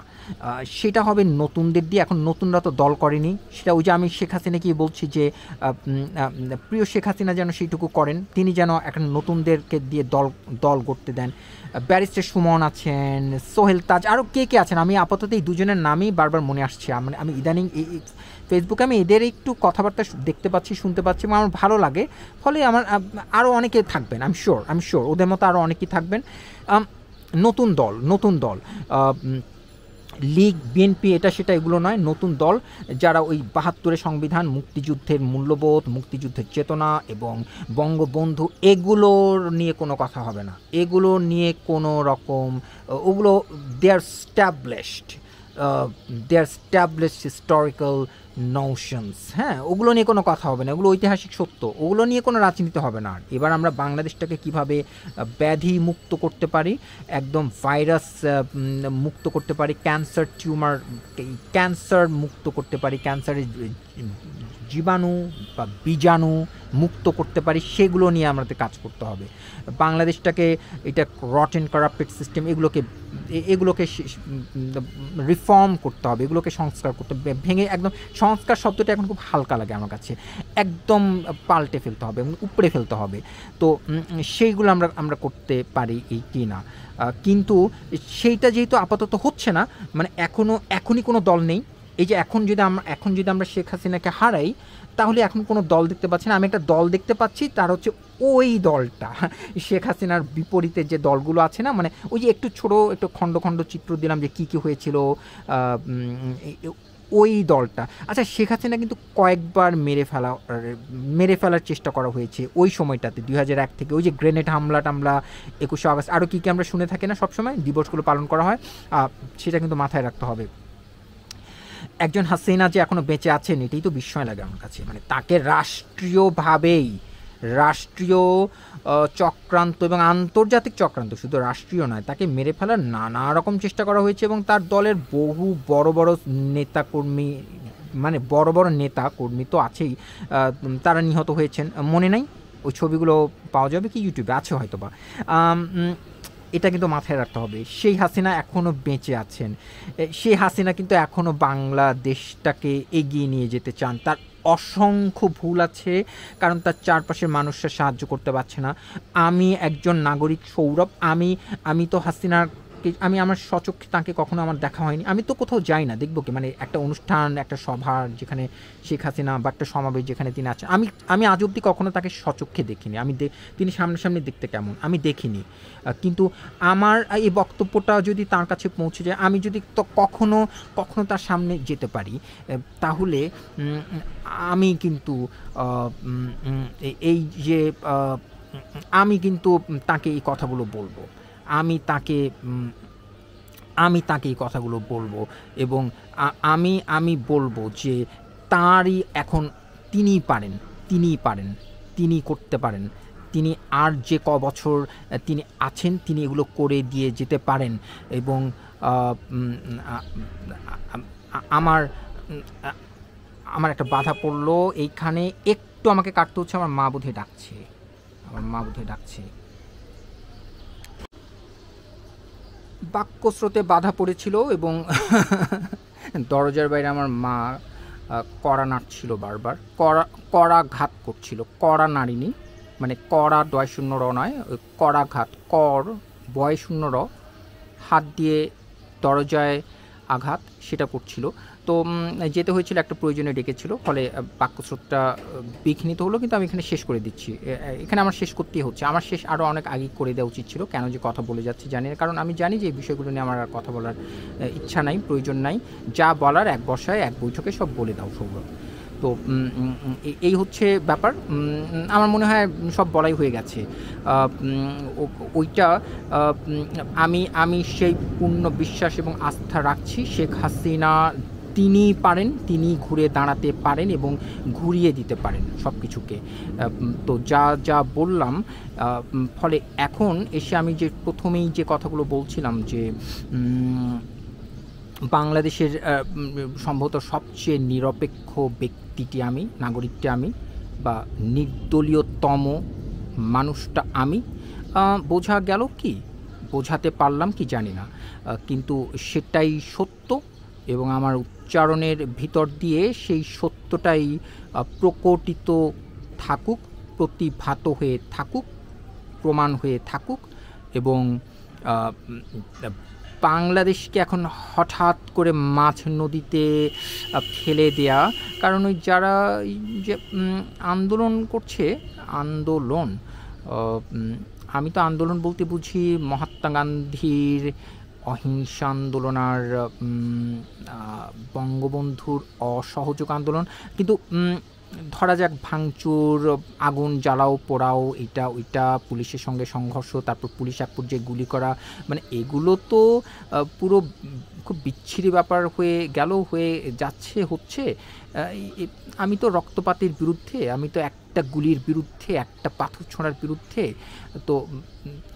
S1: সেটা হবে নতুনদের দিয়ে এখন নতুনরা তো দল করেনি সেটা ওই যে আমি শেখ কি বলছি যে প্রিয় শেখ হাসিনা যেন সেইটুকু করেন তিনি যেন এখন নতুনদেরকে দিয়ে দল দল করতে দেন ব্যারিস্টার সুমন আছেন সোহেল তাজ আরও কে কে আছেন আমি আপাতত এই দুজনের নামই বারবার মনে আসছে মানে আমি ইদানিং ফেসবুকে আমি এদের একটু কথাবার্তা দেখতে পাচ্ছি শুনতে পাচ্ছি এবং আমার ভালো লাগে ফলে আমার আরও অনেকে থাকবেন এম শিওর এম শিওর ওদের মতো আরও অনেকেই থাকবেন নতুন দল নতুন দল লীগ বিএনপি এটা সেটা এগুলো নয় নতুন দল যারা ওই বাহাত্তরের সংবিধান মুক্তিযুদ্ধের মূল্যবোধ মুক্তিযুদ্ধের চেতনা এবং বঙ্গবন্ধু এগুলোর নিয়ে কোনো কথা হবে না এগুলো নিয়ে কোনো রকম ওগুলো they are established they are established historical notions হ্যাঁ ওগুলো নিয়ে কোনো কথা হবে না ওগুলো ঐতিহাসিক সত্য ওগুলো নিয়ে কোনো রাজনীতি হবে না আর এবার আমরা বাংলাদেশটাকে কিভাবে ব্যাধি মুক্ত করতে পারি একদম ভাইরাস মুক্ত করতে পারি ক্যান্সার টিউমার ক্যান্সার মুক্ত করতে পারি ক্যান্সারের জীবাণু বা বীজাণু মুক্ত করতে পারি সেগুলো নিয়ে আমাদের কাজ করতে হবে বাংলাদেশটাকে এটা রট অ্যান্ড করাপ্টেড সিস্টেম এগুলোকে এগুলোকে রিফর্ম করতে হবে এগুলোকে সংস্কার করতে হবে ভেঙে একদম সংস্কার শব্দটা এখন খুব হালকা লাগে আমার কাছে একদম পাল্টে ফেলতে হবে এবং উপড়ে ফেলতে হবে তো সেইগুলো আমরা আমরা করতে পারি এই কি না কিন্তু সেইটা যেহেতু আপাতত হচ্ছে না মানে এখনও এখনই কোনো দল নেই এই যে এখন যদি আমরা এখন যদি আমরা শেখ হাসিনাকে হারাই তাহলে এখন কোনো দল দেখতে পাচ্ছি না আমি একটা দল দেখতে পাচ্ছি তার হচ্ছে ওই দলটা শেখ হাসিনার বিপরীতে যে দলগুলো আছে না মানে ওই যে একটু ছোট একটু খণ্ড খণ্ড চিত্র দিলাম যে কী কী হয়েছিল ওই দলটা আচ্ছা শেখ হাসিনা কিন্তু কয়েকবার মেরে ফেলা মেরে ফেলার চেষ্টা করা হয়েছে ওই সময়টাতে দুই হাজার এক থেকে ওই যে গ্রেনেড হামলা টামলা একুশে আগস্ট আরও কী কী আমরা শুনে থাকি না সবসময় দিবসগুলো পালন করা হয় সেটা কিন্তু মাথায় রাখতে হবে একজন হাসিনা যে এখনও বেঁচে আছেন এটাই তো বিস্ময় লাগে আমার কাছে মানে তাকে রাষ্ট্রীয়ভাবেই রাষ্ট্রীয় চক্রান্ত এবং আন্তর্জাতিক চক্রান্ত শুধু রাষ্ট্রীয় নয় তাকে মেরে ফেলার নানা রকম চেষ্টা করা হয়েছে এবং তার দলের বহু বড় বড় নেতাকর্মী মানে বড় বড় নেতা কর্মী তো আছেই তারা নিহত হয়েছেন মনে নাই ওই ছবিগুলো পাওয়া যাবে কি ইউটিউবে আছে হয়তো বা এটা কিন্তু মাথায় রাখতে হবে সেই হাসিনা এখনও বেঁচে আছেন সেই হাসিনা কিন্তু এখনও বাংলাদেশটাকে এগিয়ে নিয়ে যেতে চান তার অসংখ্য ভুল আছে কারণ তার চারপাশের মানুষরা সাহায্য করতে পারছে না আমি একজন নাগরিক সৌরভ আমি আমি তো হাসিনার আমি আমার সচক্ষে তাকে কখনো আমার দেখা হয়নি আমি তো কোথাও যাই না দেখবো কি মানে একটা অনুষ্ঠান একটা সভার যেখানে শেখ হাসিনা বা একটা সমাবেশ যেখানে তিনি আছেন আমি আমি আজ অবধি কখনো তাকে সচক্ষে দেখিনি আমি তিনি সামনাসামনি দেখতে কেমন আমি দেখিনি কিন্তু আমার এই বক্তব্যটা যদি তার কাছে পৌঁছে যায় আমি যদি তো কখনো কখনো তার সামনে যেতে পারি তাহলে আমি কিন্তু এই যে আমি কিন্তু তাকে এই কথাগুলো বলবো আমি তাকে আমি তাকে এই কথাগুলো বলবো এবং আমি আমি বলবো যে তারই এখন তিনি পারেন তিনি পারেন তিনি করতে পারেন তিনি আর যে ক বছর তিনি আছেন তিনি এগুলো করে দিয়ে যেতে পারেন এবং আমার আমার একটা বাধা পড়লো এইখানে একটু আমাকে কাটতে হচ্ছে আমার মা বোধে ডাকছে আমার মা বোধে ডাকছে বাক্যস্রোতে বাধা পড়েছিল এবং দরজার বাইরে আমার মা কড়া নাড়ছিল বারবার কড়া কড়া ঘাত করছিল কড়া নাড়িনি মানে কড়া দয় শূন্য র নয় কড়া ঘাত কর বয় শূন্য র হাত দিয়ে দরজায় আঘাত সেটা করছিল তো যেতে হয়েছিল একটা প্রয়োজনে ডেকেছিল ফলে বাক্যস্রোতটা বিঘ্নিত হলো কিন্তু আমি এখানে শেষ করে দিচ্ছি এখানে আমার শেষ করতেই হচ্ছে আমার শেষ আরও অনেক আগে করে দেওয়া উচিত ছিল কেন যে কথা বলে যাচ্ছি জানি না কারণ আমি জানি যে এই বিষয়গুলো নিয়ে আমার আর কথা বলার ইচ্ছা নাই প্রয়োজন নাই যা বলার এক বর্ষায় এক বৈঠকে সব বলে দাও সৌরভ তো এই হচ্ছে ব্যাপার আমার মনে হয় সব বলাই হয়ে গেছে ওইটা আমি আমি সেই পূর্ণ বিশ্বাস এবং আস্থা রাখছি শেখ হাসিনা তিনি পারেন তিনি ঘুরে দাঁড়াতে পারেন এবং ঘুরিয়ে দিতে পারেন সব কিছুকে তো যা যা বললাম ফলে এখন এসে আমি যে প্রথমেই যে কথাগুলো বলছিলাম যে বাংলাদেশের সম্ভবত সবচেয়ে নিরপেক্ষ ব্যক্তিটি আমি নাগরিকটি আমি বা নির্দলীয়তম মানুষটা আমি বোঝা গেল কি বোঝাতে পারলাম কি জানি না কিন্তু সেটাই সত্য এবং আমার উচ্চারণের ভিতর দিয়ে সেই সত্যটাই প্রকটিত থাকুক প্রতিভাত হয়ে থাকুক প্রমাণ হয়ে থাকুক এবং বাংলাদেশকে এখন হঠাৎ করে মাছ নদীতে ফেলে দেয়া কারণ ওই যারা যে আন্দোলন করছে আন্দোলন আমি তো আন্দোলন বলতে বুঝি মহাত্মা গান্ধীর অহিংসা আন্দোলন আর বঙ্গবন্ধুর অসহযোগ আন্দোলন কিন্তু ধরা যাক ভাঙচুর আগুন জ্বালাও পোড়াও এটা ওইটা পুলিশের সঙ্গে সংঘর্ষ তারপর পুলিশ এক পর্যায়ে গুলি করা মানে এগুলো তো পুরো খুব বিচ্ছিরি ব্যাপার হয়ে গেল হয়ে যাচ্ছে হচ্ছে আমি তো রক্তপাতের বিরুদ্ধে আমি তো এক একটা গুলির বিরুদ্ধে একটা পাথর ছোঁড়ার বিরুদ্ধে তো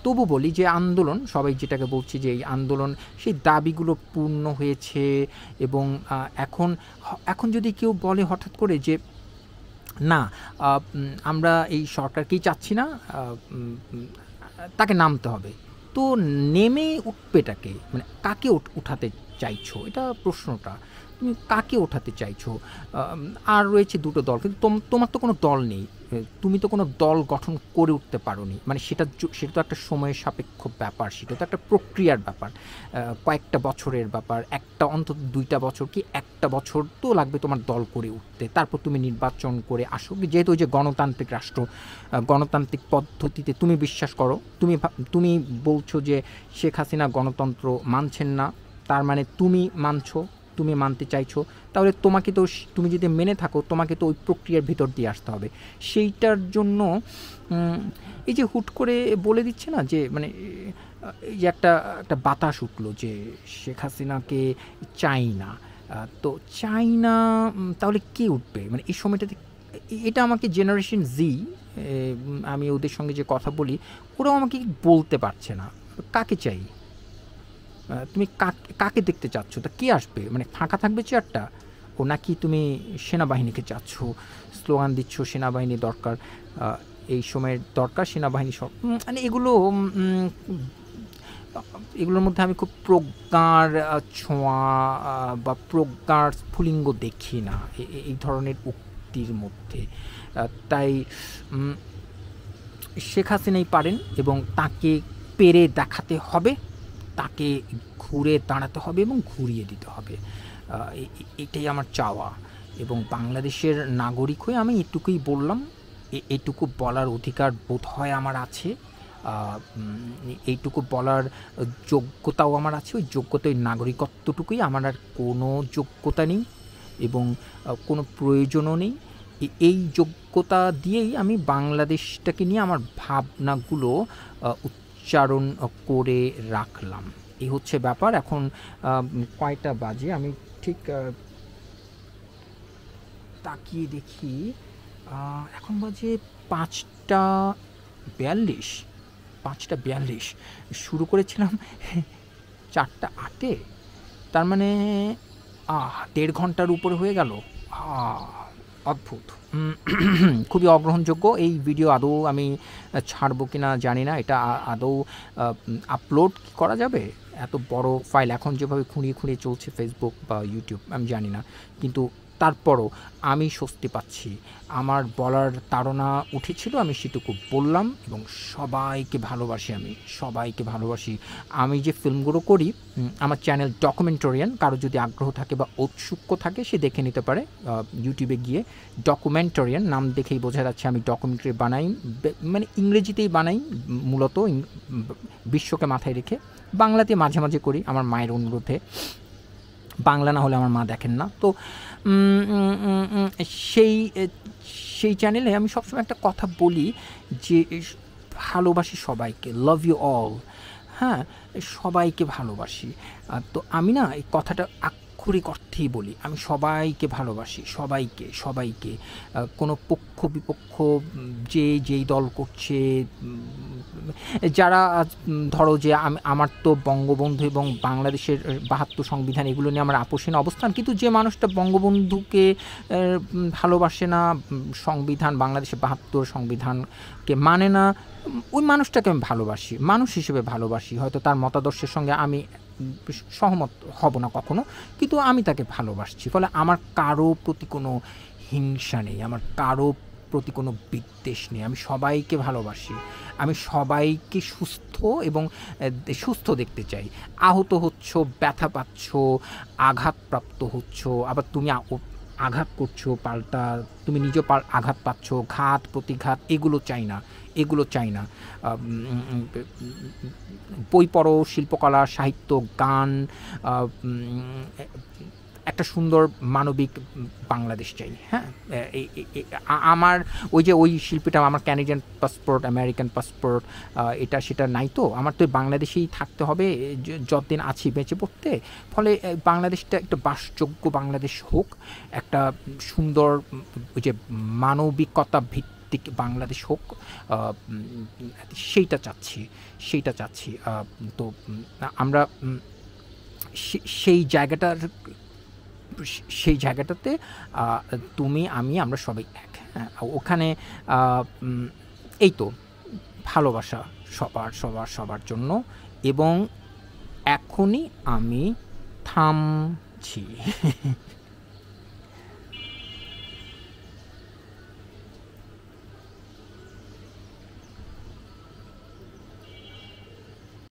S1: তবু বলি যে আন্দোলন সবাই যেটাকে বলছি যে এই আন্দোলন সেই দাবিগুলো পূর্ণ হয়েছে এবং এখন এখন যদি কেউ বলে হঠাৎ করে যে না আমরা এই সরকারকেই চাচ্ছি না তাকে নামতে হবে তো নেমে উঠবেটাকে মানে কাকে উঠাতে চাইছো এটা প্রশ্নটা তুমি কাকে ওঠাতে চাইছো আর রয়েছে দুটো দল কিন্তু তোমার তো কোনো দল নেই তুমি তো কোনো দল গঠন করে উঠতে পারোনি মানে সেটা সেটা তো একটা সময়ের সাপেক্ষ ব্যাপার সেটা তো একটা প্রক্রিয়ার ব্যাপার কয়েকটা বছরের ব্যাপার একটা অন্তত দুইটা বছর কি একটা বছর তো লাগবে তোমার দল করে উঠতে তারপর তুমি নির্বাচন করে আসো যেহেতু ওই যে গণতান্ত্রিক রাষ্ট্র গণতান্ত্রিক পদ্ধতিতে তুমি বিশ্বাস করো তুমি তুমি বলছো যে শেখ হাসিনা গণতন্ত্র মানছেন না তার মানে তুমি মানছো তুমি মানতে চাইছো তাহলে তোমাকে তো তুমি যদি মেনে থাকো তোমাকে তো ওই প্রক্রিয়ার ভিতর দিয়ে আসতে হবে সেইটার জন্য এই যে হুট করে বলে দিচ্ছে না যে মানে এই যে একটা একটা বাতাস উঠলো যে শেখ হাসিনাকে চাই না তো চাই না তাহলে কে উঠবে মানে এই সময়টাতে এটা আমাকে জেনারেশন জি আমি ওদের সঙ্গে যে কথা বলি ওরাও আমাকে বলতে পারছে না কাকে চাই তুমি কাকে দেখতে চাচ্ছ তা কে আসবে মানে ফাঁকা থাকবে চেয়ারটা ও নাকি তুমি সেনাবাহিনীকে চাচ্ছ স্লোগান দিচ্ছ সেনাবাহিনী দরকার এই সময়ের দরকার সেনাবাহিনী সব মানে এগুলো এগুলোর মধ্যে আমি খুব প্রজ্ঞার ছোঁয়া বা প্রজ্ঞার স্ফুলিঙ্গ দেখি না এই ধরনের উক্তির মধ্যে তাই শেখ হাসিনাই পারেন এবং তাকে পেরে দেখাতে হবে তাকে ঘুরে দাঁড়াতে হবে এবং ঘুরিয়ে দিতে হবে এটাই আমার চাওয়া এবং বাংলাদেশের নাগরিক হয়ে আমি এটুকুই বললাম এটুকু বলার অধিকার বোধ হয় আমার আছে এইটুকু বলার যোগ্যতাও আমার আছে ওই যোগ্যতায় নাগরিকত্বটুকুই আমার আর কোনো যোগ্যতা নেই এবং কোনো প্রয়োজনও নেই এই যোগ্যতা দিয়েই আমি বাংলাদেশটাকে নিয়ে আমার ভাবনাগুলো উচ্চারণ করে রাখলাম এই হচ্ছে ব্যাপার এখন কয়টা বাজে আমি ঠিক তাকিয়ে দেখি এখন বাজে পাঁচটা বিয়াল্লিশ পাঁচটা বিয়াল্লিশ শুরু করেছিলাম চারটা আটে তার মানে আহ দেড় ঘন্টার উপরে হয়ে গেল আহ অদ্ভুত খুবই অগ্রহণযোগ্য এই ভিডিও আদৌ আমি ছাড়বো কি না জানি না এটা আদৌ আপলোড করা যাবে এত বড় ফাইল এখন যেভাবে খুঁড়িয়ে খুঁড়িয়ে চলছে ফেসবুক বা ইউটিউব আমি জানি না কিন্তু তারপরও আমি স্বস্তি পাচ্ছি আমার বলার তাড়না উঠেছিল আমি সেটুকু বললাম এবং সবাইকে ভালোবাসি আমি সবাইকে ভালোবাসি আমি যে ফিল্মগুলো করি আমার চ্যানেল ডকুমেন্টোরিয়ান কারো যদি আগ্রহ থাকে বা ঔৎসুক্য থাকে সে দেখে নিতে পারে ইউটিউবে গিয়ে ডকুমেন্টোরিয়ান নাম দেখেই বোঝা যাচ্ছে আমি ডকুমেন্টারি বানাই মানে ইংরেজিতেই বানাই মূলত বিশ্বকে মাথায় রেখে বাংলাতে মাঝে মাঝে করি আমার মায়ের অনুরোধে বাংলা না হলে আমার মা দেখেন না তো সেই সেই চ্যানেলে আমি সবসময় একটা কথা বলি যে ভালোবাসি সবাইকে লাভ ইউ অল হ্যাঁ সবাইকে ভালোবাসি তো আমি না এই কথাটা আক্ষরিক অর্থেই বলি আমি সবাইকে ভালোবাসি সবাইকে সবাইকে কোনো পক্ষ বিপক্ষ যে যেই দল করছে যারা ধরো যে আমার তো বঙ্গবন্ধু এবং বাংলাদেশের বাহাত্তর সংবিধান এগুলো নিয়ে আমার আপোষহীন অবস্থান কিন্তু যে মানুষটা বঙ্গবন্ধুকে ভালোবাসে না সংবিধান বাংলাদেশের বাহাত্তর সংবিধানকে মানে না ওই মানুষটাকে আমি ভালোবাসি মানুষ হিসেবে ভালোবাসি হয়তো তার মতাদর্শের সঙ্গে আমি সহমত হব না কখনো কিন্তু আমি তাকে ভালোবাসছি ফলে আমার কারো প্রতি কোনো হিংসা নেই আমার কারো প্রতি কোনো বিদ্বেষ নেই আমি সবাইকে ভালোবাসি আমি সবাইকে সুস্থ এবং সুস্থ দেখতে চাই আহত হচ্ছ ব্যথা পাচ্ছ আঘাতপ্রাপ্ত হচ্ছ আবার তুমি আঘাত করছো পাল্টা তুমি নিজে পাল আঘাত পাচ্ছ ঘাত প্রতিঘাত এগুলো চাই না এগুলো চাই না বই পড়ো শিল্পকলা সাহিত্য গান একটা সুন্দর মানবিক বাংলাদেশ চাই হ্যাঁ আমার ওই যে ওই শিল্পীটা আমার ক্যানাডিয়ান পাসপোর্ট আমেরিকান পাসপোর্ট এটা সেটা নাই তো আমার তো বাংলাদেশেই থাকতে হবে যতদিন আছি বেঁচে পড়তে ফলে বাংলাদেশটা একটা বাসযোগ্য বাংলাদেশ হোক একটা সুন্দর ওই যে মানবিকতা ভিত্তিক বাংলাদেশ হোক সেইটা চাচ্ছি সেইটা চাচ্ছি তো আমরা সেই জায়গাটার সেই জায়গাটাতে তুমি আমি আমরা সবাই এক হ্যাঁ ওখানে এই তো ভালোবাসা সবার সবার সবার জন্য এবং এখনই আমি থামছি